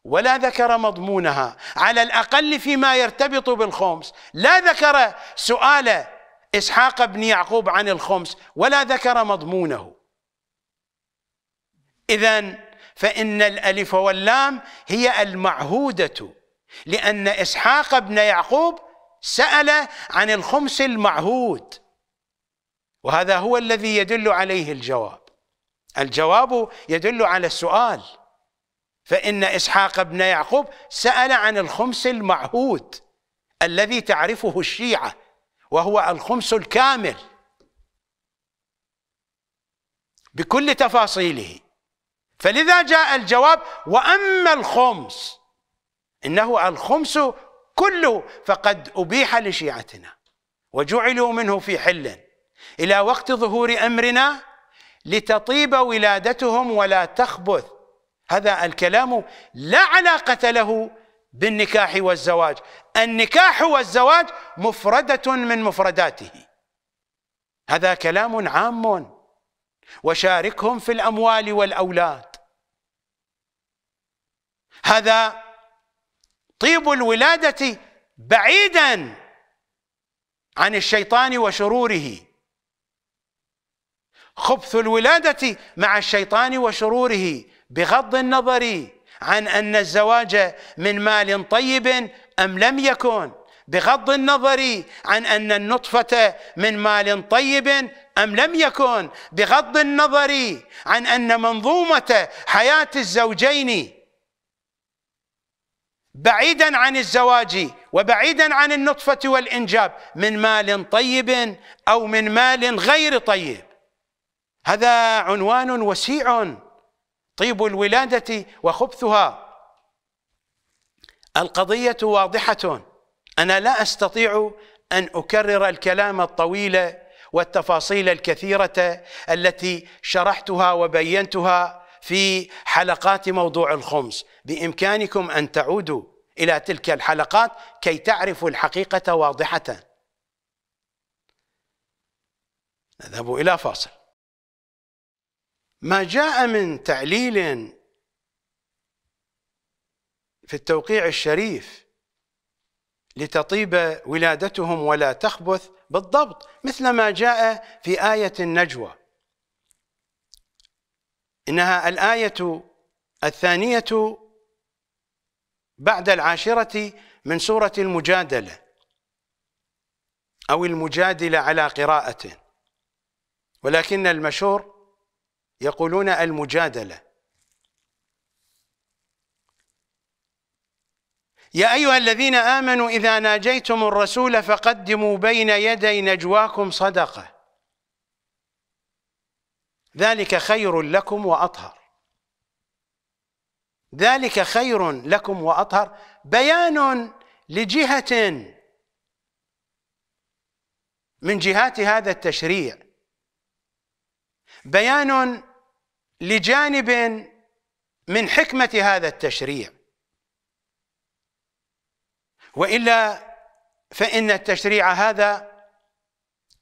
ولا ذكر مضمونها على الأقل فيما يرتبط بالخمس لا ذكر سؤال إسحاق بن يعقوب عن الخمس ولا ذكر مضمونه إذا فإن الألف واللام هي المعهودة لأن إسحاق بن يعقوب سأل عن الخمس المعهود وهذا هو الذي يدل عليه الجواب الجواب يدل على السؤال فإن إسحاق بن يعقوب سأل عن الخمس المعهود الذي تعرفه الشيعة وهو الخمس الكامل بكل تفاصيله فلذا جاء الجواب واما الخمس انه الخمس كله فقد ابيح لشيعتنا وجعلوا منه في حل الى وقت ظهور امرنا لتطيب ولادتهم ولا تخبث هذا الكلام لا علاقه له بالنكاح والزواج النكاح والزواج مفردة من مفرداته هذا كلام عام وشاركهم في الأموال والأولاد هذا طيب الولادة بعيدا عن الشيطان وشروره خبث الولادة مع الشيطان وشروره بغض النظر عن أن الزواج من مال طيب أم لم يكن بغض النظر عن أن النطفة من مال طيب أم لم يكن بغض النظر عن أن منظومة حياة الزوجين بعيدا عن الزواج وبعيدا عن النطفة والإنجاب من مال طيب أو من مال غير طيب هذا عنوان وسيع طيب الولادة وخبثها القضية واضحة أنا لا أستطيع أن أكرر الكلام الطويل والتفاصيل الكثيرة التي شرحتها وبينتها في حلقات موضوع الخمس بإمكانكم أن تعودوا إلى تلك الحلقات كي تعرفوا الحقيقة واضحة نذهب إلى فاصل ما جاء من تعليل في التوقيع الشريف لتطيب ولادتهم ولا تخبث بالضبط مثل ما جاء في آية النجوى إنها الآية الثانية بعد العاشرة من سورة المجادلة أو المجادلة على قراءة ولكن المشهور يقولون المجادلة يا أيها الذين آمنوا إذا ناجيتم الرسول فقدموا بين يدي نجواكم صدقة ذلك خير لكم وأطهر ذلك خير لكم وأطهر بيان لجهة من جهات هذا التشريع بيان لجانب من حكمة هذا التشريع وإلا فإن التشريع هذا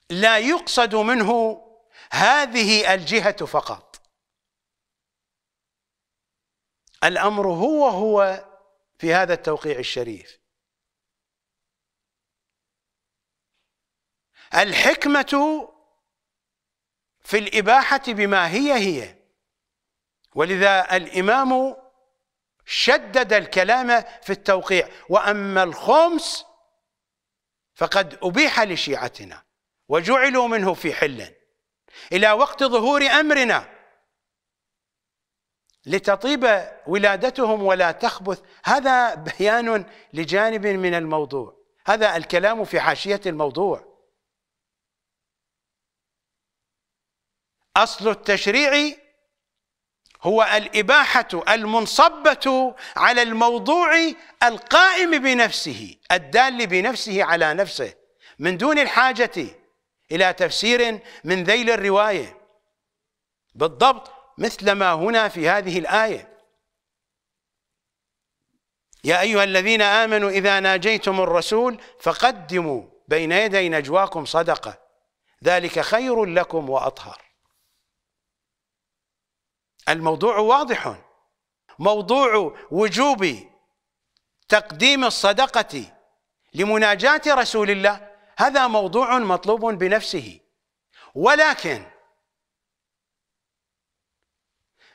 لا يقصد منه هذه الجهة فقط الأمر هو هو في هذا التوقيع الشريف الحكمة في الإباحة بما هي هي ولذا الإمام شدد الكلام في التوقيع وأما الخمس فقد أبيح لشيعتنا وجعلوا منه في حل الى وقت ظهور امرنا لتطيب ولادتهم ولا تخبث هذا بيان لجانب من الموضوع هذا الكلام في حاشيه الموضوع اصل التشريع هو الاباحه المنصبه على الموضوع القائم بنفسه الدال بنفسه على نفسه من دون الحاجه إلى تفسير من ذيل الرواية بالضبط مثل ما هنا في هذه الآية يا أيها الذين آمنوا إذا ناجيتم الرسول فقدموا بين يدي نجواكم صدقة ذلك خير لكم وأطهر الموضوع واضح موضوع وجوب تقديم الصدقة لمناجاة رسول الله هذا موضوع مطلوب بنفسه ولكن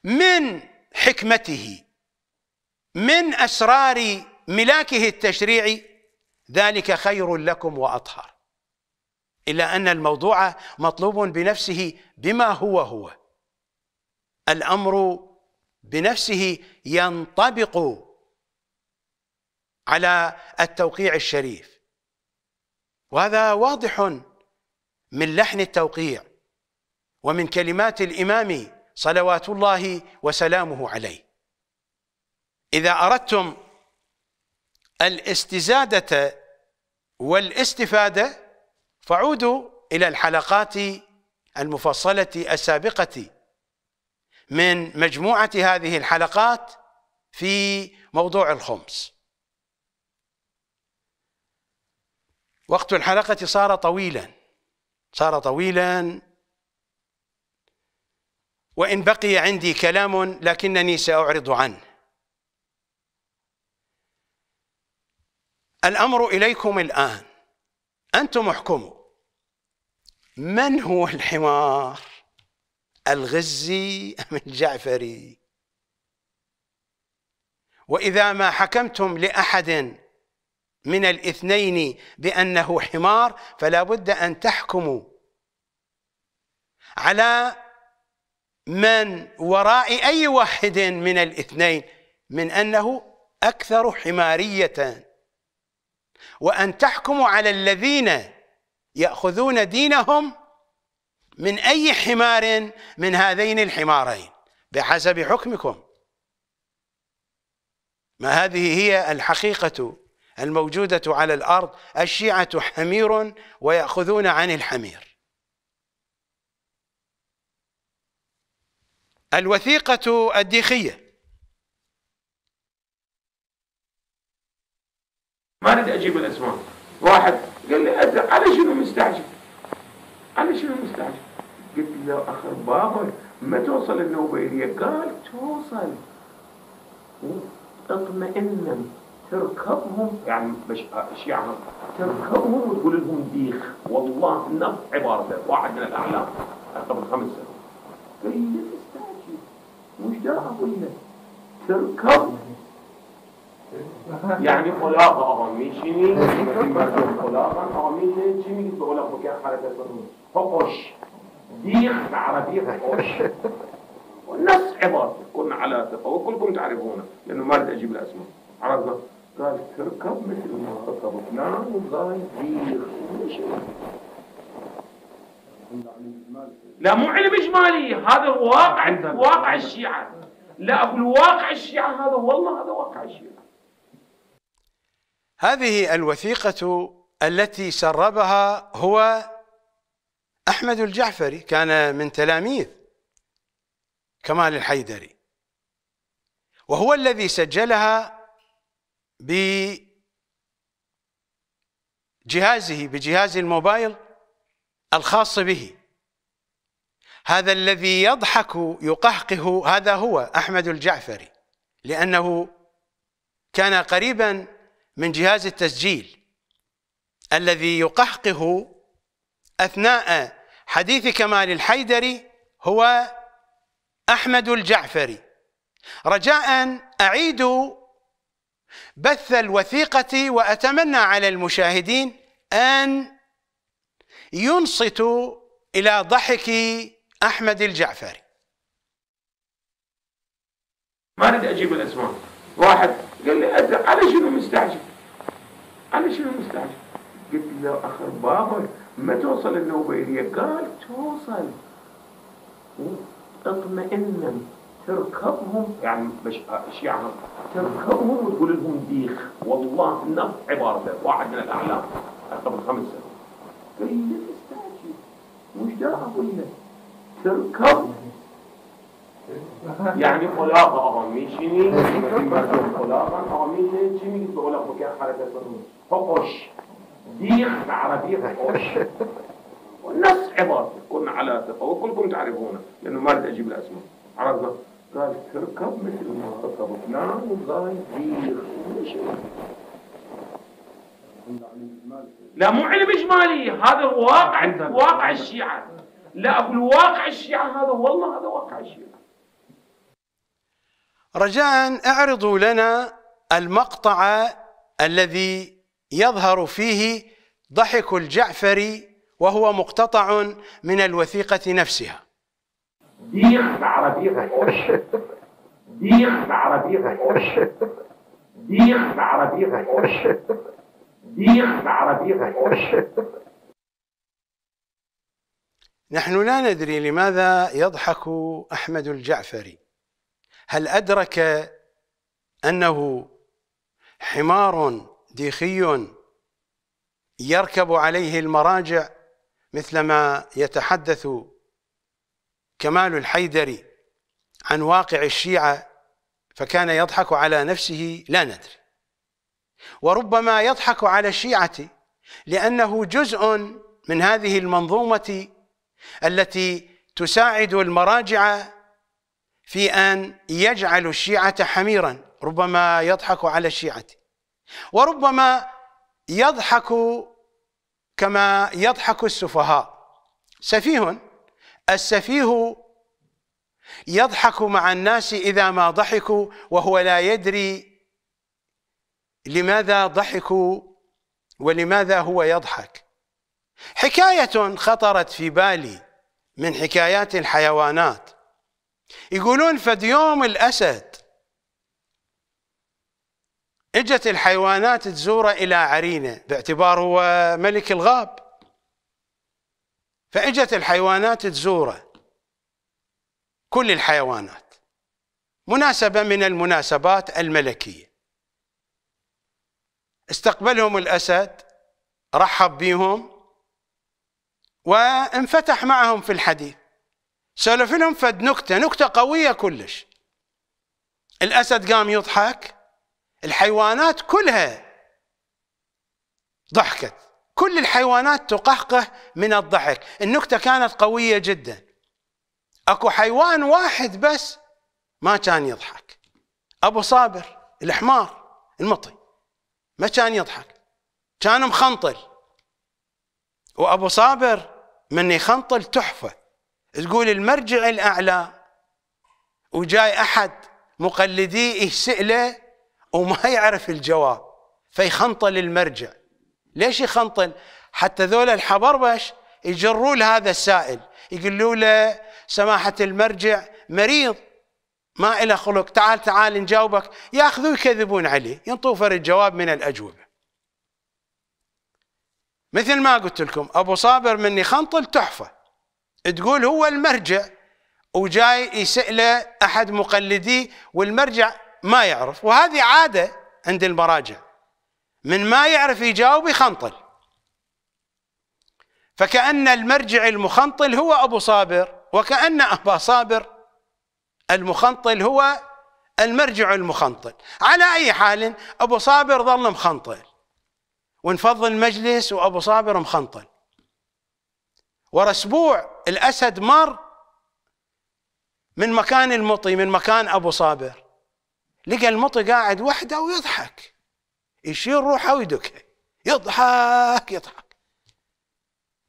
من حكمته من اسرار ملاكه التشريعي ذلك خير لكم واطهر الا ان الموضوع مطلوب بنفسه بما هو هو الامر بنفسه ينطبق على التوقيع الشريف وهذا واضح من لحن التوقيع ومن كلمات الإمام صلوات الله وسلامه عليه إذا أردتم الاستزادة والاستفادة فعودوا إلى الحلقات المفصلة السابقة من مجموعة هذه الحلقات في موضوع الخمس وقت الحلقة صار طويلا صار طويلا وإن بقي عندي كلام لكنني سأعرض عنه الأمر إليكم الآن أنتم احكموا من هو الحمار الغزي أم الجعفري وإذا ما حكمتم لأحد من الاثنين بأنه حمار فلا بد أن تحكموا على من وراء أي واحد من الاثنين من أنه أكثر حمارية وأن تحكموا على الذين يأخذون دينهم من أي حمار من هذين الحمارين بحسب حكمكم ما هذه هي الحقيقة الموجودة على الأرض الشيعة حمير ويأخذون عن الحمير الوثيقة الديخية ما اريد اجيب الاسماء واحد قال لي أزل. على شنو مستعجل على شنو مستعجل قلت له اخر بابا ما توصل النوبه الي قال توصل اطمئنا تركبهم يعني مش الشيعة تركبهم وتقول لهم ديخ والله نص عبارته واحد من الأعلام قبل خمس سنوات قال لي استاجي إيه وش أقول لك؟ تركب يعني خلاقه آه، آمیشینی شيني خلاقه چی شيني به لك بکن حرکت کنید فقش ديخ عربي فقش والناس عبارته كنا على ثقة وكلكم تعرفونه لأنه ما أريد أجيب الأسماء عرفنا قال تركب مثل ما ركبت نعم وقال دير لا مو علم اجمالي هذا واقع واقع الشيعه لا اقول واقع الشيعه هذا والله هذا واقع الشيعه هذه الوثيقه التي سربها هو احمد الجعفري كان من تلاميذ كمال الحيدري وهو الذي سجلها بجهازه بجهاز الموبايل الخاص به هذا الذي يضحك يقهقه هذا هو أحمد الجعفري لأنه كان قريبا من جهاز التسجيل الذي يقهقه أثناء حديث كمال الحيدري هو أحمد الجعفري رجاء أعيدوا بث الوثيقة وأتمنى على المشاهدين أن ينصتوا إلى ضحك أحمد الجعفري ما اريد اجيب الاسماء واحد قال لي أت... على شنو مستعجل على شنو مستعجل قلت له اخر بابا ما توصل النوبه إليه قال توصل اطمئنا تركبهم يعني مش يعني تركبهم وتقول لهم ديخ والله نفس عبارته واحد من الأعلام قبل خمس سنوات قال لي لا تستعجل مش ده أقول لك تركب يعني خلاقة أغاميشني خلاقة أغاميشني جيمي تقول لك بكاء حركة فقش ديخ عربي فقش والناس عبارته كنا على ثقة وكلكم تعرفونه لأنه ما أريد أجيب الأسماء عرفنا قال تركب مثل ما ركبت نعم كبير لا مو علم اجمالي هذا واقع واقع الشيعه لا اقول واقع الشيعه هذا والله هذا واقع الشيعه رجاء اعرضوا لنا المقطع الذي يظهر فيه ضحك الجعفري وهو مقتطع من الوثيقه نفسها ديخ ديخ ديخ ديخ نحن لا ندري لماذا يضحك أحمد الجعفري هل أدرك أنه حمار ديخي يركب عليه المراجع مثلما يتحدث كمال الحيدري عن واقع الشيعة فكان يضحك على نفسه لا ندري وربما يضحك على الشيعة لأنه جزء من هذه المنظومة التي تساعد المراجع في أن يجعل الشيعة حميرا ربما يضحك على الشيعة وربما يضحك كما يضحك السفهاء سفيه السفيه يضحك مع الناس إذا ما ضحكوا وهو لا يدري لماذا ضحكوا ولماذا هو يضحك حكاية خطرت في بالي من حكايات الحيوانات يقولون فد يوم الأسد اجت الحيوانات تزوره إلى عرينة باعتبار هو ملك الغاب فاجت الحيوانات تزوره كل الحيوانات مناسبة من المناسبات الملكية استقبلهم الأسد رحب بهم وانفتح معهم في الحديث سولف لهم فد نكتة نكتة قوية كلش الأسد قام يضحك الحيوانات كلها ضحكت كل الحيوانات تقهقه من الضحك النكتة كانت قوية جدا أكو حيوان واحد بس ما كان يضحك أبو صابر الحمار المطي ما كان يضحك كان مخنطل وأبو صابر من يخنطل تحفة تقول المرجع الأعلى وجاي أحد مقلديه يسأله وما يعرف الجواب فيخنطل المرجع ليش يخنطن حتى ذولا الحبربش يجروا لهذا السائل يقولوا له سماحة المرجع مريض ما إلى خلق تعال تعال نجاوبك ياخذوا يكذبون عليه ينطوفر الجواب من الأجوبة مثل ما قلت لكم أبو صابر مني خنط تحفة تقول هو المرجع وجاي يسأله أحد مقلديه والمرجع ما يعرف وهذه عادة عند المراجع من ما يعرف يجاوب يخنطل فكأن المرجع المخنطل هو أبو صابر وكأن أبا صابر المخنطل هو المرجع المخنطل على أي حال أبو صابر ظل مخنطل وانفض المجلس وأبو صابر مخنطل ورا أسبوع الأسد مر من مكان المطي من مكان أبو صابر لقى المطي قاعد وحده ويضحك يشيل روحه ويدكها يضحك يضحك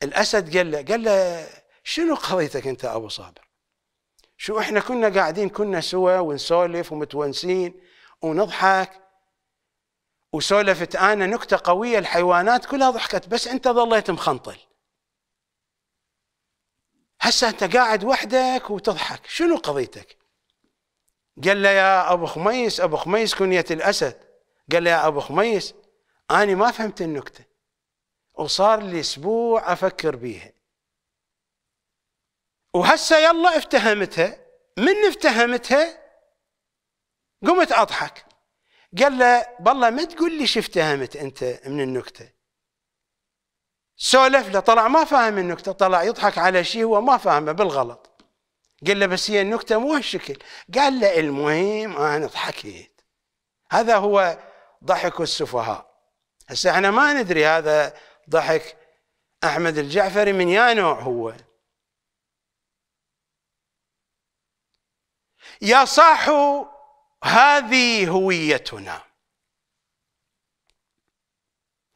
الأسد قال له قال له شنو قضيتك أنت أبو صابر شو إحنا كنا قاعدين كنا سوا ونسولف ومتونسين ونضحك وسولفت أنا نكتة قوية الحيوانات كلها ضحكت بس أنت ظليت مخنطل هسه أنت قاعد وحدك وتضحك شنو قضيتك قال له يا أبو خميس أبو خميس كنية الأسد قال له يا أبو خميس أنا ما فهمت النكتة وصار لي أسبوع أفكر بيها وهسه يلا افتهمتها من افتهمتها قمت أضحك قال له بالله ما تقول لي شو افتهمت أنت من النكتة سولف له طلع ما فاهم النكتة طلع يضحك على شيء هو ما فاهمه بالغلط قال له بس هي النكتة مو هالشكل قال له المهم أنا ضحكت هذا هو ضحك السفهاء هسه احنا ما ندري هذا ضحك احمد الجعفري من يا نوع هو يا صاح هذه هويتنا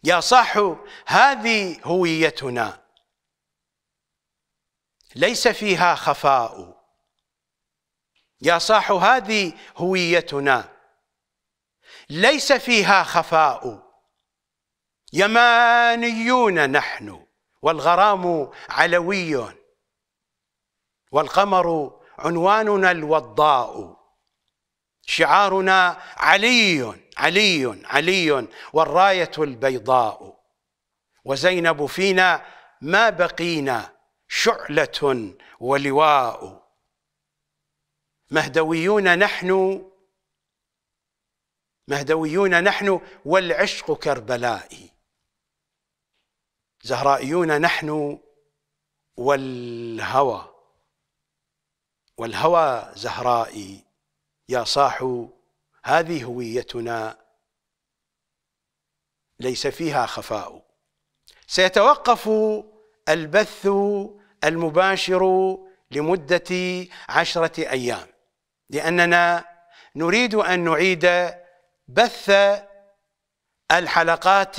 يا صاح هذه هويتنا ليس فيها خفاء يا صاح هذه هويتنا ليس فيها خفاء يمانيون نحن والغرام علوي والقمر عنواننا الوضاء شعارنا علي علي علي والراية البيضاء وزينب فينا ما بقينا شعلة ولواء مهدويون نحن مهدويون نحن والعشق كربلائي زهرائيون نحن والهوى والهوى زهرائي يا صاحو هذه هويتنا ليس فيها خفاء سيتوقف البث المباشر لمدة عشرة أيام لأننا نريد أن نعيد بث الحلقات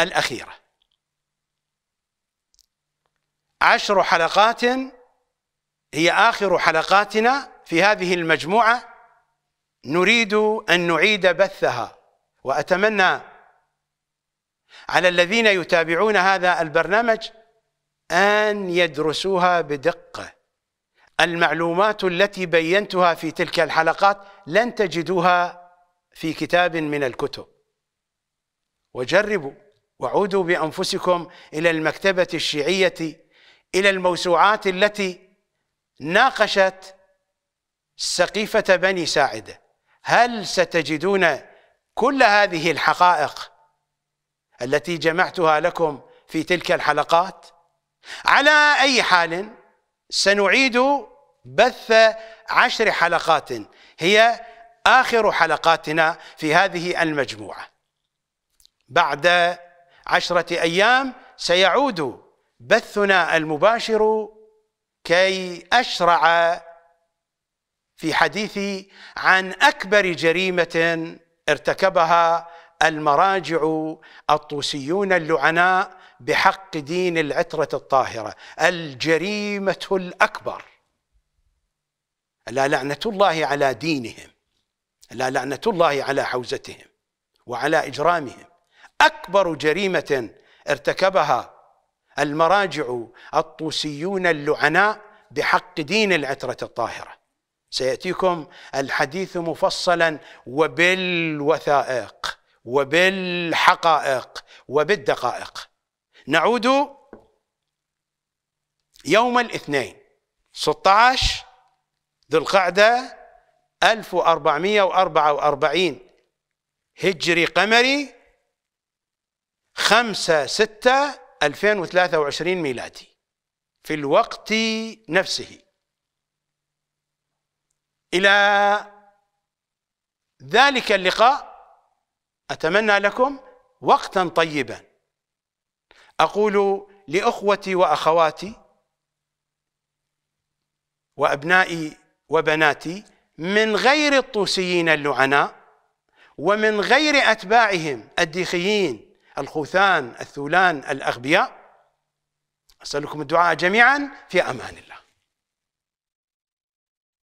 الأخيرة عشر حلقات هي آخر حلقاتنا في هذه المجموعة نريد أن نعيد بثها وأتمنى على الذين يتابعون هذا البرنامج أن يدرسوها بدقة المعلومات التي بينتها في تلك الحلقات لن تجدوها في كتاب من الكتب وجربوا وعودوا بأنفسكم إلى المكتبة الشيعية إلى الموسوعات التي ناقشت سقيفة بني ساعدة هل ستجدون كل هذه الحقائق التي جمعتها لكم في تلك الحلقات على أي حال سنعيد بث عشر حلقات هي آخر حلقاتنا في هذه المجموعة بعد عشرة أيام سيعود بثنا المباشر كي أشرع في حديثي عن أكبر جريمة ارتكبها المراجع الطوسيون اللعناء بحق دين العترة الطاهرة الجريمة الأكبر ألا لعنة الله على دينهم ألا لعنة الله على حوزتهم وعلى إجرامهم أكبر جريمة ارتكبها المراجع الطوسيون اللعناء بحق دين العترة الطاهرة سيأتيكم الحديث مفصلا وبالوثائق وبالحقائق وبالدقائق نعود يوم الاثنين 16 ذو القعدة 1444 هجري قمري 5 6 2023 ميلادي في الوقت نفسه إلى ذلك اللقاء أتمنى لكم وقتا طيبا أقول لأخوتي وأخواتي وأبنائي وبناتي من غير الطوسيين اللعناء ومن غير أتباعهم الديخيين الخوثان الثولان الأغبياء أسألكم الدعاء جميعا في أمان الله